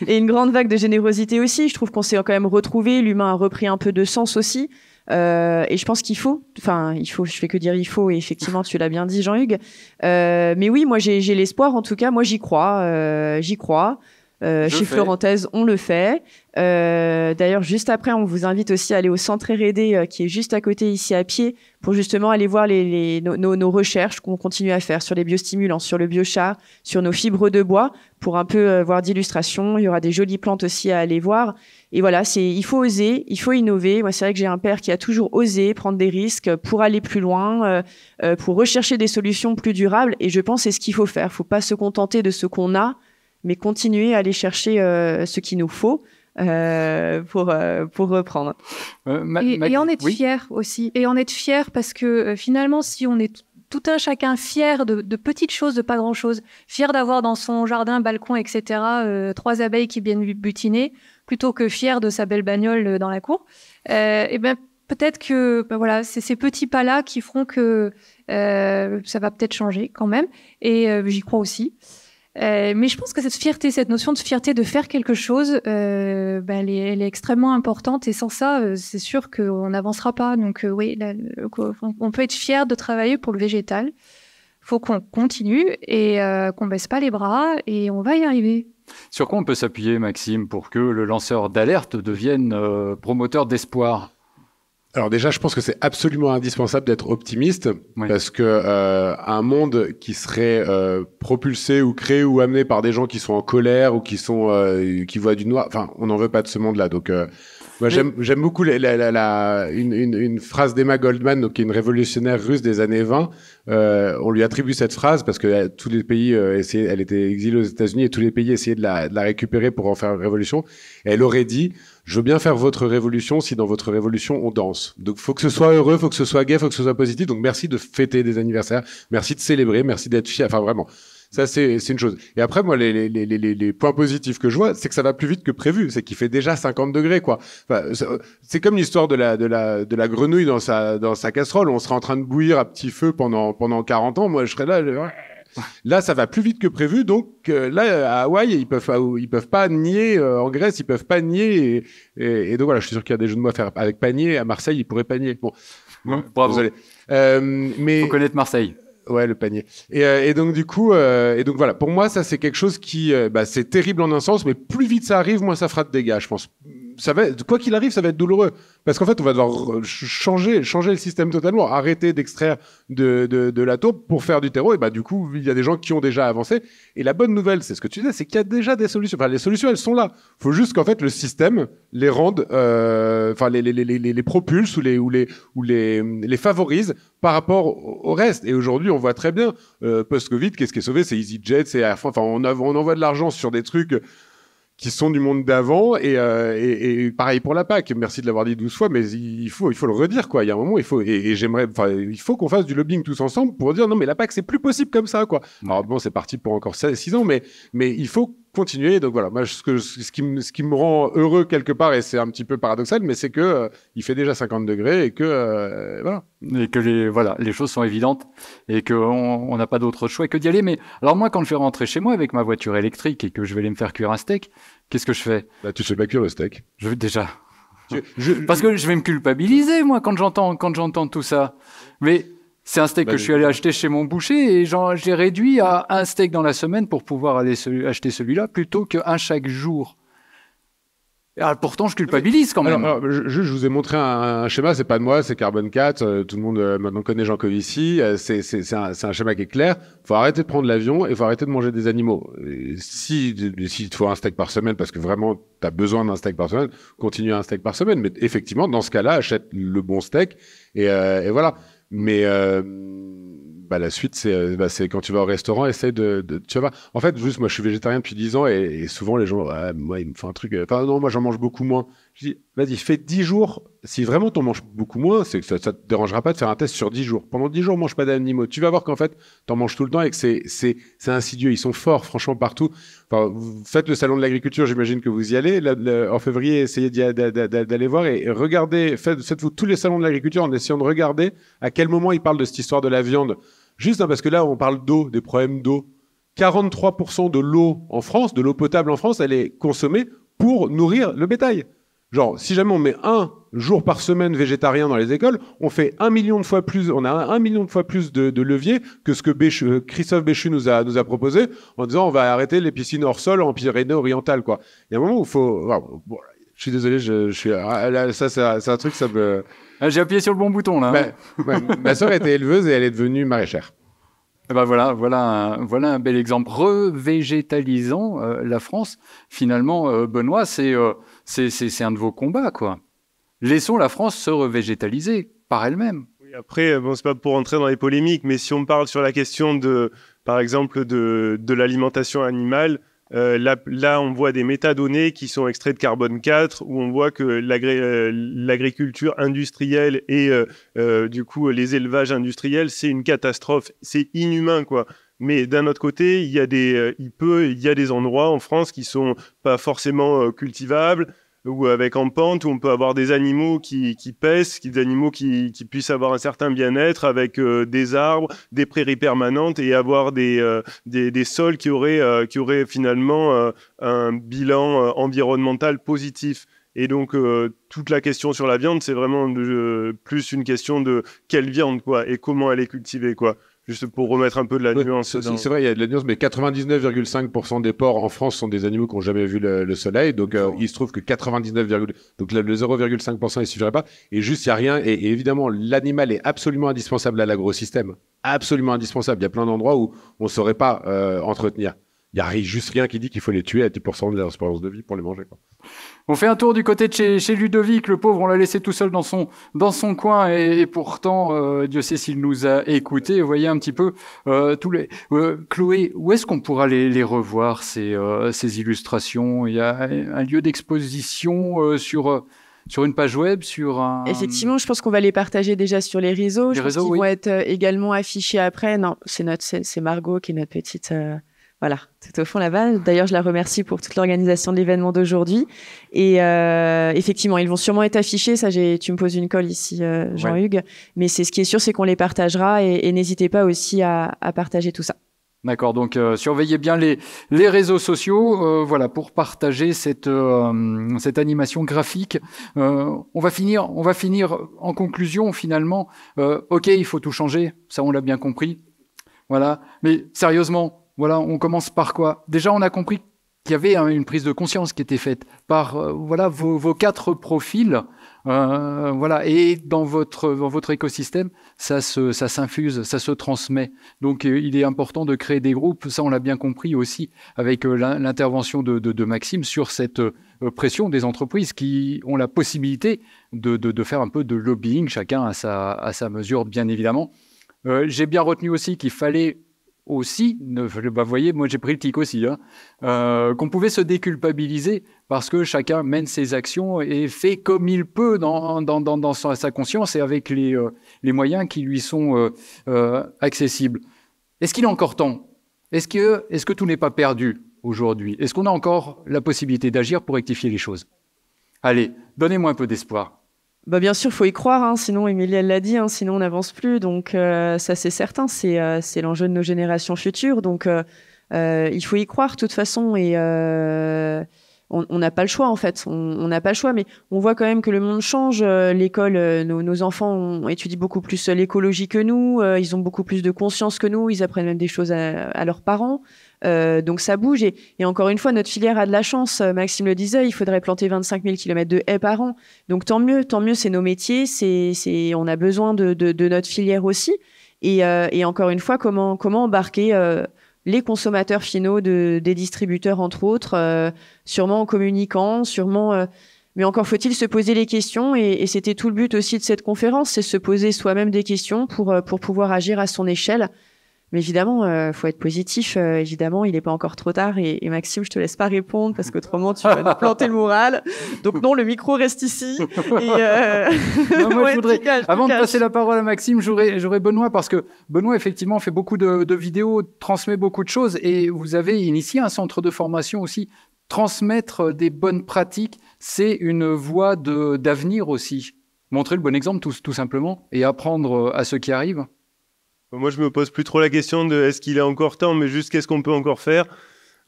Et une grande vague de générosité aussi. Je trouve qu'on s'est quand même retrouvé. L'humain a repris un peu de sens aussi. Euh, et je pense qu'il faut, enfin, il faut, je fais que dire il faut, et effectivement, tu l'as bien dit, Jean-Hugues. Euh, mais oui, moi, j'ai l'espoir, en tout cas, moi, j'y crois, euh, j'y crois. chez Florentaise, on le fait. D'ailleurs, juste après, on vous invite aussi à aller au centre R&D qui est juste à côté ici à pied pour justement aller voir les, nos, nos, recherches qu'on continue à faire sur les biostimulants, sur le biochar, sur nos fibres de bois pour un peu voir d'illustration. Il y aura des jolies plantes aussi à aller voir. Et voilà, c'est il faut oser, il faut innover. Moi, c'est vrai que j'ai un père qui a toujours osé prendre des risques pour aller plus loin, euh, euh, pour rechercher des solutions plus durables. Et je pense c'est ce qu'il faut faire. Il Faut pas se contenter de ce qu'on a, mais continuer à aller chercher euh, ce qu'il nous faut. pour pour reprendre. et, en être fier aussi. Et en être fier parce que finalement, si on est tout un chacun fier de, petites choses, de pas grand chose, fier d'avoir dans son jardin, balcon, etc., trois abeilles qui viennent butiner, plutôt que fier de sa belle bagnole euh, dans la cour, et euh, eh ben peut-être que ben voilà, c'est ces petits pas-là qui feront que euh, ça va peut-être changer quand même. Et j'y crois aussi. mais je pense que cette fierté, cette notion de fierté de faire quelque chose, ben elle, est, extrêmement importante. Et sans ça, c'est sûr qu'on n'avancera pas. Donc oui, on peut être fier de travailler pour le végétal. Faut qu'on continue et qu'on baisse pas les bras et on va y arriver. Sur quoi on peut s'appuyer, Maxime, pour que le lanceur d'alerte devienne euh, promoteur d'espoir alors déjà, je pense que c'est absolument indispensable d'être optimiste parce que euh, un monde qui serait euh, propulsé ou créé ou amené par des gens qui sont en colère ou qui sont qui voient du noir, enfin, on n'en veut pas de ce monde-là. Donc, j'aime beaucoup la, la, la, une, une, une, phrase d'Emma Goldman, donc, qui est une révolutionnaire russe des années 20. Euh, on lui attribue cette phrase parce que euh, tous les pays euh, essayaient, elle était exilée aux États-Unis et tous les pays essayaient de la, de la récupérer pour en faire une révolution. elle aurait dit je veux bien faire votre révolution si dans votre révolution on danse. Donc faut que ce soit heureux, faut que ce soit gay, faut que ce soit positif. Donc merci de fêter des anniversaires, merci de célébrer, merci d'être fier. Enfin vraiment, ça, c'est une chose. Et après, moi, les, les, les, les points positifs que je vois, c'est que ça va plus vite que prévu. C'est qu'il fait déjà 50 degrés, quoi. Enfin, c'est comme l'histoire de la, de, la, de la grenouille dans sa, dans sa casserole. On serait en train de bouillir à petit feu pendant, pendant 40 ans. Moi, je serais là. Là, ça va plus vite que prévu. Donc euh, là, à Hawaï, ils peuvent, ils peuvent pas nier. Euh, en Grèce, ils peuvent pas nier. Et, donc voilà, je suis sûr qu'il y a des jeux de moi à faire avec panier. À Marseille, ils pourraient panier. Bon, bravo. Désolé. Euh, mais connaître Marseille. Ouais, le panier. Et, euh, donc du coup, euh, et donc voilà. Pour moi, ça c'est quelque chose qui, euh, bah, c'est terrible en un sens, mais plus vite ça arrive, moins ça fera de dégâts, je pense quoi qu'il arrive, ça va être douloureux. Parce qu'en fait, on va devoir changer, changer le système totalement, arrêter d'extraire de, la taupe pour faire du terreau. Et bah, du coup, il y a des gens qui ont déjà avancé. Et la bonne nouvelle, c'est ce que tu disais, c'est qu'il y a déjà des solutions. Enfin, les solutions, elles sont là. Il Faut juste qu'en fait, le système les rende, euh, enfin, les, les, propulse ou les, ou les, ou les, les favorise par rapport au reste. Et aujourd'hui, on voit très bien, euh, post-Covid, qu'est-ce qui est sauvé? C'est EasyJet, c'est Air France. Enfin, on envoie de l'argent sur des trucs qui sont du monde d'avant et, euh, pareil pour la PAC. Merci de l'avoir dit douze fois, mais il faut il faut le redire quoi. Il y a un moment, il faut et, j'aimerais, enfin, il faut qu'on fasse du lobbying tous ensemble pour dire non mais la PAC c'est plus possible comme ça quoi. Alors bon, c'est parti pour encore six ans, mais mais il faut continuer. Donc voilà, moi, ce, qui me, rend heureux quelque part, et c'est un petit peu paradoxal, mais c'est que euh, il fait déjà 50 degrés et que euh, voilà. que les, choses sont évidentes et qu'on n'a pas d'autre choix que d'y aller. Mais alors moi, quand je vais rentrer chez moi avec ma voiture électrique et que je vais aller me faire cuire un steak, qu'est-ce que je fais bah, Tu ne fais pas cuire le steak. Je déjà. Parce que je vais me culpabiliser moi quand j'entends quand j'entends tout ça. Mais c'est un steak bah, que je suis allé acheter chez mon boucher et j'ai réduit à un steak dans la semaine pour pouvoir aller acheter celui-là plutôt qu'un chaque jour. Alors, ah, pourtant, je culpabilise quand même. je, vous ai montré un, schéma, c'est pas de moi, c'est Carbon 4. Euh, tout le monde euh, maintenant connaît Jean Covici. ici. Euh, c'est un, schéma qui est clair. Il Faut arrêter de prendre l'avion et il faut arrêter de manger des animaux. si s'il si te faut un steak par semaine parce que vraiment tu as besoin d'un steak par semaine, continue un steak par semaine. Mais effectivement, dans ce cas-là, achète le bon steak et voilà. Mais euh, bah, la suite, euh, bah, c'est quand tu vas au restaurant, essaye de, de, Tu vas. En fait, juste, moi, je suis végétarien depuis 10 ans et, souvent, les gens, moi, ils me font un truc. Euh, enfin, non, moi, j'en mange beaucoup moins. Je dis, vas-y, fais 10 jours. Si vraiment tu en manges beaucoup moins, c'est ça, ça te dérangera pas de faire un test sur 10 jours. Pendant 10 jours, mange pas d'animaux. Tu vas voir qu'en fait, tu en manges tout le temps et que c'est, c'est, c'est insidieux. Ils sont forts, franchement, partout. Enfin, faites le salon de l'agriculture, j'imagine que vous y allez. en février, essayez d'aller voir et regardez, faites, vous tous les salons de l'agriculture en essayant de regarder à quel moment ils parlent de cette histoire de la viande. Juste hein, parce que là, on parle d'eau, des problèmes d'eau. 43% de l'eau en France, de l'eau potable en France, elle est consommée pour nourrir le bétail. Genre, si jamais on met un jour par semaine végétarien dans les écoles, on fait un million de fois plus, on a un million de fois plus de, de leviers que ce que euh, Christophe Béchu nous a, nous a proposé en disant on va arrêter les piscines hors sol en Pyrénées-Orientales, quoi. Il y a un moment où il faut, je suis désolé, je, ah, ça, c'est un truc, ça me. Ah, j'ai appuyé sur le bon bouton là. Bah, ma soeur était éleveuse et elle est devenue maraîchère. Eh ben voilà, voilà, un, voilà un bel exemple. Revégétalisant euh, la France, finalement, euh, Benoît, c'est c'est un de vos combats, quoi. Laissons la France se revégétaliser par elle-même. Oui, après, bon, c'est pas pour entrer dans les polémiques, mais si on parle sur la question de, par exemple, de, l'alimentation animale, euh, là, on voit des métadonnées qui sont extraits de carbone 4, où on voit que euh, l'agriculture industrielle et euh, du coup les élevages industriels, c'est une catastrophe, c'est inhumain quoi. Mais d'un autre côté, il y a des, euh, endroits en France qui ne sont pas forcément euh, cultivables ou avec en pente où on peut avoir des animaux qui, qui pèsent, des animaux qui, puissent avoir un certain bien-être avec euh, des arbres, des prairies permanentes et avoir des, sols qui auraient, finalement un bilan environnemental positif. Et donc, toute la question sur la viande, c'est vraiment plus une question de quelle viande, et comment elle est cultivée, quoi. Juste pour remettre un peu de la nuance. C'est vrai, il y a de la nuance, mais 99,5% des porcs en France sont des animaux qui n'ont jamais vu le, soleil. Donc, euh, il se trouve que 99, donc le, 0,5% il suffirait pas. Et juste, il n'y a rien. Et, évidemment, l'animal est absolument indispensable à l'agro-système. Absolument indispensable. Il y a plein d'endroits où on ne saurait pas euh, entretenir. Il n'y a juste rien qui dit qu'il faut les tuer à 10% de leur espérance de vie pour les manger. On fait un tour du côté de chez, Ludovic, le pauvre, on l'a laissé tout seul dans son, dans son coin, et, pourtant, euh, Dieu sait s'il nous a écoutés. Vous voyez un petit peu euh, tous les. Euh, Chloé, où est-ce qu'on pourra les, les revoir, ces, ces illustrations Il y a un lieu d'exposition sur sur une page web, sur un... Effectivement, je pense qu'on va les partager déjà sur les réseaux. Les je réseaux, pense vont être également affichés après. Non, c'est notre, c'est Margot qui est notre petite voilà, tout au fond là-bas. D'ailleurs, je la remercie pour toute l'organisation de l'événement d'aujourd'hui. Et euh, effectivement, ils vont sûrement être affichés. Ça, tu me poses une colle ici, euh, Jean-Hugues. Mais c'est ce qui est sûr, c'est qu'on les partagera. Et, n'hésitez pas aussi à, partager tout ça. D'accord, donc euh, surveillez bien les, les réseaux sociaux euh, voilà, pour partager cette, cette animation graphique. on, va finir, on va finir en conclusion finalement. ok, il faut tout changer, ça on l'a bien compris. Voilà, mais sérieusement, voilà, on commence par quoi Déjà, on a compris qu'il y avait hein, une prise de conscience qui était faite par euh, voilà vos, quatre profils. Euh, voilà, et dans votre, votre écosystème, ça ça s'infuse, ça se transmet. Donc, euh, il est important de créer des groupes. Ça, on l'a bien compris aussi avec l'intervention de, Maxime sur cette pression des entreprises qui ont la possibilité de, faire un peu de lobbying, chacun à sa, à sa mesure, bien évidemment. J'ai bien retenu aussi qu'il fallait aussi, bah, vous voyez, moi j'ai pris le tic aussi, hein. euh, qu'on pouvait se déculpabiliser parce que chacun mène ses actions et fait comme il peut dans, sa conscience et avec les, euh, moyens qui lui sont euh, accessibles. Est-ce qu'il a encore temps Est-ce que, est que tout n'est pas perdu aujourd'hui Est-ce qu'on a encore la possibilité d'agir pour rectifier les choses Allez, donnez-moi un peu d'espoir bah bien sûr, il faut y croire, hein. sinon Emilie elle l'a dit, hein. sinon on n'avance plus. Donc euh, ça c'est certain, euh, c'est l'enjeu de nos générations futures. Donc euh, il faut y croire de toute façon et on n'a pas le choix en fait, on n'a pas le choix. Mais on voit quand même que le monde change. L'école, nos, enfants étudient beaucoup plus l'écologie que nous, ils ont beaucoup plus de conscience que nous, ils apprennent même des choses à leurs parents. Euh, donc ça bouge. Et, encore une fois, notre filière a de la chance. Euh, Maxime le disait, il faudrait planter 25 000 km de haies par an. Donc tant mieux, tant mieux, c'est nos métiers. C'est, on a besoin de, notre filière aussi. Et, euh, encore une fois, comment, embarquer les consommateurs finaux des distributeurs, entre autres, sûrement en communiquant, sûrement... mais encore faut-il se poser les questions, et, c'était tout le but aussi de cette conférence, c'est se poser soi-même des questions pour pouvoir agir à son échelle. Mais évidemment, il euh, faut être positif. Euh, évidemment, il n'est pas encore trop tard. Et, Maxime, je te laisse pas répondre parce qu'autrement, tu vas nous planter le moral. Donc non, le micro reste ici. avant de passer la parole à Maxime, j'aurais Benoît parce que Benoît, effectivement, fait beaucoup de, vidéos, transmet beaucoup de choses. Et vous avez initié un centre de formation aussi. Transmettre des bonnes pratiques, c'est une voie d'avenir aussi. Montrer le bon exemple, tout, tout simplement, et apprendre euh, à ceux qui arrivent. Moi, je me pose plus trop la question de est-ce qu'il est encore temps, mais juste qu'est-ce qu'on peut encore faire.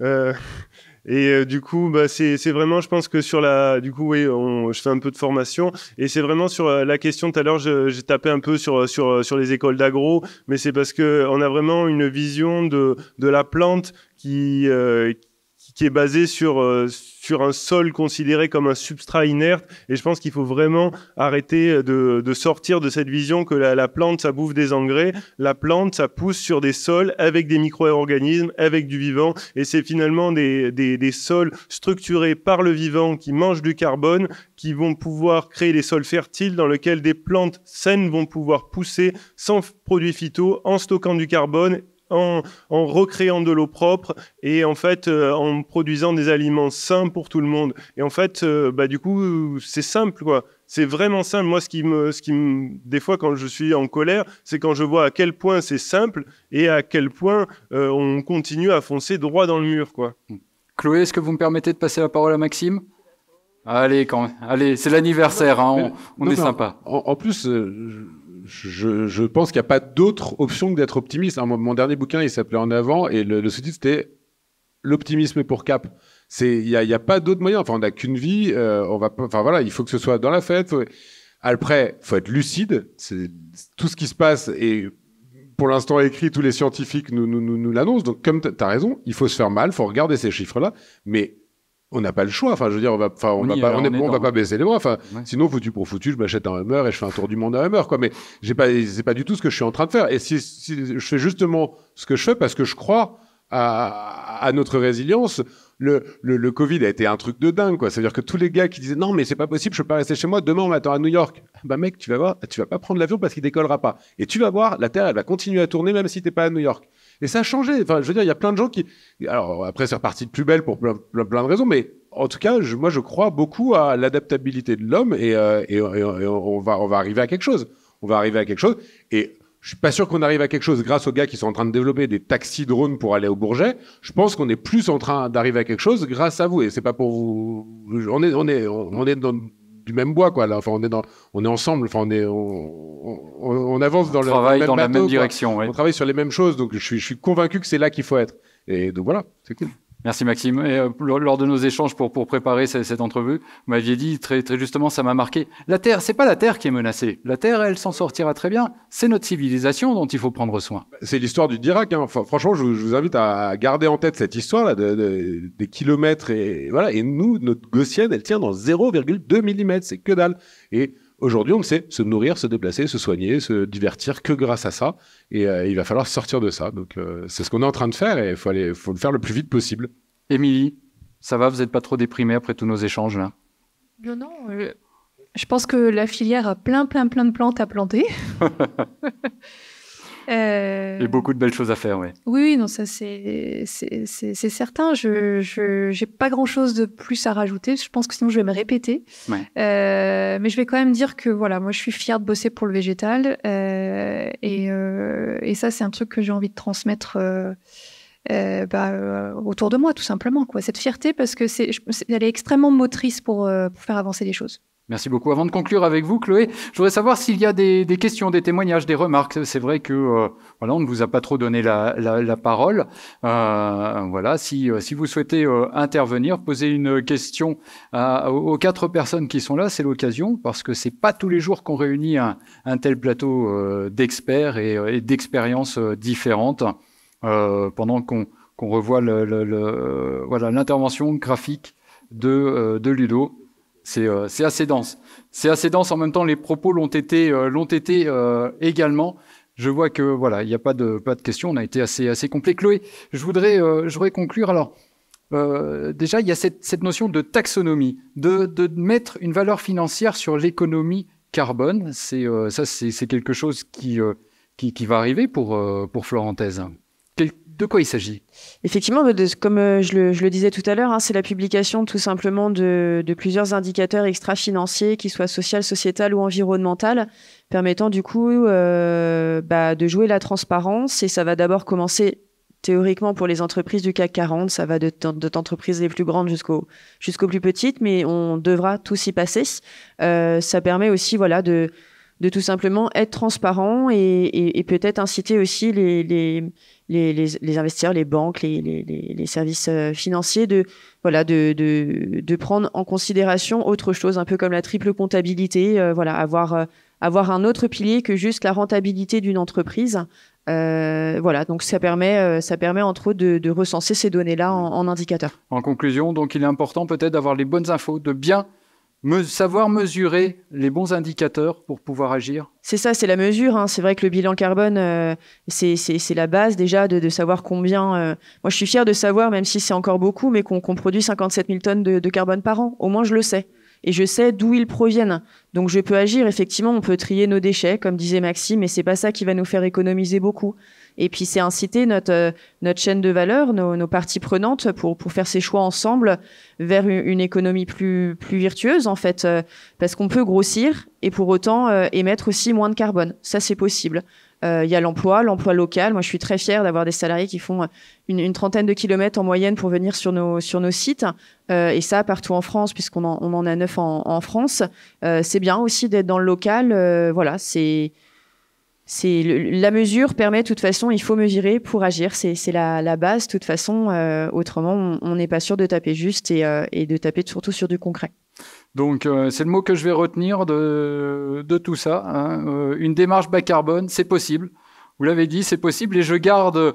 Euh, et euh, du coup, bah, c'est vraiment, je pense que sur la, du coup, oui, je fais un peu de formation, et c'est vraiment sur euh, la question. Tout à l'heure, j'ai tapé un peu sur euh, sur sur les écoles d'agro, mais c'est parce que on a vraiment une vision de de la plante qui, qui qui est basé sur, euh, sur un sol considéré comme un substrat inerte. Et je pense qu'il faut vraiment arrêter de, sortir de cette vision que la, plante, ça bouffe des engrais. La plante, ça pousse sur des sols avec des micro-organismes, avec du vivant. Et c'est finalement des, des sols structurés par le vivant qui mangent du carbone, qui vont pouvoir créer des sols fertiles dans lesquels des plantes saines vont pouvoir pousser sans produits phyto en stockant du carbone en, recréant de l'eau propre et en fait euh, en produisant des aliments sains pour tout le monde. Et en fait, euh, bah, du coup, c'est simple quoi. C'est vraiment simple. Moi, ce qui me, ce qui me, des fois quand je suis en colère, c'est quand je vois à quel point c'est simple et à quel point euh, on continue à foncer droit dans le mur quoi. Chloé, est-ce que vous me permettez de passer la parole à Maxime Allez, quand, allez, c'est l'anniversaire, hein. on, est sympa. En, plus je, pense qu'il n'y a pas d'autre option que d'être optimiste. Hein, mon, dernier bouquin, il s'appelait En avant, et le, le sous-titre, c'était L'optimisme pour Cap. Il n'y a, y a, pas d'autre moyen. Enfin, on n'a qu'une vie. Euh, on va, enfin, voilà, il faut que ce soit dans la fête. Après, Après, faut être lucide. C'est tout ce qui se passe et pour l'instant écrit, tous les scientifiques nous, nous, l'annoncent. Donc, comme tu as raison, il faut se faire mal, il faut regarder ces chiffres-là. Mais on n'a pas le choix. Enfin, je veux dire, on va, on, va, pas, on, baisser les bras. Enfin, sinon, foutu pour foutu, je m'achète un Hummer et je fais un tour du monde à Hummer, quoi. Mais j'ai pas, c'est pas du tout ce que je suis en train de faire. Et si, je fais justement ce que je fais parce que je crois à, notre résilience. Le, le, Covid a été un truc de dingue, quoi. C'est-à-dire que tous les gars qui disaient non, mais c'est pas possible, je peux pas rester chez moi, demain on m'attend à New York. Bah mec, tu vas voir, tu vas pas prendre l'avion parce qu'il décollera pas. Et tu vas voir, la Terre, elle va continuer à tourner même si t'es pas à New York. Et ça a changé. Enfin, je veux dire, il y a plein de gens qui. Alors, après, c'est reparti de plus belle pour plein, de raisons, mais en tout cas, moi, je crois beaucoup à l'adaptabilité de l'homme euh, et, on, va, on va arriver à quelque chose. On va arriver à quelque chose. Et je suis pas sûr qu'on arrive à quelque chose grâce aux gars qui sont en train de développer des taxis drones pour aller au Bourget. Je pense qu'on est plus en train d'arriver à quelque chose grâce à vous. Et c'est pas pour vous. On est, on est, on est dans, du même bois, quoi. Là, enfin, on est on est ensemble. Enfin, on on, avance dans, le, dans, dans la même direction. On travaille sur les mêmes choses, donc je suis, je suis convaincu que c'est là qu'il faut être. Et donc voilà, c'est cool. Merci Maxime. Et, euh, lors de nos échanges pour, pour préparer cette, entrevue, vous m'aviez dit très, très justement, ça m'a marqué. La Terre, c'est pas la Terre qui est menacée. La Terre, elle s'en sortira très bien. C'est notre civilisation dont il faut prendre soin. Bah, c'est l'histoire du Dirac. Hein. franchement, je, vous invite à garder en tête cette histoire là de, des kilomètres et voilà. Et nous, notre gaussienne, elle tient dans 0,2 mm. C'est que dalle. Et Aujourd'hui, on ne sait se nourrir, se déplacer, se soigner, se divertir que grâce à ça. Et euh, il va falloir sortir de ça. Donc, euh, c'est ce qu'on est en train de faire et il faut, le faire le plus vite possible. Émilie, ça va Vous n'êtes pas trop déprimée après tous nos échanges là Non, non. Euh, je pense que la filière a plein, plein, plein de plantes à planter. Euh... Et beaucoup de belles choses à faire, oui. Oui, non, ça c'est certain. Je n'ai pas grand-chose de plus à rajouter. Je pense que sinon je vais me répéter. Euh, mais je vais quand même dire que voilà, moi je suis fière de bosser pour le végétal. Euh, et, euh, et, ça, c'est un truc que j'ai envie de transmettre. Bah, autour de moi, tout simplement. Quoi. Cette fierté, parce que c'est, elle est extrêmement motrice pour, pour faire avancer les choses. Merci beaucoup. Avant de conclure avec vous, Chloé, je voudrais savoir s'il y a des, questions, des témoignages, des remarques. C'est vrai que euh, voilà, on ne vous a pas trop donné la, parole. Euh, voilà, euh, si, vous souhaitez intervenir, poser une question aux quatre personnes qui sont là, c'est l'occasion parce que c'est pas tous les jours qu'on réunit un, tel plateau d'experts et, d'expériences différentes pendant qu'on revoit le, voilà l'intervention graphique de Ludo. Euh, c'est assez dense. C'est assez dense. En même temps, les propos l'ont été, euh, euh, également. Je vois que voilà, il n'y a pas de pas de questions. On a été assez assez complet. Chloé, je voudrais conclure. Alors déjà, il y a cette, notion de taxonomie, de, mettre une valeur financière sur l'économie carbone. C'est ça, c'est quelque chose qui, va arriver pour pour de quoi il s'agit Effectivement, comme euh, je le, disais tout à l'heure, hein, c'est la publication tout simplement de, plusieurs indicateurs extra-financiers, qu'ils soient social, sociétal ou environnemental, permettant du coup euh, bah, de jouer la transparence. Et ça va d'abord commencer théoriquement pour les entreprises du CAC 40, ça va de, de les plus grandes jusqu'aux plus petites, mais on devra tous y passer. Euh, ça permet aussi voilà de de tout simplement être transparent et, peut-être inciter aussi les, les, les, investisseurs, les banques, les, services euh, financiers de, voilà, de, de, prendre en considération autre chose, un peu comme la triple comptabilité, euh, voilà, avoir, euh, avoir un autre pilier que juste la rentabilité d'une entreprise. voilà, donc ça permet, ça permet entre autres de, recenser ces données-là en, en indicateurs. En conclusion, donc il est important peut-être d'avoir les bonnes infos, de bien savoir mesurer les bons indicateurs pour pouvoir agir C'est ça, c'est la mesure. Hein. C'est vrai que le bilan carbone, euh, c'est la base déjà de, savoir combien. Euh, moi, je suis fière de savoir, même si c'est encore beaucoup, mais qu'on produit 57 000 tonnes de, carbone par an. Au moins, je le sais. Et je sais d'où ils proviennent. Donc, je peux agir. Effectivement, on peut trier nos déchets, comme disait Maxime, mais c'est pas ça qui va nous faire économiser beaucoup. Et puis c'est inciter notre, euh, notre chaîne de valeur, nos, parties prenantes, pour, pour faire ces choix ensemble vers une, économie plus, plus virtueuse, en fait, euh, parce qu'on peut grossir et pour autant euh, émettre aussi moins de carbone. Ça, c'est possible. Il y a l'emploi, l'emploi local. Moi, je suis très fière d'avoir des salariés qui font une, trentaine de kilomètres en moyenne pour venir sur nos, sur nos sites. et ça, partout en France, puisqu'on en, on en a neuf en, en France. c'est bien aussi d'être dans le local. voilà, c'est c'est la mesure permet de toute façon, il faut mesurer pour agir. C'est la, la, base. De toute façon, euh, autrement, on n'est pas sûr de taper juste et, euh, et, de taper surtout sur du concret. Donc, euh, c'est le mot que je vais retenir de, de tout ça. Hein. une démarche bas carbone, c'est possible. Vous l'avez dit, c'est possible et je garde euh,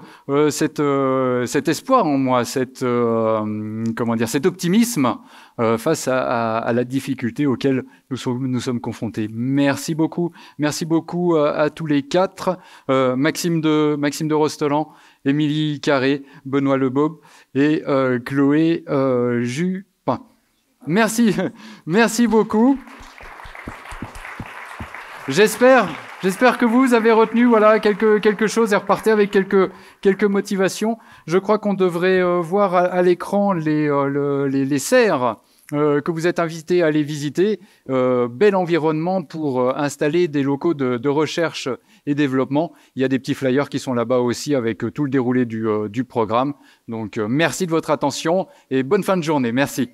euh, cet espoir en moi, cette, euh, comment dire, cet optimisme face à, la difficulté auquel nous sommes, confrontés. Merci beaucoup, merci beaucoup à, tous les quatre, Maxime de Maxime de Rostelan, Émilie Carré, Benoît Lebob et Chloé Jupin. Merci, merci beaucoup. J'espère. J'espère que vous avez retenu voilà quelque quelque chose et repartez avec quelques quelques motivations. Je crois qu'on devrait euh, voir à, l'écran les, euh, les, les serres. Euh, que vous êtes invités à aller visiter. bel environnement pour installer des locaux de, de, recherche et développement. Il y a des petits flyers qui sont là-bas aussi avec tout le déroulé du, du programme. Donc merci de votre attention et bonne fin de journée. Merci.